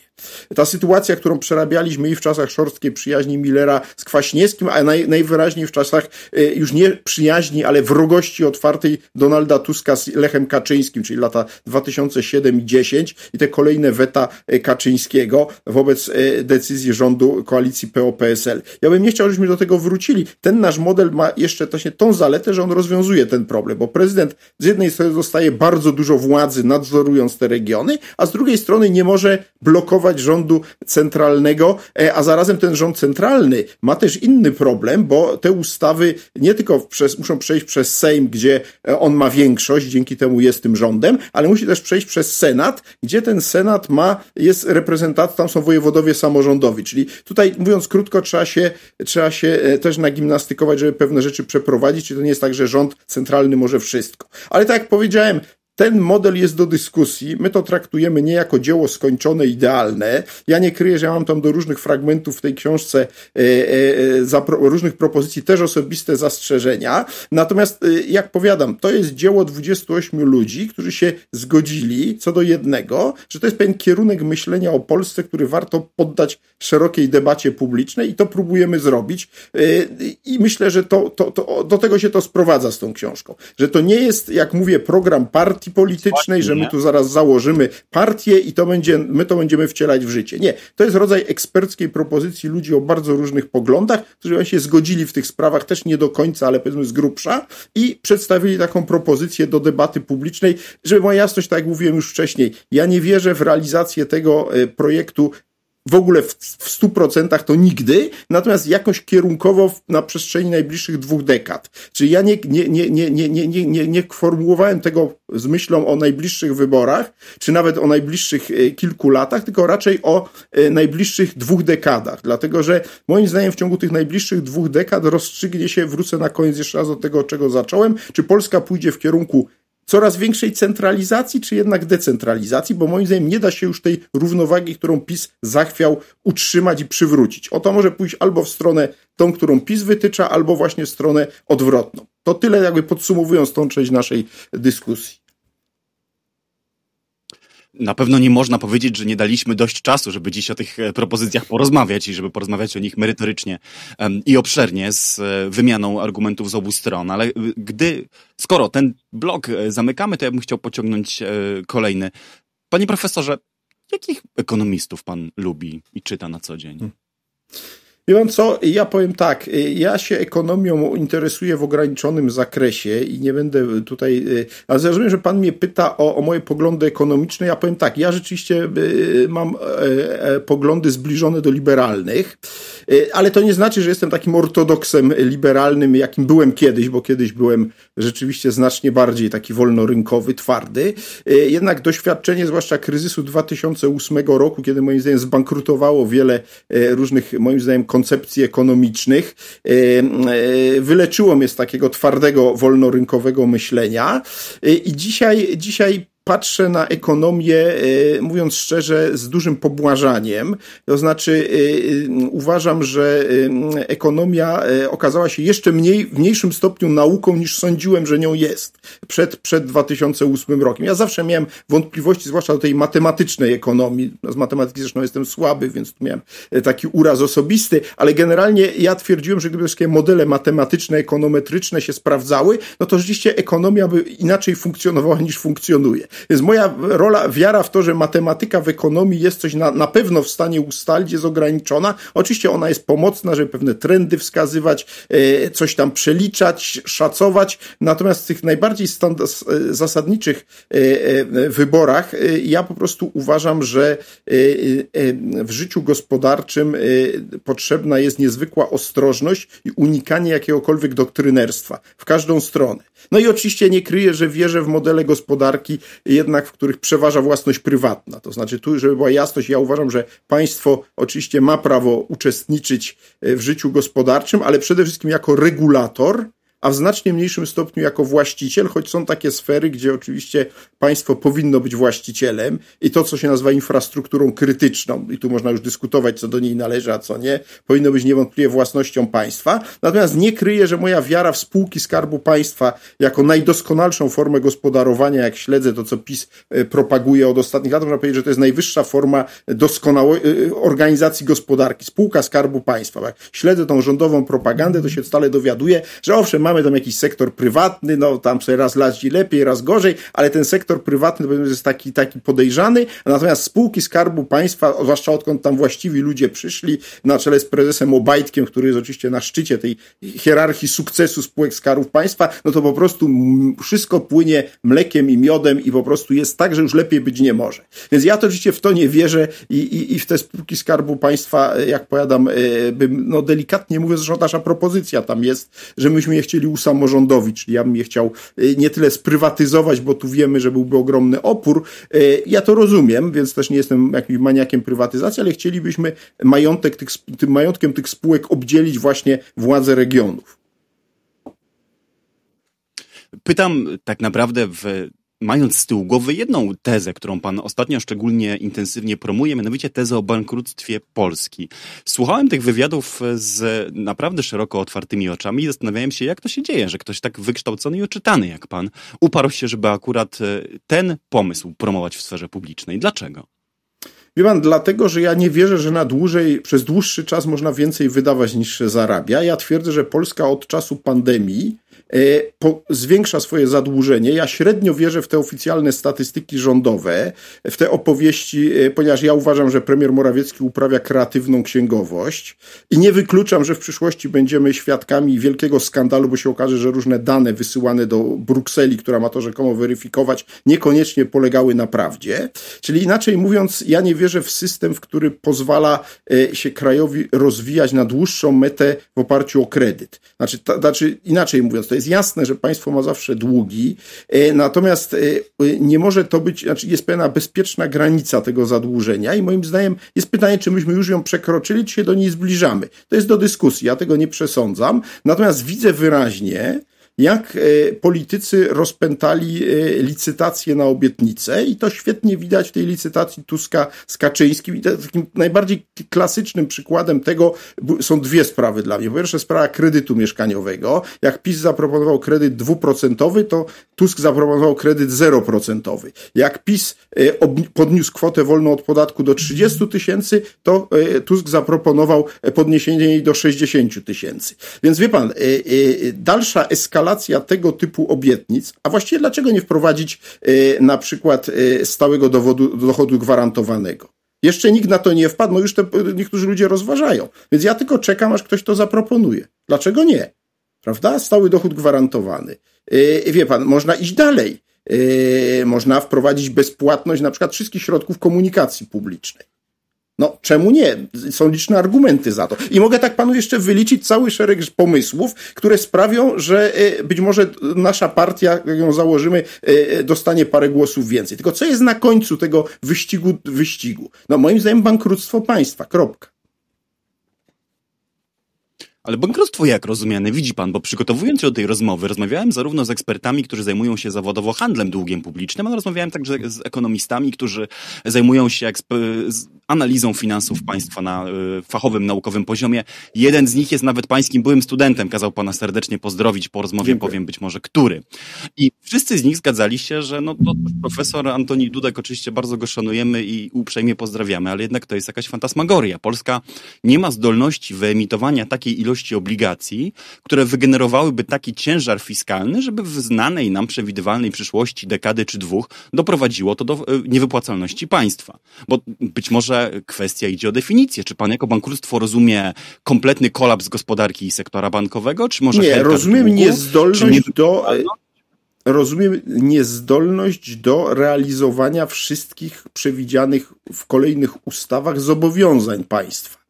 Ta sytuacja, którą przerabialiśmy i w czasach szorstkiej przyjaźni Millera z Kwaśniewskim, a naj, najwyraźniej w czasach y, już nie przyjaźni, ale wrogości otwartej Donalda Tuska z Lechem Kaczyńskim, czyli lata 2007 i 10 i te kolejne weta y, Kaczyńskiego wobec y, decyzji rządu koalicji PO-PSL. Ja bym nie chciał, żebyśmy do tego wrócili. Ten nasz model ma jeszcze właśnie tą zaletę, że on rozwiązuje ten problem, bo prezydent z jednej strony dostaje bardzo dużo władzy nadzorując te regiony, a z drugiej strony nie może blokować rządu centralnego, e, a zarazem ten rząd centralny ma też inny problem, bo te ustawy nie tylko przez, muszą przejść przez Sejm, gdzie e, on ma większość, dzięki temu jest tym rządem, ale musi też przejść przez Senat, gdzie ten Senat ma, jest reprezentant, tam są wojewodowie samorządowi, czyli tutaj mówiąc krótko, trzeba się, trzeba się e, też nagimnastykować, żeby pewne rzeczy przeprowadzić, czy to nie jest tak, że rząd centralny może wszystko. Ale tak jak powiedziałem, ten model jest do dyskusji. My to traktujemy nie jako dzieło skończone, idealne. Ja nie kryję, że mam tam do różnych fragmentów w tej książce, e, e, e za pro, różnych propozycji też osobiste zastrzeżenia. Natomiast, e, jak powiadam, to jest dzieło 28 ludzi, którzy się zgodzili co do jednego, że to jest pewien kierunek myślenia o Polsce, który warto poddać szerokiej debacie publicznej i to próbujemy zrobić. E, I myślę, że to, to, to, do tego się to sprowadza z tą książką. Że to nie jest, jak mówię, program partii, partii politycznej, że my tu zaraz założymy partię i to będzie, my to będziemy wcielać w życie. Nie, to jest rodzaj eksperckiej propozycji ludzi o bardzo różnych poglądach, którzy się zgodzili w tych sprawach, też nie do końca, ale powiedzmy z grubsza i przedstawili taką propozycję do debaty publicznej, żeby była jasność, tak jak mówiłem już wcześniej, ja nie wierzę w realizację tego e, projektu w ogóle w, stu procentach to nigdy, natomiast jakoś kierunkowo na przestrzeni najbliższych dwóch dekad. Czyli ja nie, nie, nie, nie, nie, nie, nie, nie, nie formułowałem tego z myślą o najbliższych wyborach, czy nawet o najbliższych e, kilku latach, tylko raczej o e, najbliższych dwóch dekadach. Dlatego, że moim zdaniem w ciągu tych najbliższych dwóch dekad rozstrzygnie się, wrócę na koniec jeszcze raz do tego, czego zacząłem, czy Polska pójdzie w kierunku coraz większej centralizacji, czy jednak decentralizacji, bo moim zdaniem nie da się już tej równowagi, którą PiS zachwiał, utrzymać i przywrócić. Oto może pójść albo w stronę tą, którą PiS wytycza, albo właśnie w stronę odwrotną. To tyle jakby podsumowując tą część naszej dyskusji na pewno nie można powiedzieć, że nie daliśmy dość czasu, żeby dziś o tych e, propozycjach porozmawiać i żeby porozmawiać o nich merytorycznie i obszernie z e, wymianą argumentów z obu stron, ale y, gdy, skoro ten blok e, zamykamy, to ja bym chciał pociągnąć kolejny. Panie profesorze, jakich ekonomistów pan lubi i czyta na co dzień? Hmm. Wie pan co, ja powiem tak, y, ja się ekonomią interesuję w ograniczonym zakresie i nie będę tutaj, y, ale zrozumiem, że pan mnie pyta o, o moje poglądy ekonomiczne, ja powiem tak, ja rzeczywiście y, mam e, e, poglądy zbliżone do liberalnych, Y, ale to nie znaczy, że jestem takim ortodoksem liberalnym, jakim byłem kiedyś, bo kiedyś byłem rzeczywiście znacznie bardziej taki wolnorynkowy, twardy. Y, jednak doświadczenie, zwłaszcza kryzysu 2008 roku, kiedy moim zdaniem zbankrutowało wiele y, różnych, moim zdaniem, koncepcji ekonomicznych, wyleczyło mnie z takiego twardego, wolnorynkowego myślenia. I dzisiaj, dzisiaj patrzę na ekonomię, e, mówiąc szczerze, z dużym pobłażaniem. To znaczy, e, e, uważam, że ekonomia okazała się jeszcze mniej, w mniejszym stopniu nauką niż sądziłem, że nią jest przed, przed 2008 rokiem. Ja zawsze miałem wątpliwości, zwłaszcza do tej matematycznej ekonomii. No, z matematyki zresztą jestem słaby, więc tu miałem taki uraz osobisty, ale generalnie ja twierdziłem, że gdyby wszystkie modele matematyczne, ekonometryczne się sprawdzały, no to rzeczywiście ekonomia by inaczej funkcjonowała niż funkcjonuje. Więc moja rola, wiara w to, że matematyka w ekonomii jest coś na, na pewno w stanie ustalić, jest ograniczona. Oczywiście ona jest pomocna, żeby pewne trendy wskazywać, e, coś tam przeliczać, szacować. Natomiast w tych najbardziej e, zasadniczych e, wyborach ja po prostu uważam, że w życiu gospodarczym potrzebna jest niezwykła ostrożność i unikanie jakiegokolwiek doktrynerstwa w każdą stronę. No i oczywiście nie kryję, że wierzę w modele gospodarki jednak w których przeważa własność prywatna. To znaczy, tu, żeby była jasność, ja uważam, że państwo oczywiście ma prawo uczestniczyć e, w życiu gospodarczym, ale przede wszystkim jako regulator a w znacznie mniejszym stopniu jako właściciel, choć są takie sfery, gdzie oczywiście państwo powinno być właścicielem i to, co się nazywa infrastrukturą krytyczną, i tu można już dyskutować, co do niej należy, a co nie, powinno być niewątpliwie własnością państwa. Natomiast nie kryję, że moja wiara w spółki Skarbu Państwa jako najdoskonalszą formę gospodarowania, jak śledzę to, co PiS e, propaguje od ostatnich lat, można powiedzieć, że to jest najwyższa forma doskonałej e, organizacji gospodarki, spółka Skarbu Państwa. Jak śledzę tą rządową propagandę, to się stale dowiaduję, że owszem, mamy tam jakiś sektor prywatny, no tam sobie raz ladzi lepiej, raz gorzej, ale ten sektor prywatny jest taki, taki podejrzany, natomiast spółki Skarbu Państwa, zwłaszcza odkąd tam właściwi ludzie przyszli, na czele z prezesem Obajtkiem, który jest oczywiście na szczycie tej hierarchii sukcesu spółek Skarbu Państwa, no to po prostu wszystko płynie mlekiem i miodem i po prostu jest tak, że już lepiej być nie może. Więc ja to oczywiście w to nie wierzę i, i, i w te spółki Skarbu Państwa, e, jak powiadam, e, bym, no delikatnie mówię, zresztą nasza propozycja tam jest, że myśmy je chcieli chcieli usamorządowić, czyli ja bym je chciał y, nie tyle sprywatyzować, bo tu wiemy, że byłby ogromny opór. Y, ja to rozumiem, więc też nie jestem jakimś maniakiem prywatyzacji, ale chcielibyśmy majątek tych, tym majątkiem tych spółek obdzielić właśnie władze regionów. Pytam tak naprawdę w mając z tyłu głowy jedną tezę, którą pan ostatnio szczególnie intensywnie promuje, mianowicie tezę o bankructwie Polski. Słuchałem tych wywiadów e, z naprawdę szeroko otwartymi oczami i zastanawiałem się, jak to się dzieje, że ktoś tak wykształcony i oczytany jak pan uparł się, żeby akurat e, ten pomysł promować w sferze publicznej. Dlaczego? Wie pan, dlatego, że ja nie wierzę, że na dłużej, przez dłuższy czas można więcej wydawać niż się zarabia. Ja twierdzę, że Polska od czasu pandemii E, po, zwiększa swoje zadłużenie. Ja średnio wierzę w te oficjalne statystyki rządowe, w te opowieści, e, ponieważ ja uważam, że premier Morawiecki uprawia kreatywną księgowość i nie wykluczam, że w przyszłości będziemy świadkami wielkiego skandalu, bo się okaże, że różne dane wysyłane do Brukseli, która ma to rzekomo weryfikować, niekoniecznie polegały na prawdzie. Czyli inaczej mówiąc, ja nie wierzę w system, w który pozwala e, się krajowi rozwijać na dłuższą metę w oparciu o kredyt. Znaczy, ta, znaczy inaczej mówiąc, to jest jest jasne, że państwo ma zawsze długi, e, natomiast e, e, nie może to być, znaczy jest pewna bezpieczna granica tego zadłużenia i moim zdaniem jest pytanie, czy myśmy już ją przekroczyli, czy się do niej zbliżamy. To jest do dyskusji, ja tego nie przesądzam, natomiast widzę wyraźnie, jak e, politycy rozpętali e, licytację na obietnice i to świetnie widać w tej licytacji Tuska z Kaczyńskim. I takim najbardziej klasycznym przykładem tego są dwie sprawy dla mnie. Po pierwsze sprawa kredytu mieszkaniowego. Jak PiS zaproponował kredyt dwuprocentowy, to Tusk zaproponował kredyt zeroprocentowy. Jak PiS e, podniósł kwotę wolną od podatku do 30 tysięcy, to Tusk zaproponował podniesienie jej do 60 tysięcy. Więc wie pan, dalsza eskalacja eskalacja tego typu obietnic, a właściwie dlaczego nie wprowadzić y, na przykład y, stałego dowodu, dochodu gwarantowanego? Jeszcze nikt na to nie wpadł, no już te, niektórzy ludzie rozważają. Więc ja tylko czekam, aż ktoś to zaproponuje. Dlaczego nie? Prawda? Stały dochód gwarantowany. Yy, wie pan, można iść dalej. Y, można wprowadzić bezpłatność na przykład wszystkich środków komunikacji publicznej. No, czemu nie? Są liczne argumenty za to. I mogę tak panu jeszcze wyliczyć cały szereg pomysłów, które sprawią, że e, być może nasza partia, jak ją założymy, e, dostanie parę głosów więcej. Tylko co jest na końcu tego wyścigu? wyścigu? No, moim zdaniem bankructwo państwa. Kropka. Ale bankructwo jak rozumiane, widzi pan, bo przygotowując się do tej rozmowy, rozmawiałem zarówno z ekspertami, którzy zajmują się zawodowo handlem długiem publicznym, ale rozmawiałem także z ekonomistami, którzy zajmują się z analizą finansów państwa na y, fachowym, naukowym poziomie. Jeden z nich jest nawet pańskim byłym studentem, kazał pana serdecznie pozdrowić po rozmowie, Dziękuję. powiem być może który. I wszyscy z nich zgadzali się, że no, no, profesor Antoni Dudek oczywiście bardzo go szanujemy i uprzejmie pozdrawiamy, ale jednak to jest jakaś fantasmagoria. Polska nie ma zdolności wyemitowania takiej ilości obligacji, które wygenerowałyby taki ciężar fiskalny, żeby w znanej nam przewidywalnej przyszłości dekady czy dwóch doprowadziło to do y, niewypłacalności państwa. Bo być może kwestia idzie o definicję. Czy pan jako bankructwo rozumie kompletny kolaps gospodarki i sektora bankowego, czy może... Nie, rozumiem długu, niezdolność nie... do... Rozumiem niezdolność do realizowania wszystkich przewidzianych w kolejnych ustawach zobowiązań państwa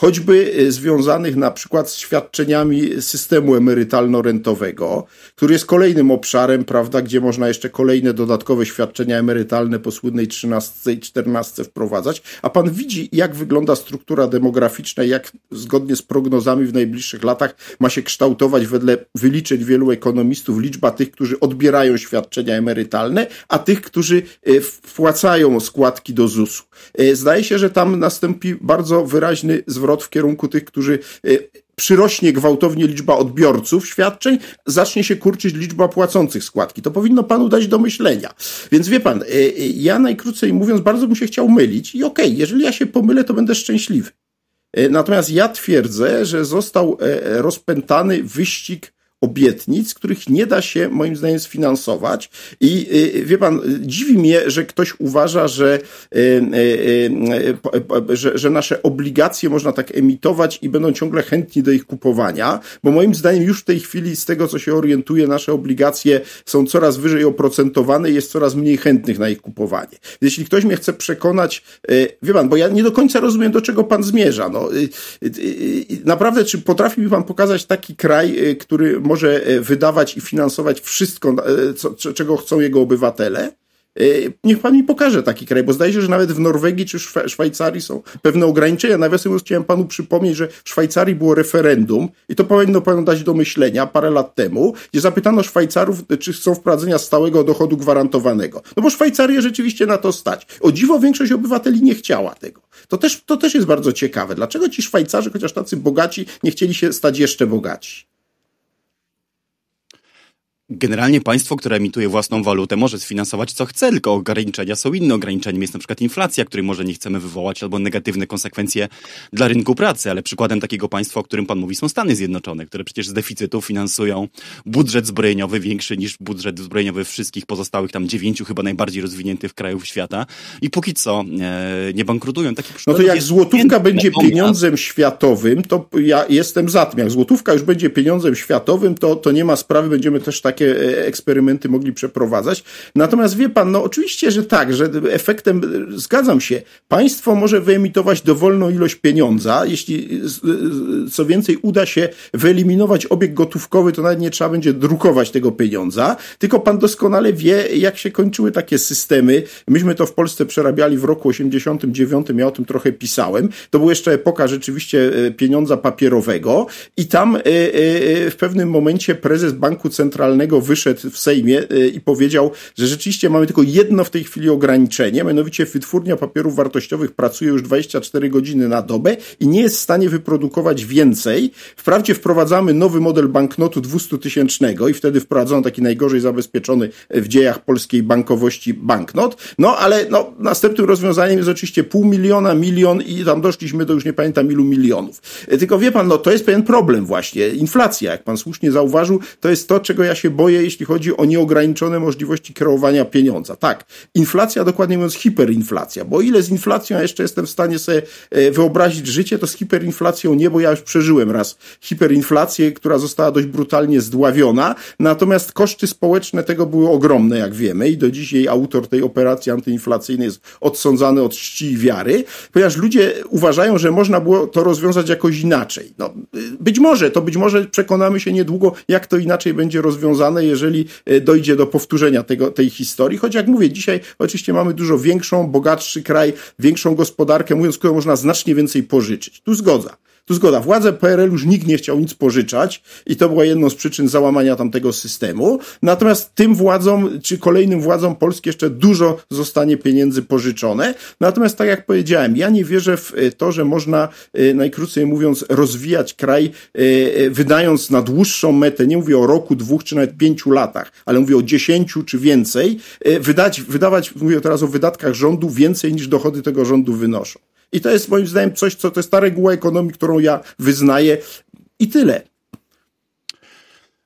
choćby y, związanych na przykład z świadczeniami systemu emerytalno-rentowego, który jest kolejnym obszarem, prawda, gdzie można jeszcze kolejne dodatkowe świadczenia emerytalne po słynnej 13 i 14 wprowadzać. A pan widzi, jak wygląda struktura demograficzna, jak zgodnie z prognozami w najbliższych latach ma się kształtować wedle wyliczeń wielu ekonomistów liczba tych, którzy odbierają świadczenia emerytalne, a tych, którzy y, wpłacają składki do ZUS-u. Y, zdaje się, że tam nastąpi bardzo wyraźny zwrot zwrot w kierunku tych, którzy y, przyrośnie gwałtownie liczba odbiorców świadczeń, zacznie się kurczyć liczba płacących składki. To powinno panu dać do myślenia. Więc wie pan, y, y, ja najkrócej mówiąc, bardzo bym się chciał mylić i okej, okay, jeżeli ja się pomylę, to będę szczęśliwy. Natomiast ja twierdzę, że został e, e, rozpętany wyścig obietnic, których nie da się moim zdaniem sfinansować. I y, wie pan, dziwi mnie, że ktoś uważa, że, y, y, że, że nasze obligacje można tak emitować i będą ciągle chętni do ich kupowania, bo moim zdaniem już w tej chwili z tego, co się orientuje, nasze obligacje są coraz wyżej oprocentowane i jest coraz mniej chętnych na ich kupowanie. Jeśli ktoś mnie chce przekonać, wie pan, bo ja nie do końca rozumiem, do czego pan zmierza. No, naprawdę, czy potrafi mi pan pokazać taki kraj, który może e, wydawać i finansować wszystko, e, co, czego chcą jego obywatele. E, niech pan mi pokaże taki kraj, bo zdaje się, że nawet w Norwegii czy Szwajcarii są pewne ograniczenia. Nawiasem mówiąc, chciałem panu przypomnieć, że w Szwajcarii było referendum i to powinno panu dać do myślenia parę lat temu, gdzie zapytano Szwajcarów, czy chcą wprowadzenia stałego dochodu gwarantowanego. No bo Szwajcarię rzeczywiście na to stać. O dziwo większość obywateli nie chciała tego. To też, to też jest bardzo ciekawe. Dlaczego ci Szwajcarzy, chociaż tacy bogaci, nie chcieli się stać jeszcze bogaci? generalnie państwo, które emituje własną walutę, może sfinansować co chce, tylko ograniczenia są inne. Ograniczeniem jest na przykład inflacja, której może nie chcemy wywołać, albo negatywne konsekwencje dla rynku pracy. Ale przykładem takiego państwa, o którym pan mówi, są Stany Zjednoczone, które przecież z deficytu finansują budżet zbrojeniowy większy niż budżet zbrojeniowy wszystkich pozostałych tam dziewięciu chyba najbardziej rozwiniętych krajów świata. I póki co e, nie bankrutują. Taki no to jak złotówka będzie pieniądzem światowym, to ja jestem za tym. Jak złotówka już będzie pieniądzem światowym, to, to nie ma sprawy, będziemy też tak takie e, eksperymenty mogli przeprowadzać. Natomiast wie pan, no oczywiście, że tak, że efektem, e, zgadzam się, państwo może wyemitować dowolną ilość pieniądza. Jeśli e, co więcej uda się wyeliminować obieg gotówkowy, to nawet nie trzeba będzie drukować tego pieniądza. Tylko pan doskonale wie, jak się kończyły takie systemy. Myśmy to w Polsce przerabiali w roku 89, ja o tym trochę pisałem. To była jeszcze epoka rzeczywiście pieniądza papierowego i tam w pewnym momencie prezes Banku Centralnego wyszedł w Sejmie y, i powiedział, że rzeczywiście mamy tylko jedno w tej chwili ograniczenie, mianowicie wytwórnia papierów wartościowych pracuje już 24 godziny na dobę i nie jest w stanie wyprodukować więcej. Wprawdzie wprowadzamy nowy model banknotu 200 tysięcznego i wtedy wprowadzono taki najgorzej zabezpieczony y, w dziejach polskiej bankowości banknot, no ale no, następnym rozwiązaniem jest oczywiście pół miliona, milion i tam doszliśmy do już nie pamiętam ilu milionów. Y, tylko wie pan, no to jest pewien problem właśnie, inflacja, jak pan słusznie zauważył, to jest to, czego ja się boję, jeśli chodzi o nieograniczone możliwości kreowania pieniądza. Tak, inflacja, dokładnie mówiąc hiperinflacja, bo ile z inflacją ja jeszcze jestem w stanie sobie e, wyobrazić życie, to z hiperinflacją nie, bo ja już przeżyłem raz hiperinflację, która została dość brutalnie zdławiona, natomiast koszty społeczne tego były ogromne, jak wiemy, i do dziś jej autor tej operacji antyinflacyjnej jest odsądzany od czci i wiary, ponieważ ludzie uważają, że można było to rozwiązać jakoś inaczej. No, y, być może, to być może przekonamy się niedługo, jak to inaczej będzie rozwiązane, powiązane, jeżeli e, dojdzie do powtórzenia tego, tej historii. Choć jak mówię, dzisiaj oczywiście mamy dużo większą, bogatszy kraj, większą gospodarkę, mówiąc, którą można znacznie więcej pożyczyć. Tu zgoda. Tu zgoda, władze PRL już nikt nie chciał nic pożyczać i to była jedną z przyczyn załamania tamtego systemu. Natomiast tym władzom, czy kolejnym władzom Polski jeszcze dużo zostanie pieniędzy pożyczone. Natomiast tak jak powiedziałem, ja nie wierzę w e, to, że można, e, najkrócej mówiąc, rozwijać kraj, e, wydając na dłuższą metę, nie mówię o roku, dwóch czy nawet pięciu latach, ale mówię o dziesięciu czy więcej, wydać, wydawać, mówię teraz o wydatkach rządu, więcej niż dochody tego rządu wynoszą. I to jest moim zdaniem coś, co to jest ta reguła ekonomii, którą ja wyznaję. I tyle.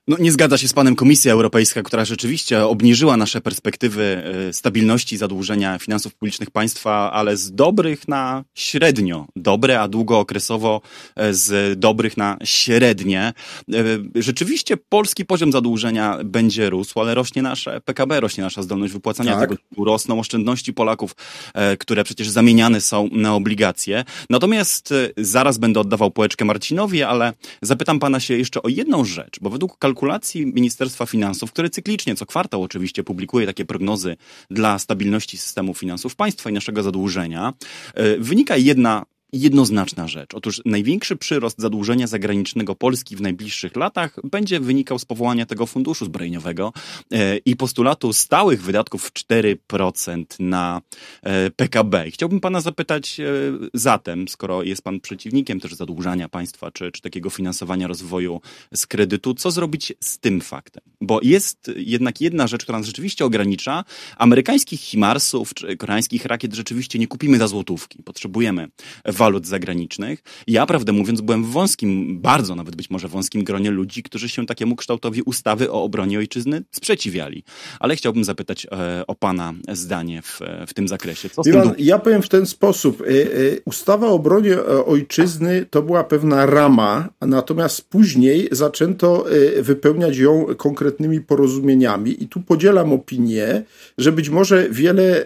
No, nie zgadza się z panem Komisja Europejska, która rzeczywiście obniżyła nasze perspektywy e, stabilności zadłużenia finansów publicznych państwa, ale z dobrych na średnio dobre, a długookresowo e, z dobrych na średnie. E, rzeczywiście polski poziom zadłużenia będzie rósł, ale rośnie nasze PKB, rośnie nasza zdolność wypłacania tak. tego, rosną oszczędności Polaków, które przecież zamieniane są na obligacje. Natomiast zaraz będę oddawał połeczkę Marcinowi, ale zapytam pana się jeszcze o jedną rzecz, bo według kalkulacji kalkulacji Ministerstwa Finansów, które cyklicznie, co kwartał oczywiście, publikuje takie prognozy dla stabilności systemu finansów państwa i naszego zadłużenia, e, wynika jedna jednoznaczna rzecz. Otóż największy przyrost zadłużenia zagranicznego Polski w najbliższych latach będzie wynikał z powołania tego funduszu zbrojeniowego e, i postulatu stałych wydatków 4% na e, PKB. Chciałbym pana zapytać e, zatem, skoro jest pan przeciwnikiem też zadłużania państwa czy, czy takiego finansowania rozwoju z kredytu, co zrobić z tym faktem? Bo jest jednak jedna rzecz, która nas rzeczywiście ogranicza. Amerykańskich Himarsów czy koreańskich rakiet rzeczywiście nie kupimy za złotówki. Potrzebujemy walut zagranicznych. Ja, prawdę mówiąc, byłem w wąskim, bardzo nawet być może wąskim gronie ludzi, którzy się takiemu kształtowi ustawy o obronie ojczyzny sprzeciwiali. Ale chciałbym zapytać e, o Pana zdanie w, e, w tym zakresie. Co tym... ja powiem w ten sposób. E, e, ustawa o obronie ojczyzny to była pewna rama, natomiast później zaczęto wypełniać ją konkretnymi porozumieniami i tu podzielam opinię, że być może wiele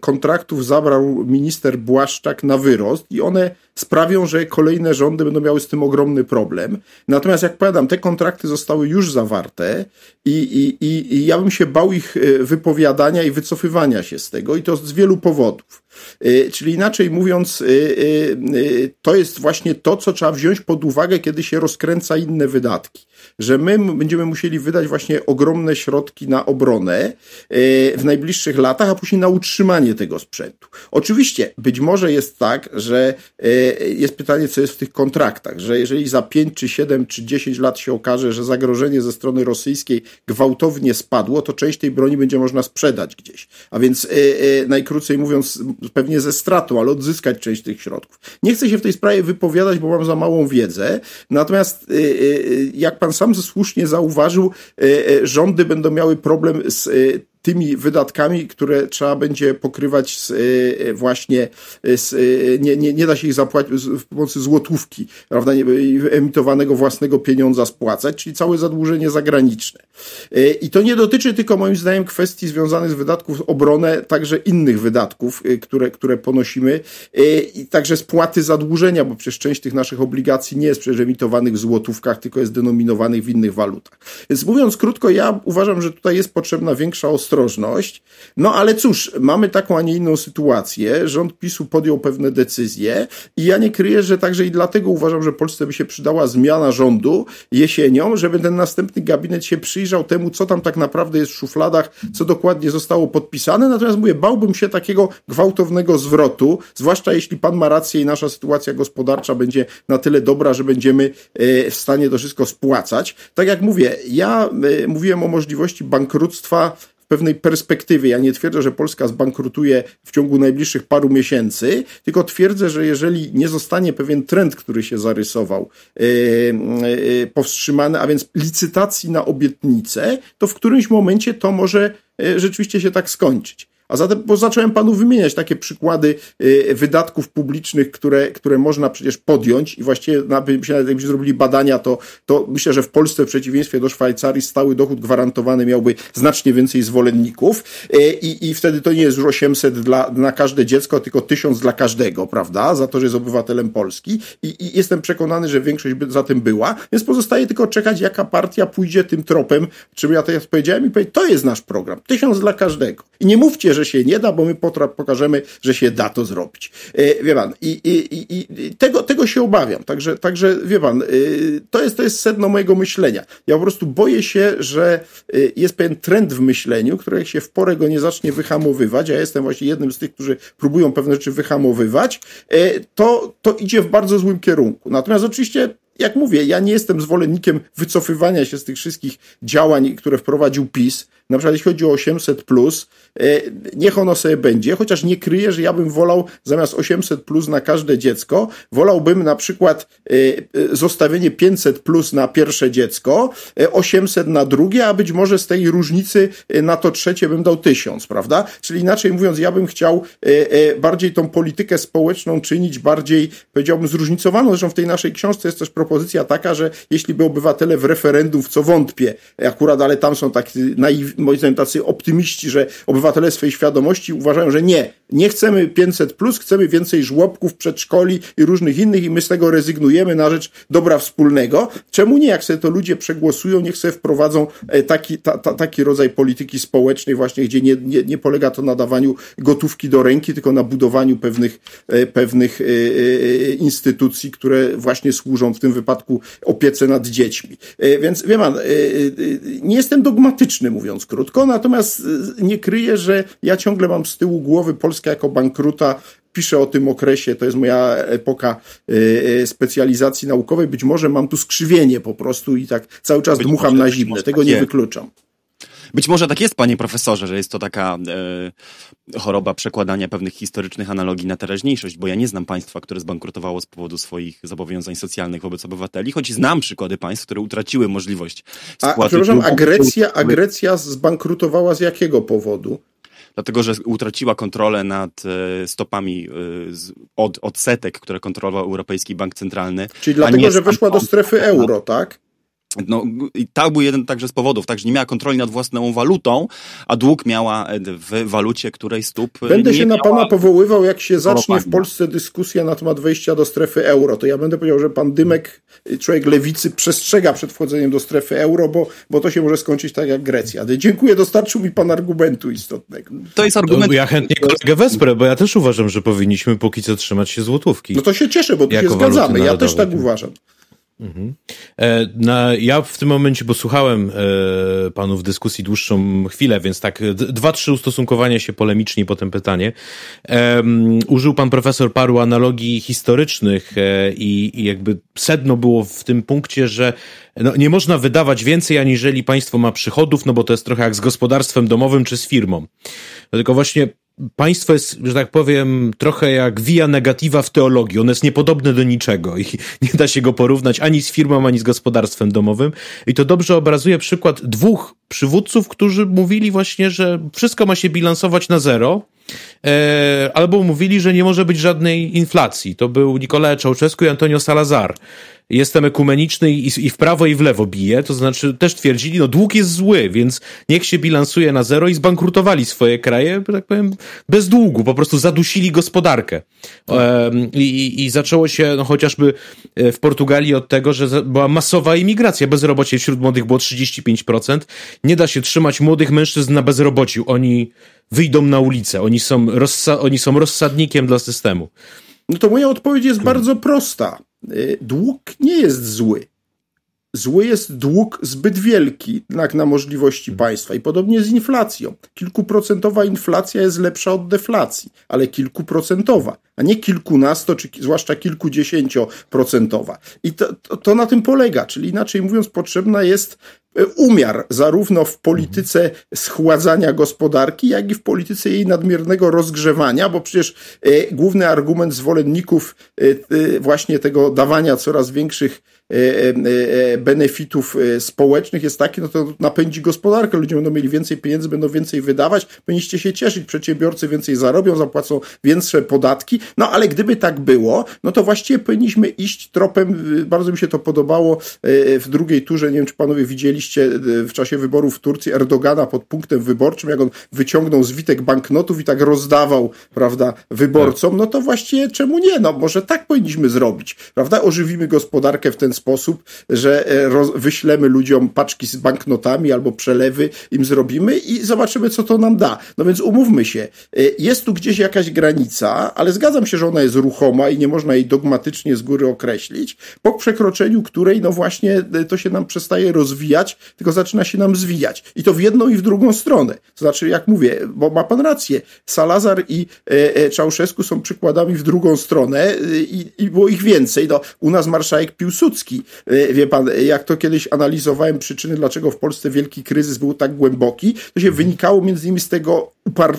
kontraktów zabrał minister Błaszczak na wyrost i on one sprawią, że kolejne rządy będą miały z tym ogromny problem. Natomiast, jak powiadam, te kontrakty zostały już zawarte i, i, i, i ja bym się bał ich e, wypowiadania i wycofywania się z tego, i to z wielu powodów. Y, czyli inaczej mówiąc, y, y, to jest właśnie to, co trzeba wziąć pod uwagę, kiedy się rozkręca inne wydatki. Że my będziemy musieli wydać właśnie ogromne środki na obronę w najbliższych latach, a później na utrzymanie tego sprzętu. Oczywiście, być może jest tak, że jest pytanie, co jest w tych kontraktach, że jeżeli za 5 czy 7 czy 10 lat się okaże, że zagrożenie ze strony rosyjskiej gwałtownie spadło, to część tej broni będzie można sprzedać gdzieś. A więc najkrócej mówiąc, pewnie ze stratą, ale odzyskać część tych środków. Nie chcę się w tej sprawie wypowiadać, bo mam za małą wiedzę. Natomiast, y, y, y, jak pan sam słusznie zauważył, rządy będą miały problem z tymi wydatkami, które trzeba będzie pokrywać z, e, e, właśnie, e, z, nie, nie, nie da się ich zapłacić w pomocy złotówki, prawda, nie, emitowanego własnego pieniądza spłacać, czyli całe zadłużenie zagraniczne. I to nie dotyczy tylko moim zdaniem kwestii związanych z wydatków obronę, także innych wydatków, które, które ponosimy, i także spłaty zadłużenia, bo przecież część tych naszych obligacji nie jest przecież emitowanych w złotówkach, tylko jest denominowanych w innych walutach. Więc mówiąc krótko, ja uważam, że tutaj jest potrzebna większa ostrożność, ostrożność. No ale cóż, mamy taką, a nie inną sytuację. Rząd PiSu podjął pewne decyzje i ja nie kryję, że także i dlatego uważam, że Polsce by się przydała zmiana rządu jesienią, żeby ten następny gabinet się przyjrzał temu, co tam tak naprawdę jest w szufladach, co dokładnie zostało podpisane. Natomiast mówię, bałbym się takiego gwałtownego zwrotu, zwłaszcza jeśli pan ma rację i nasza sytuacja gospodarcza będzie na tyle dobra, że będziemy e, w stanie to wszystko spłacać. Tak jak mówię, ja e, mówiłem o możliwości bankructwa pewnej perspektywie. Ja nie twierdzę, że Polska zbankrutuje w ciągu najbliższych paru miesięcy, tylko twierdzę, że jeżeli nie zostanie pewien trend, który się zarysował, e, e, e, powstrzymany, a więc licytacji na obietnice, to w którymś momencie to może rzeczywiście się tak skończyć. A zatem, bo zacząłem panu wymieniać takie przykłady y, wydatków publicznych, które, które można przecież podjąć i właściwie jakbyśmy zrobili badania, to, to myślę, że w Polsce w przeciwieństwie do Szwajcarii stały dochód gwarantowany miałby znacznie więcej zwolenników y, i, i wtedy to nie jest już 800 dla, na każde dziecko, tylko 1000 dla każdego, prawda, za to, że jest obywatelem Polski I, i jestem przekonany, że większość by za tym była, więc pozostaje tylko czekać, jaka partia pójdzie tym tropem, czym ja teraz powiedziałem i powiedzieć, to jest nasz program, 1000 dla każdego. I nie mówcie, że się nie da, bo my pokażemy, że się da to zrobić. E, wie pan, i, i, i tego, tego się obawiam. Także, także wie pan, e, to jest, to jest sedno mojego myślenia. Ja po prostu boję się, że e, jest pewien trend w myśleniu, który jak się w porę go nie zacznie wyhamowywać, a ja jestem właśnie jednym z tych, którzy próbują pewne rzeczy wyhamowywać, to, to idzie w bardzo złym kierunku. Natomiast oczywiście jak mówię, ja nie jestem zwolennikiem wycofywania się z tych wszystkich działań, które wprowadził PiS. Na przykład jeśli chodzi o 800, e, niech ono sobie będzie, chociaż nie kryję, że ja bym wolał zamiast 800 na każde dziecko, wolałbym na przykład e, e, zostawienie 500 na pierwsze dziecko, 800 na drugie, a być może z tej różnicy na to trzecie bym dał 1000, prawda? Czyli inaczej mówiąc, ja bym chciał bardziej tą politykę społeczną czynić bardziej, powiedziałbym, zróżnicowaną. Zresztą w tej naszej książce jest też propozycja, propozycja taka, że jeśli by obywatele w referendum, w co wątpię, akurat, ale tam są tacy naiw, moim zdaniem tacy optymiści, że obywatele swojej świadomości uważają, że nie, nie chcemy 500+, plus, chcemy więcej żłobków, przedszkoli i różnych innych i my z tego rezygnujemy na rzecz dobra wspólnego. Czemu nie? Jak sobie to ludzie przegłosują, niech sobie wprowadzą e, taki, ta, ta, taki rodzaj polityki społecznej właśnie, gdzie nie, nie, nie polega to na dawaniu gotówki do ręki, tylko na budowaniu pewnych, e, pewnych e, instytucji, które właśnie służą w tym wypadku opiece nad dziećmi. E, więc wiem, e, e, nie jestem dogmatyczny, mówiąc krótko, natomiast nie kryję, że ja ciągle mam z tyłu głowy Polskę jako bankruta piszę o tym okresie, to jest moja epoka specjalizacji naukowej, być może mam tu skrzywienie po prostu i tak cały czas być dmucham na zimno. tego nie tak wykluczam. Być może tak jest, panie profesorze, że jest to taka e, choroba przekładania pewnych historycznych analogii na teraźniejszość, bo ja nie znam państwa, które zbankrutowało z powodu swoich zobowiązań socjalnych wobec obywateli, choć znam przykłady państw, które utraciły możliwość spłaty. A, przepraszam, agresja zbankrutowała z jakiego powodu? dlatego że utraciła kontrolę nad e, stopami e, od odsetek, które kontrolował Europejski Bank Centralny. Czyli dlatego, że weszła do strefy euro, tak? No, i to tak był jeden także z powodów, także nie miała kontroli nad własną walutą, a dług miała e, w walucie, której stóp. E, będę się na pana powoływał, jak się zacznie w Polsce dyskusja na temat wejścia do strefy euro. To ja będę powiedział, że pan Dymek, y, człowiek lewicy, przestrzega przed wchodzeniem do strefy euro, bo, bo to się może skończyć tak jak Grecja. Dziękuję, dostarczył mi pan argumentu istotnego. To jest no, argument. No, ja chętnie kolegę wesprę, bo ja też uważam, że powinniśmy póki co trzymać się złotówki. No to się cieszę, bo tu się zgadzamy. Ja też tak uważam. Mhm. E, na, ja w tym momencie, bo słuchałem e, panów dyskusji dłuższą chwilę, więc tak, dwa, trzy ustosunkowania się polemicznie, potem pytanie. użył pan profesor paru analogii historycznych e, i, i, jakby sedno było w tym punkcie, że no, nie można wydawać więcej, aniżeli państwo ma przychodów, no bo to jest trochę jak z gospodarstwem domowym czy z firmą. No, tylko właśnie państwo jest, że tak powiem, trochę jak via negativa w teologii. On jest niepodobne do niczego i nie da się go porównać ani z firmą, ani z gospodarstwem domowym. I to dobrze obrazuje przykład dwóch przywódców, którzy mówili właśnie, że wszystko ma się bilansować na zero, e, albo mówili, że nie może być żadnej inflacji. To był Nikolae Czałczesku i Antonio Salazar jestem ekumeniczny i, i w prawo i w lewo biję, to znaczy też twierdzili, no dług jest zły, więc niech się bilansuje na zero i zbankrutowali swoje kraje, tak powiem, bez długu, po prostu zadusili gospodarkę. Um, i, I zaczęło się no, chociażby e, w Portugalii od tego, że była masowa imigracja, bezrobocie wśród młodych było 35%, nie da się trzymać młodych mężczyzn na bezrobociu, oni wyjdą na ulicę, oni są, rozsa- oni są rozsadnikiem dla systemu. No to moja odpowiedź jest hmm. bardzo prosta. Y, dług nie jest zły. Zły jest dług zbyt wielki jednak na możliwości państwa i podobnie z inflacją. Kilkuprocentowa inflacja jest lepsza od deflacji, ale kilkuprocentowa, a nie kilkunasto, czy zwłaszcza kilkudziesięcioprocentowa. I to, to, to na tym polega, czyli inaczej mówiąc, potrzebna jest e, umiar zarówno w polityce schładzania gospodarki, jak i w polityce jej nadmiernego rozgrzewania, bo przecież e, główny argument zwolenników e, właśnie tego dawania coraz większych E, e, e, benefitów społecznych jest taki, no to napędzi gospodarkę, ludzie będą mieli więcej pieniędzy, będą więcej wydawać, będziecie się cieszyć, przedsiębiorcy więcej zarobią, zapłacą większe podatki, no ale gdyby tak było, no to właściwie powinniśmy iść tropem, bardzo mi się to podobało w drugiej turze, nie wiem czy panowie widzieliście w czasie wyborów w Turcji Erdogana pod punktem wyborczym, jak on wyciągnął zwitek banknotów i tak rozdawał, prawda, wyborcom, no to właściwie czemu nie, no może tak powinniśmy zrobić, prawda, ożywimy gospodarkę w ten sposób, że e, wyślemy ludziom paczki z banknotami albo przelewy im zrobimy i zobaczymy, co to nam da. No więc umówmy się, e, jest tu gdzieś jakaś granica, ale zgadzam się, że ona jest ruchoma i nie można jej dogmatycznie z góry określić, po przekroczeniu której, no właśnie, e, to się nam przestaje rozwijać, tylko zaczyna się nam zwijać. I to w jedną i w drugą stronę. To znaczy, jak mówię, bo ma pan rację, Salazar i Czałszewsku są przykładami w drugą stronę i, i było ich więcej. No, u nas marszałek Piłsudski Polski. E, wie pan, jak to kiedyś analizowałem przyczyny, dlaczego w Polsce wielki kryzys był tak głęboki, to się wynikało między innymi z tego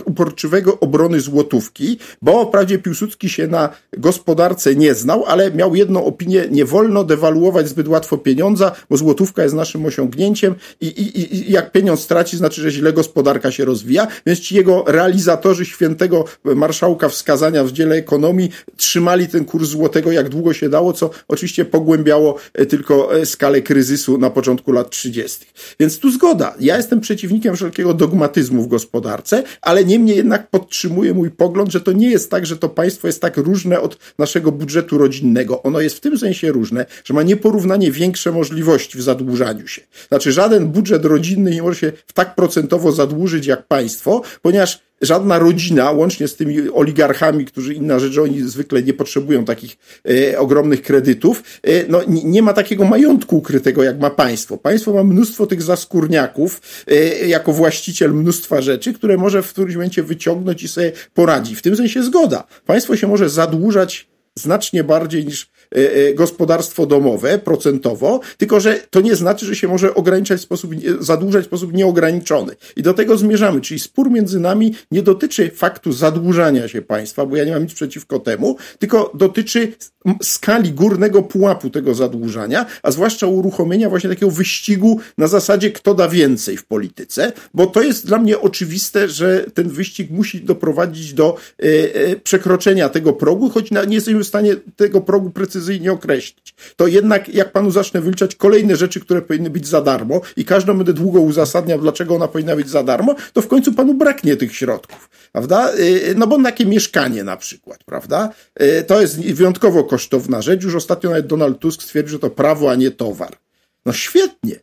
uporczywego obrony złotówki, bo wprawdzie Piłsudski się na gospodarce nie znał, ale miał jedną opinię, nie wolno dewaluować zbyt łatwo pieniądza, bo złotówka jest naszym osiągnięciem i, i, i jak pieniądz straci, znaczy, że źle gospodarka się rozwija, więc ci jego realizatorzy świętego marszałka wskazania w dziele ekonomii trzymali ten kurs złotego jak długo się dało, co oczywiście pogłębiało E, tylko e, skalę kryzysu na początku lat 30. Więc tu zgoda. Ja jestem przeciwnikiem wszelkiego dogmatyzmu w gospodarce, ale niemniej jednak podtrzymuję mój pogląd, że to nie jest tak, że to państwo jest tak różne od naszego budżetu rodzinnego. Ono jest w tym sensie różne, że ma nieporównanie większe możliwości w zadłużaniu się. Znaczy, żaden budżet rodzinny nie może się tak procentowo zadłużyć jak państwo, ponieważ żadna rodzina, łącznie z tymi oligarchami, którzy inna rzecz, oni zwykle nie potrzebują takich e, ogromnych kredytów, e, no, nie, nie, ma takiego majątku ukrytego, jak ma państwo. Państwo ma mnóstwo tych zaskórniaków, e, jako właściciel mnóstwa rzeczy, które może w którymś momencie wyciągnąć i sobie poradzi. W tym sensie zgoda. Państwo się może zadłużać znacznie bardziej niż Y, y, gospodarstwo domowe procentowo, tylko że to nie znaczy, że się może ograniczać w sposób, zadłużać w sposób nieograniczony. I do tego zmierzamy, czyli spór między nami nie dotyczy faktu zadłużania się państwa, bo ja nie mam nic przeciwko temu, tylko dotyczy skali górnego pułapu tego zadłużania, a zwłaszcza uruchomienia właśnie takiego wyścigu na zasadzie kto da więcej w polityce, bo to jest dla mnie oczywiste, że ten wyścig musi doprowadzić do y, przekroczenia tego progu, choć nie jesteśmy w stanie tego progu precyzyjnie precyzyjnie określić, to jednak jak panu zacznę wyliczać kolejne rzeczy, które powinny być za darmo i każdą będę długo uzasadniał, dlaczego ona powinna być za darmo, to w końcu panu braknie tych środków, prawda? Y, y, no bo takie mieszkanie na przykład, prawda? Y, to jest wyjątkowo kosztowna rzecz. Już ostatnio nawet Donald Tusk stwierdził, że to prawo, a nie towar. No świetnie.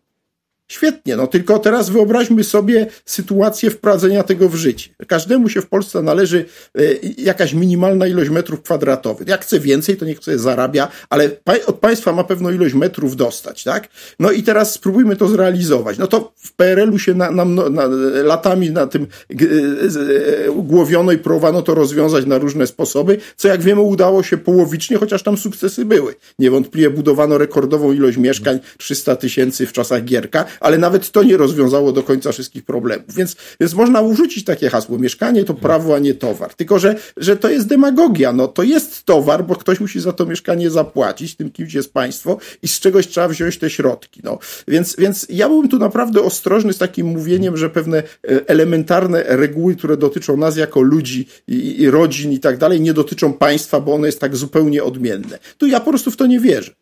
Świetnie, no tylko teraz wyobraźmy sobie sytuację wprowadzenia tego w życie. Każdemu się w Polsce należy e, jakaś minimalna ilość metrów kwadratowych. Jak chce więcej, to niech sobie zarabia, ale od państwa ma pewną ilość metrów dostać, tak? No i teraz spróbujmy to zrealizować. No to w PRL-u się na, nam na, na, latami na tym e, e, głowiono i próbowano to rozwiązać na różne sposoby, co jak wiemy udało się połowicznie, chociaż tam sukcesy były. Niewątpliwie budowano rekordową ilość mieszkań, 300 tysięcy w czasach Gierka, ale nawet to nie rozwiązało do końca wszystkich problemów. Więc, więc można urzucić takie hasło, mieszkanie to prawo, a nie towar. Tylko, że, że to jest demagogia, no to jest towar, bo ktoś musi za to mieszkanie zapłacić, tym kimś jest państwo i z czegoś trzeba wziąć te środki, no. Więc, więc ja bym tu naprawdę ostrożny z takim mówieniem, że pewne e, elementarne reguły, które dotyczą nas jako ludzi i, i rodzin i tak dalej, nie dotyczą państwa, bo ono jest tak zupełnie odmienne. Tu ja po prostu w to nie wierzę.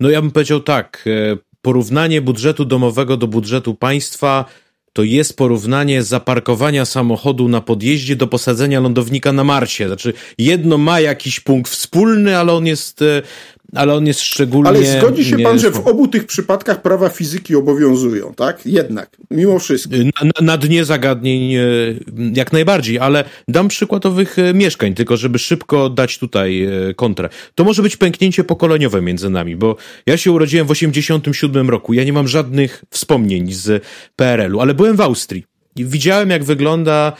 No ja bym powiedział tak, e, porównanie budżetu domowego do budżetu państwa to jest porównanie zaparkowania samochodu na podjeździe do posadzenia lądownika na Marsie. Znaczy, jedno ma jakiś punkt wspólny, ale on jest e, ale on jest szczególnie... Ale zgodzi się pan, że w obu tych przypadkach prawa fizyki obowiązują, tak? Jednak, mimo wszystko. Na, na dnie zagadnień e, jak najbardziej, ale dam przykładowych e, mieszkań, tylko żeby szybko dać tutaj e, kontrę. To może być pęknięcie pokoleniowe między nami, bo ja się urodziłem w 87 roku, ja nie mam żadnych wspomnień z PRL-u, ale byłem w Austrii widziałem, jak wygląda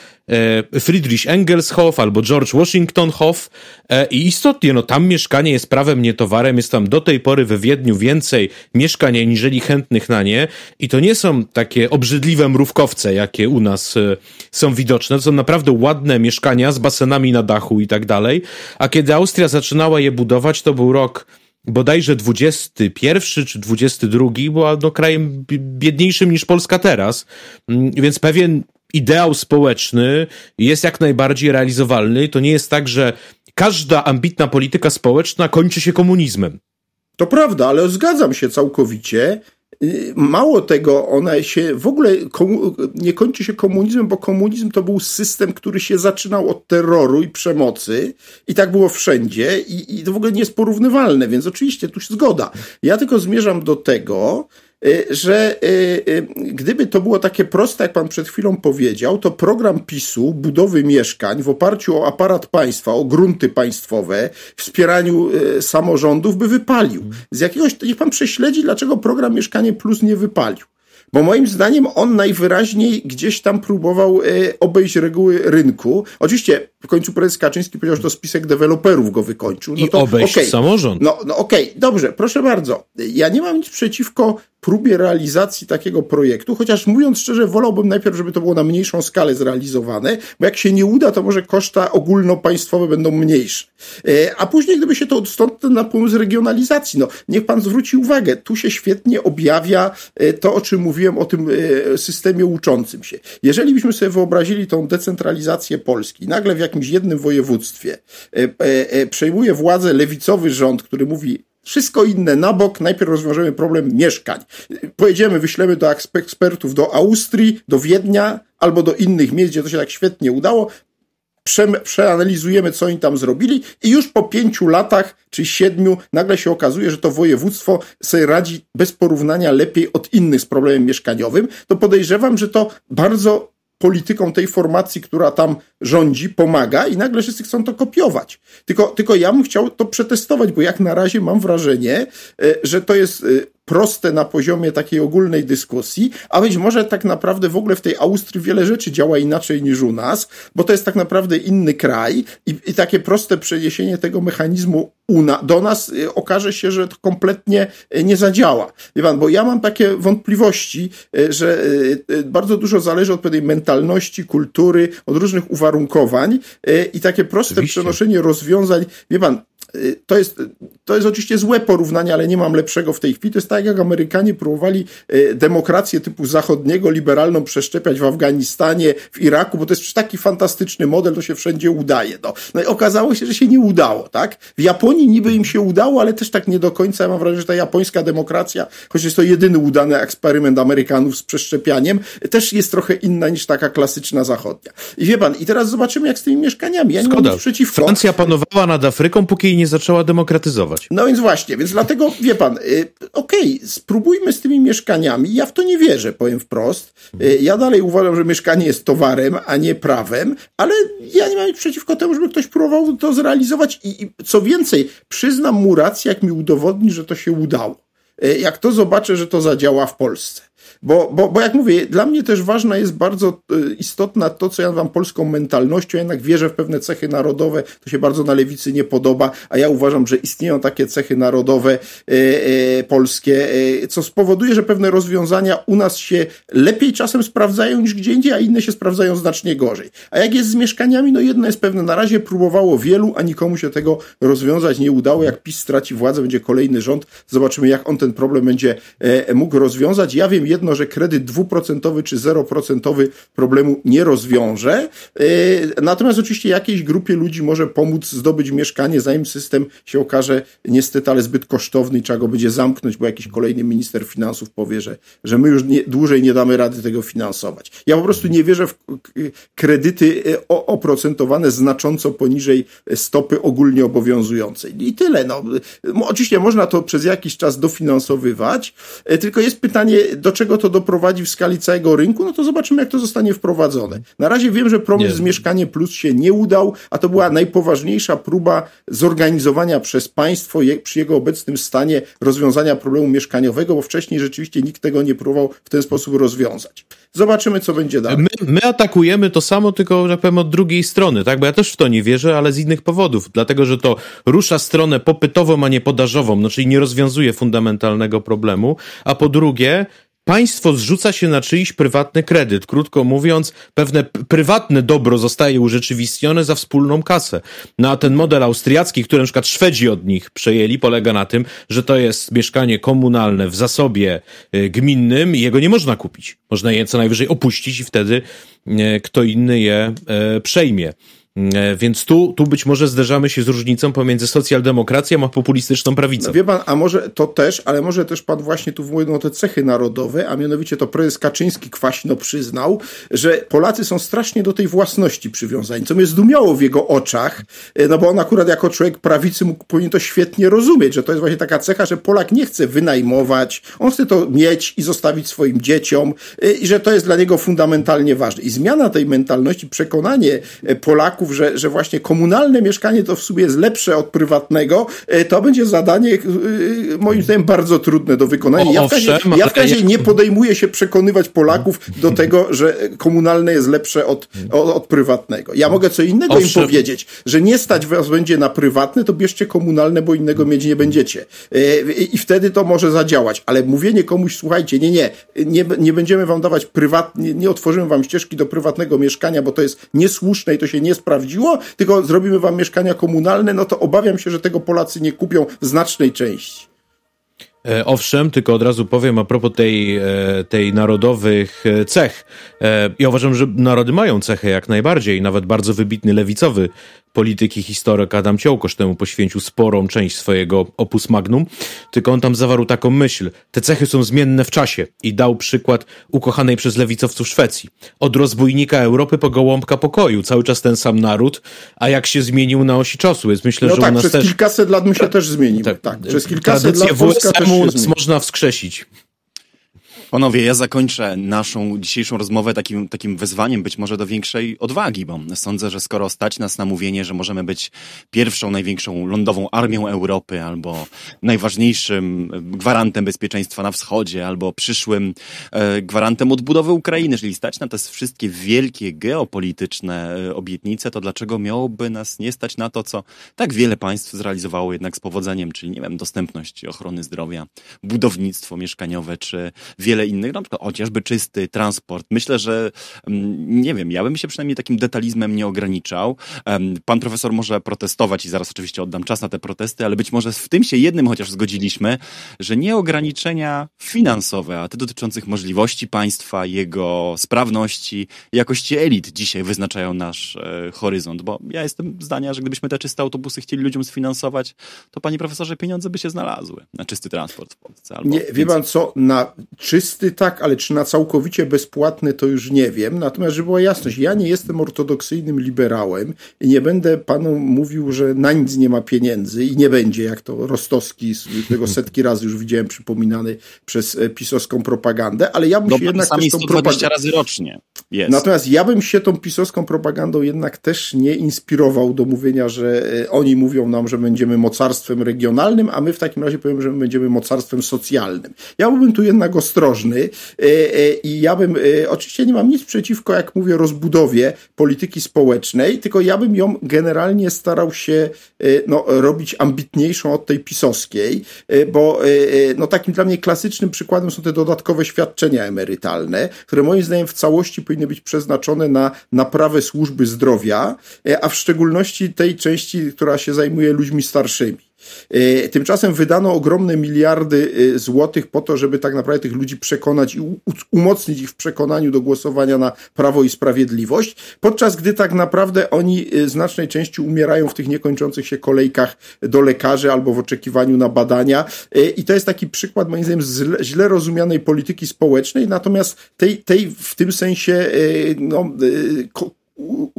e, Friedrich Engelshof albo George Washington Hof e, i istotnie, no tam mieszkanie jest prawem, nie towarem, jest tam do tej pory we Wiedniu więcej mieszkań, aniżeli chętnych na nie i to nie są takie obrzydliwe mrówkowce, jakie u nas e, są widoczne, to są naprawdę ładne mieszkania z basenami na dachu i tak dalej, a kiedy Austria zaczynała je budować, to był rok bodajże 21 czy 22 była no, krajem biedniejszym niż Polska teraz, mm, więc pewien ideał społeczny jest jak najbardziej realizowalny. To nie jest tak, że każda ambitna polityka społeczna kończy się komunizmem. To prawda, ale zgadzam się całkowicie, Y, mało tego, ona się w ogóle nie kończy się komunizmem, bo komunizm to był system, który się zaczynał od terroru i przemocy, i tak było wszędzie, i, i to w ogóle nie jest porównywalne, więc oczywiście tu się zgoda. Ja tylko zmierzam do tego, Y, że y, y, gdyby to było takie proste, jak pan przed chwilą powiedział, to program PiSu budowy mieszkań w oparciu o aparat państwa, o grunty państwowe, wspieraniu samorządów by wypalił. Z jakiegoś, niech pan prześledzi, dlaczego program Mieszkanie Plus nie wypalił bo moim zdaniem on najwyraźniej gdzieś tam próbował obejść reguły rynku. Oczywiście w końcu prezes Kaczyński powiedział, że to spisek deweloperów go wykończył. No I to, obejść okay. samorząd. No, no okej, okay. dobrze, proszę bardzo. Ja nie mam nic przeciwko próbie realizacji takiego projektu, chociaż mówiąc szczerze, wolałbym najpierw, żeby to było na mniejszą skalę zrealizowane, bo jak się nie uda, to może koszta ogólnopaństwowe będą mniejsze. E, a później, gdyby się to stąd na pomysł regionalizacji, no niech pan zwróci uwagę, tu się świetnie objawia e, to, o czym mówiłem, o tym e, systemie uczącym się. Jeżeli byśmy sobie wyobrazili tą decentralizację Polski, nagle w jakimś jednym województwie przejmuje władzę lewicowy rząd, który mówi wszystko inne na bok, najpierw rozwiążemy problem mieszkań. Pojedziemy, wyślemy do ekspertów do Austrii, do Wiednia albo do innych miejsc, gdzie to się tak świetnie udało. Prze przeanalizujemy, co oni tam zrobili, i już po pięciu latach czy siedmiu nagle się okazuje, że to województwo sobie radzi bez porównania lepiej od innych z problemem mieszkaniowym. To podejrzewam, że to bardzo polityką tej formacji, która tam rządzi, pomaga i nagle wszyscy chcą to kopiować. Tylko, tylko ja bym chciał to przetestować, bo jak na razie mam wrażenie, e, że to jest e, proste na poziomie takiej ogólnej dyskusji, a być może tak naprawdę w ogóle w tej Austrii wiele rzeczy działa inaczej niż u nas, bo to jest tak naprawdę inny kraj i, i takie proste przeniesienie tego mechanizmu na, do nas y, okaże się, że to kompletnie y, nie zadziała. Wie pan, bo ja mam takie wątpliwości, y, że y, y, bardzo dużo zależy od pewnej mentalności, kultury, od różnych uwarunkowań y, i takie proste oczywiście. przenoszenie rozwiązań, wie pan, to jest, to jest oczywiście złe porównanie, ale nie mam lepszego w tej chwili, to jest tak jak Amerykanie próbowali e, demokrację typu zachodniego, liberalną przeszczepiać w Afganistanie, w Iraku, bo to jest taki fantastyczny model, to się wszędzie udaje. No, no i okazało się, że się nie udało, tak? W Japonii niby im się udało, ale też tak nie do końca. Ja mam wrażenie, że ta japońska demokracja, choć jest to jedyny udany eksperyment Amerykanów z przeszczepianiem, też jest trochę inna niż taka klasyczna zachodnia. I wie pan, i teraz zobaczymy, jak z tymi mieszkaniami. Ja nie mam nic przeciwko. Francja panowała nad Afryką, póki jej nie zaczęła demokratyzować. No więc właśnie, więc dlatego, wie pan, y, okej, okay, okej, okay, spróbujmy z tymi mieszkaniami. Ja w to nie wierzę, powiem wprost. Y, ja dalej uważam, że mieszkanie jest towarem, a nie prawem, ale ja nie mam nic przeciwko temu, żeby ktoś próbował to zrealizować i, i co więcej, przyznam mu rację, jak mi udowodni, że to się udało. Y, jak to zobaczę, że to zadziała w Polsce. Bo, bo, bo jak mówię, dla mnie też ważna jest bardzo e, istotna to, co ja wam polską mentalnością. jednak wierzę w pewne cechy narodowe, to się bardzo na lewicy nie podoba, a ja uważam, że istnieją takie cechy narodowe e, e, polskie, e, co spowoduje, że pewne rozwiązania u nas się lepiej czasem sprawdzają niż gdzie indziej, a inne się sprawdzają znacznie gorzej. A jak jest z mieszkaniami, no jedno jest pewne, na razie próbowało wielu, a nikomu się tego rozwiązać nie udało. Jak PiS straci władzę, będzie kolejny rząd, zobaczymy jak on ten problem będzie e, mógł rozwiązać. Ja wiem jedno, że kredyt dwuprocentowy czy zeroprocentowy problemu nie rozwiąże. E, natomiast oczywiście jakiejś grupie ludzi może pomóc zdobyć mieszkanie, zanim system się okaże niestety, ale zbyt kosztowny i trzeba go będzie zamknąć, bo jakiś kolejny minister finansów powie, że, że my już nie, dłużej nie damy rady tego finansować. Ja po prostu nie wierzę w kredyty e, oprocentowane znacząco poniżej stopy ogólnie obowiązującej. I tyle. No. Oczywiście można to przez jakiś czas dofinansowywać, e, tylko jest pytanie, do czego to to doprowadzi w skali całego rynku, no to zobaczymy, jak to zostanie wprowadzone. Na razie wiem, że pomysł z Mieszkanie Plus się nie udał, a to była najpoważniejsza próba zorganizowania przez państwo je, przy jego obecnym stanie rozwiązania problemu mieszkaniowego, bo wcześniej rzeczywiście nikt tego nie próbował w ten sposób rozwiązać. Zobaczymy, co będzie dalej. My, my atakujemy to samo, tylko że powiem od drugiej strony, tak? Bo ja też w to nie wierzę, ale z innych powodów. Dlatego, że to rusza stronę popytową, a nie podażową, no czyli nie rozwiązuje fundamentalnego problemu. A po drugie, Państwo zrzuca się na czyjś prywatny kredyt. Krótko mówiąc, pewne prywatne dobro zostaje urzeczywistnione za wspólną kasę. No a ten model austriacki, który na przykład Szwedzi od nich przejęli, polega na tym, że to jest mieszkanie komunalne w zasobie y, gminnym i jego nie można kupić. Można je co najwyżej opuścić i wtedy y, kto inny je y, przejmie. E, więc tu, tu być może zderzamy się z różnicą pomiędzy socjaldemokracją a populistyczną prawicą. No wie pan, a może to też, ale może też pan właśnie tu wyłynął te cechy narodowe, a mianowicie to prezes Kaczyński kwaśno przyznał, że Polacy są strasznie do tej własności przywiązani, co mnie zdumiało w jego oczach, e, no bo on akurat jako człowiek prawicy mógł, powinien to świetnie rozumieć, że to jest właśnie taka cecha, że Polak nie chce wynajmować, on chce to mieć i zostawić swoim dzieciom e, i że to jest dla niego fundamentalnie ważne. I zmiana tej mentalności, przekonanie Polaków Polaków, że, że właśnie komunalne mieszkanie to w sumie jest lepsze od prywatnego, e, to będzie zadanie e, moim zdaniem bardzo trudne do wykonania. Ja w razie, ja w razie nie podejmuję się przekonywać Polaków do tego, że komunalne jest lepsze od, od, od prywatnego. Ja mogę co innego im powiedzieć, że nie stać was będzie na prywatne, to bierzcie komunalne, bo innego mieć nie będziecie. E, I wtedy to może zadziałać, ale mówienie komuś, słuchajcie, nie, nie, nie, nie będziemy wam dawać prywatnie, nie otworzymy wam ścieżki do prywatnego mieszkania, bo to jest niesłuszne i to się nie sprawdza sprawdziło, tylko zrobimy wam mieszkania komunalne, no to obawiam się, że tego Polacy nie kupią w znacznej części. E, owszem, tylko od razu powiem a propos tej, e, tej narodowych e, cech. Ja uważam, że narody mają cechę jak najbardziej, nawet bardzo wybitny lewicowy polityki historyk Adam Ciołkosz temu poświęcił sporą część swojego opus magnum, tylko on tam zawarł taką myśl. Te cechy są zmienne w czasie i dał przykład ukochanej przez lewicowców Szwecji. Od rozbójnika Europy po gołąbka pokoju, cały czas ten sam naród, a jak się zmienił na osi czasu, jest myślę, no że tak, u nas przez też... kilkaset lat my się tak. też zmienił. Tak, tak. przez kilkaset lat Polska też się można wskrzesić. Panowie, ja zakończę naszą dzisiejszą rozmowę takim, takim wezwaniem być może do większej odwagi, bo sądzę, że skoro stać nas na mówienie, że możemy być pierwszą, największą lądową armią Europy albo najważniejszym gwarantem bezpieczeństwa na wschodzie albo przyszłym e, gwarantem odbudowy Ukrainy, jeżeli stać na te wszystkie wielkie geopolityczne e, obietnice, to dlaczego miałoby nas nie stać na to, co tak wiele państw zrealizowało jednak z powodzeniem, czyli nie wiem, dostępność ochrony zdrowia, budownictwo mieszkaniowe czy wiele wiele innych, na no przykład chociażby czysty transport. Myślę, że mm, nie wiem, ja bym się przynajmniej takim detalizmem nie ograniczał. Pan profesor może protestować i zaraz oczywiście oddam czas na te protesty, ale być może w tym się jednym chociaż zgodziliśmy, że nie ograniczenia finansowe, a te dotyczących możliwości państwa, jego sprawności, jakości elit dzisiaj wyznaczają nasz e, horyzont, bo ja jestem zdania, że gdybyśmy te czyste autobusy chcieli ludziom sfinansować, to panie profesorze, pieniądze by się znalazły na czysty transport w Polsce. Albo nie, wie pan co, na czysty czysty, tak, ale czy na całkowicie bezpłatny, to już nie wiem. Natomiast, żeby była jasność, ja nie jestem ortodoksyjnym liberałem i nie będę panu mówił, że na nic nie ma pieniędzy i nie będzie, jak to Rostowski, którego setki razy już widziałem przypominany przez e, pisowską propagandę, ale ja bym no, się jednak... Sami 120 razy rocznie. Jest. Natomiast ja bym się tą pisowską propagandą jednak też nie inspirował do mówienia, że e, oni mówią nam, że będziemy mocarstwem regionalnym, a my w takim razie powiem, że my będziemy mocarstwem socjalnym. Ja byłbym tu jednak ostrożny e, e, i ja bym, oczywiście nie mam nic przeciwko, jak mówię, rozbudowie polityki społecznej, tylko ja bym ją generalnie starał się no, robić ambitniejszą od tej pisowskiej, bo no, takim dla mnie klasycznym przykładem są te dodatkowe świadczenia emerytalne, które moim zdaniem w całości powinny powinny być przeznaczone na naprawę służby zdrowia, e, a w szczególności tej części, która się zajmuje ludźmi starszymi. Y, tymczasem wydano ogromne miliardy y, złotych po to, żeby tak naprawdę tych ludzi przekonać i umocnić ich w przekonaniu do głosowania na Prawo i Sprawiedliwość, podczas gdy tak naprawdę oni y, znacznej części umierają w tych niekończących się kolejkach do lekarzy albo w oczekiwaniu na badania. I to jest taki przykład, moim zdaniem, źle rozumianej polityki społecznej, natomiast tej, tej w tym sensie no,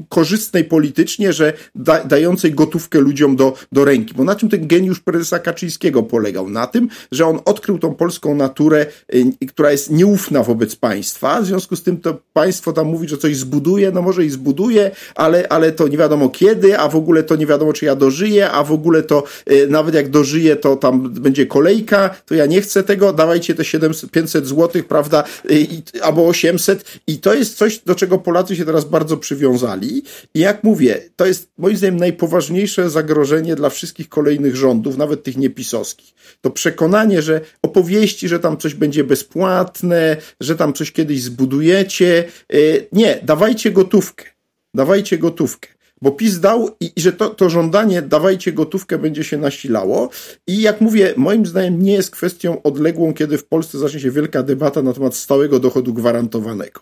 korzystnej politycznie, że da, dającej gotówkę ludziom do, do ręki. Bo na czym ten geniusz prezesa Kaczyńskiego polegał? Na tym, że on odkrył tą polską naturę, y, która jest nieufna wobec państwa, w związku z tym to państwo tam mówi, że coś zbuduje, no może i zbuduje, ale, ale to nie wiadomo kiedy, a w ogóle to nie wiadomo, czy ja dożyję, a w ogóle to y, nawet jak dożyję, to tam będzie kolejka, to ja nie chcę tego, dawajcie te 700, 500 złotych, prawda, y, albo 800 i to jest coś, do czego Polacy się teraz bardzo przywiązują rozwiązali. I jak mówię, to jest moim zdaniem najpoważniejsze zagrożenie dla wszystkich kolejnych rządów, nawet tych niepisowskich. To przekonanie, że opowieści, że tam coś będzie bezpłatne, że tam coś kiedyś zbudujecie. Y, nie, dawajcie gotówkę. Dawajcie gotówkę bo PiS dał i, i że to, to żądanie dawajcie gotówkę będzie się nasilało i jak mówię, moim zdaniem nie jest kwestią odległą, kiedy w Polsce zacznie się wielka debata na temat stałego dochodu gwarantowanego.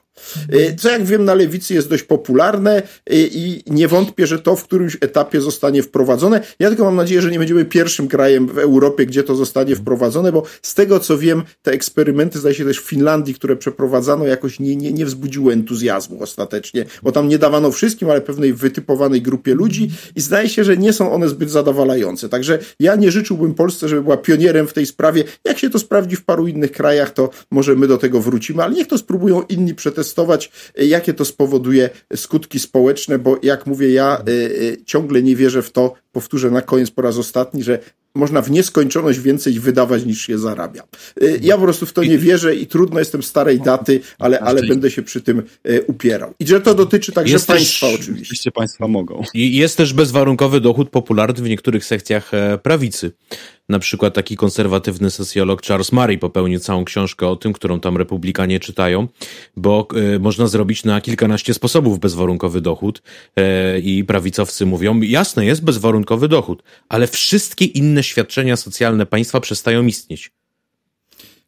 E, co jak wiem na lewicy jest dość popularne e, i nie wątpię, że to w którymś etapie zostanie wprowadzone. Ja tylko mam nadzieję, że nie będziemy pierwszym krajem w Europie, gdzie to zostanie wprowadzone, bo z tego co wiem, te eksperymenty zdaje się też w Finlandii, które przeprowadzano jakoś nie, nie, nie wzbudziły entuzjazmu ostatecznie, bo tam nie dawano wszystkim, ale pewnej wytypowanej umiarkowanej grupie ludzi i zdaje się, że nie są one zbyt zadowalające. Także ja nie życzyłbym Polsce, żeby była pionierem w tej sprawie. Jak się to sprawdzi w paru innych krajach, to może my do tego wrócimy, ale niech to spróbują inni przetestować, e, jakie to spowoduje skutki społeczne, bo jak mówię, ja e, e, ciągle nie wierzę w to, powtórzę na koniec po raz ostatni, że można w nieskończoność więcej wydawać niż się zarabia. Y, ja po prostu w to nie wierzę i trudno jestem starej daty, ale, ale znaczy- będę się przy tym y, upierał. I że to dotyczy także jest państwa też, oczywiście. Oczywiście państwa mogą. I jest też bezwarunkowy dochód popularny w niektórych sekcjach e, prawicy. Na przykład taki konserwatywny socjolog Charles Murray popełnił całą książkę o tym, którą tam republikanie czytają, bo e, można zrobić na kilkanaście sposobów bezwarunkowy dochód e, i prawicowcy mówią, jasne jest bezwarunkowy dochód, ale wszystkie inne świadczenia socjalne państwa przestają istnieć.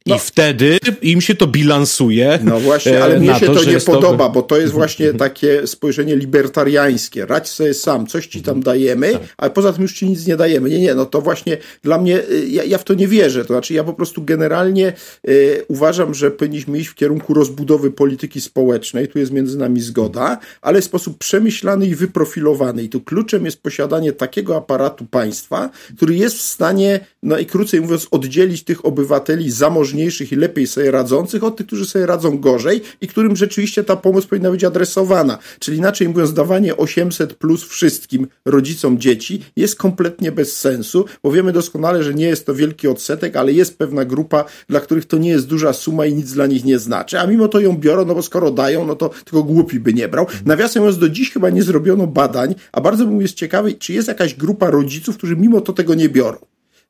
No. I wtedy im się to bilansuje. No właśnie, ale e, mnie się to, to nie podoba, to... bo to jest mhm. właśnie takie spojrzenie libertariańskie. Radź sobie sam, coś ci tam mhm. dajemy, tak. ale poza tym już ci nic nie dajemy. Nie, nie, no to właśnie dla mnie, y, ja, ja w to nie wierzę. To znaczy, ja po prostu generalnie y, uważam, że powinniśmy iść w kierunku rozbudowy polityki społecznej. Tu jest między nami zgoda, ale w sposób przemyślany i wyprofilowany. I tu kluczem jest posiadanie takiego aparatu państwa, który jest w stanie, najkrócej no mówiąc, oddzielić tych obywateli zamożnych zamożniejszych i lepiej sobie radzących od tych, którzy sobie radzą gorzej i którym rzeczywiście ta pomoc powinna być adresowana. Czyli inaczej mówiąc, dawanie 800 plus wszystkim rodzicom dzieci jest kompletnie bez sensu, bo wiemy doskonale, że nie jest to wielki odsetek, ale jest pewna grupa, dla których to nie jest duża suma i nic dla nich nie znaczy, a mimo to ją biorą, no bo skoro dają, no to tylko głupi by nie brał. Nawiasem mówiąc, do dziś chyba nie zrobiono badań, a bardzo bym jest ciekawy, czy jest jakaś grupa rodziców, którzy mimo to tego nie biorą.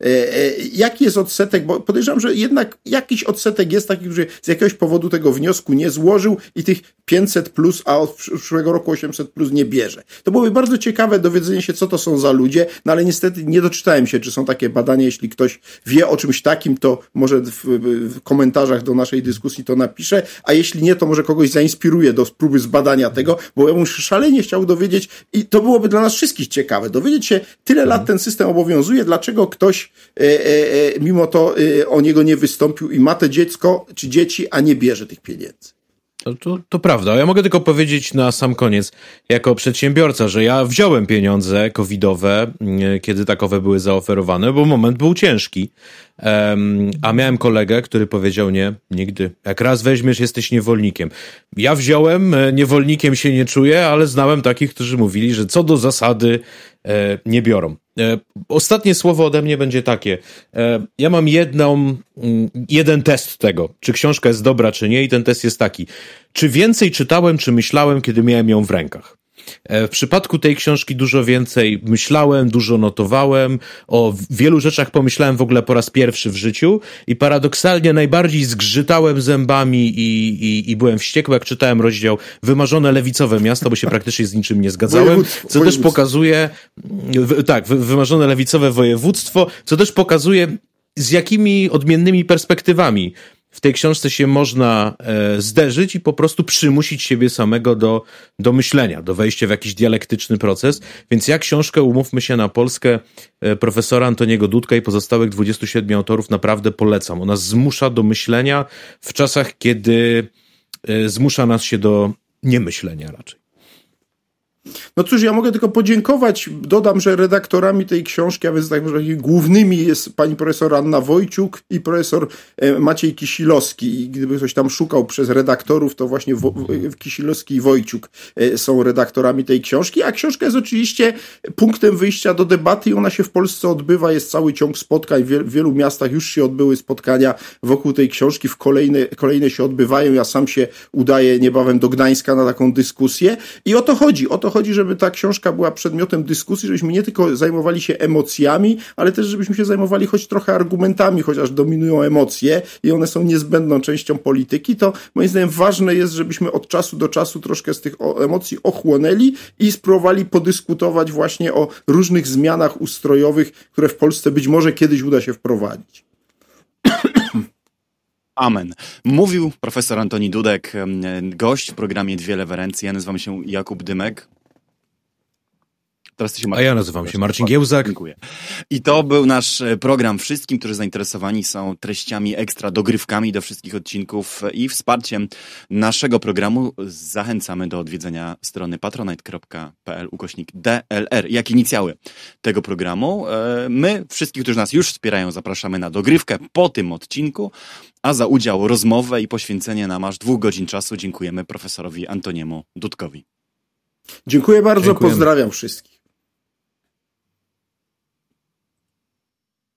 E, e, jaki jest odsetek, bo podejrzewam, że jednak jakiś odsetek jest taki, że z jakiegoś powodu tego wniosku nie złożył i tych 500 plus, a od przyszłego roku 800 plus nie bierze. To byłoby bardzo ciekawe dowiedzenie się, co to są za ludzie, no ale niestety nie doczytałem się, czy są takie badania. Jeśli ktoś wie o czymś takim, to może w, w komentarzach do naszej dyskusji to napisze, a jeśli nie, to może kogoś zainspiruje do próby zbadania tego, bo ja bym szalenie chciał dowiedzieć i to byłoby dla nas wszystkich ciekawe, dowiedzieć się, tyle lat mhm. ten system obowiązuje, dlaczego ktoś E, e, e, mimo to o niego nie wystąpił i ma to dziecko czy dzieci, a nie bierze tych pieniędzy. To, to, to, prawda. Ja mogę tylko powiedzieć na sam koniec, jako przedsiębiorca, że ja wziąłem pieniądze covidowe, mm, kiedy takowe były zaoferowane, bo moment był ciężki. Um, a miałem kolegę, który powiedział nie, nigdy. Jak raz weźmiesz, jesteś niewolnikiem. Ja wziąłem, niewolnikiem się nie czuję, ale znałem takich, którzy mówili, że co do zasady E, nie biorą. E, ostatnie słowo ode mnie będzie takie. E, ja mam jedną, mm, jeden test tego, czy książka jest dobra, czy nie, i ten test jest taki. Czy więcej czytałem, czy myślałem, kiedy miałem ją w rękach? E, w przypadku tej książki dużo więcej myślałem, dużo notowałem, o wielu rzeczach pomyślałem w ogóle po raz pierwszy w życiu i paradoksalnie najbardziej zgrzytałem zębami i, i, i byłem wściekły, jak czytałem rozdział Wymarzone lewicowe miasto, bo się praktycznie z niczym nie zgadzałem, co też pokazuje, tak, wymarzone lewicowe województwo, co też pokazuje z jakimi odmiennymi perspektywami w tej książce się można e, zderzyć i po prostu przymusić siebie samego do, do myślenia, do wejścia w jakiś dialektyczny proces. Więc ja książkę, umówmy się na Polskę, e, profesora Antoniego Dudka i pozostałych 27 autorów naprawdę polecam. Ona zmusza do myślenia w czasach, kiedy e, zmusza nas się do niemyślenia raczej. No cóż, ja mogę tylko podziękować. Dodam, że redaktorami tej książki, a więc tak głównymi jest pani profesor Anna Wojciuk i profesor e, Maciej Kisilowski. I gdyby ktoś tam szukał przez redaktorów, to właśnie Kisilowski i Wojciuk e, są redaktorami tej książki. A książka jest oczywiście punktem wyjścia do debaty i ona się w Polsce odbywa. Jest cały ciąg spotkań. W wielu miastach już się odbyły spotkania wokół tej książki. W kolejne, kolejne się odbywają. Ja sam się udaję niebawem do Gdańska na taką dyskusję. I o to chodzi. O to chodzi, żeby ta książka była przedmiotem dyskusji, żebyśmy nie tylko zajmowali się emocjami, ale też żebyśmy się zajmowali choć trochę argumentami, chociaż dominują emocje i one są niezbędną częścią polityki, to moim zdaniem ważne jest, żebyśmy od czasu do czasu troszkę z tych emocji ochłonęli i spróbowali podyskutować właśnie o różnych zmianach ustrojowych, które w Polsce być może kiedyś uda się wprowadzić. Amen. Mówił profesor Antoni Dudek, gość w programie Dwie Lewerencje. Ja nazywam się Jakub Dymek. Teraz ty się Marcin. A ja nazywam się Marcin Giełzak. Dziękuję. I to był nasz e, program wszystkim, którzy zainteresowani są treściami ekstra, dogrywkami do wszystkich odcinków i wsparciem naszego programu. Zachęcamy do odwiedzenia strony patronite.pl ukośnik DLR, jak inicjały tego programu. E, my, wszystkich, którzy nas już wspierają, zapraszamy na dogrywkę po tym odcinku, a za udział, rozmowę i poświęcenie nam aż dwóch godzin czasu dziękujemy profesorowi Antoniemu Dudkowi. Dziękuję bardzo, Dziękujemy. pozdrawiam wszystkich.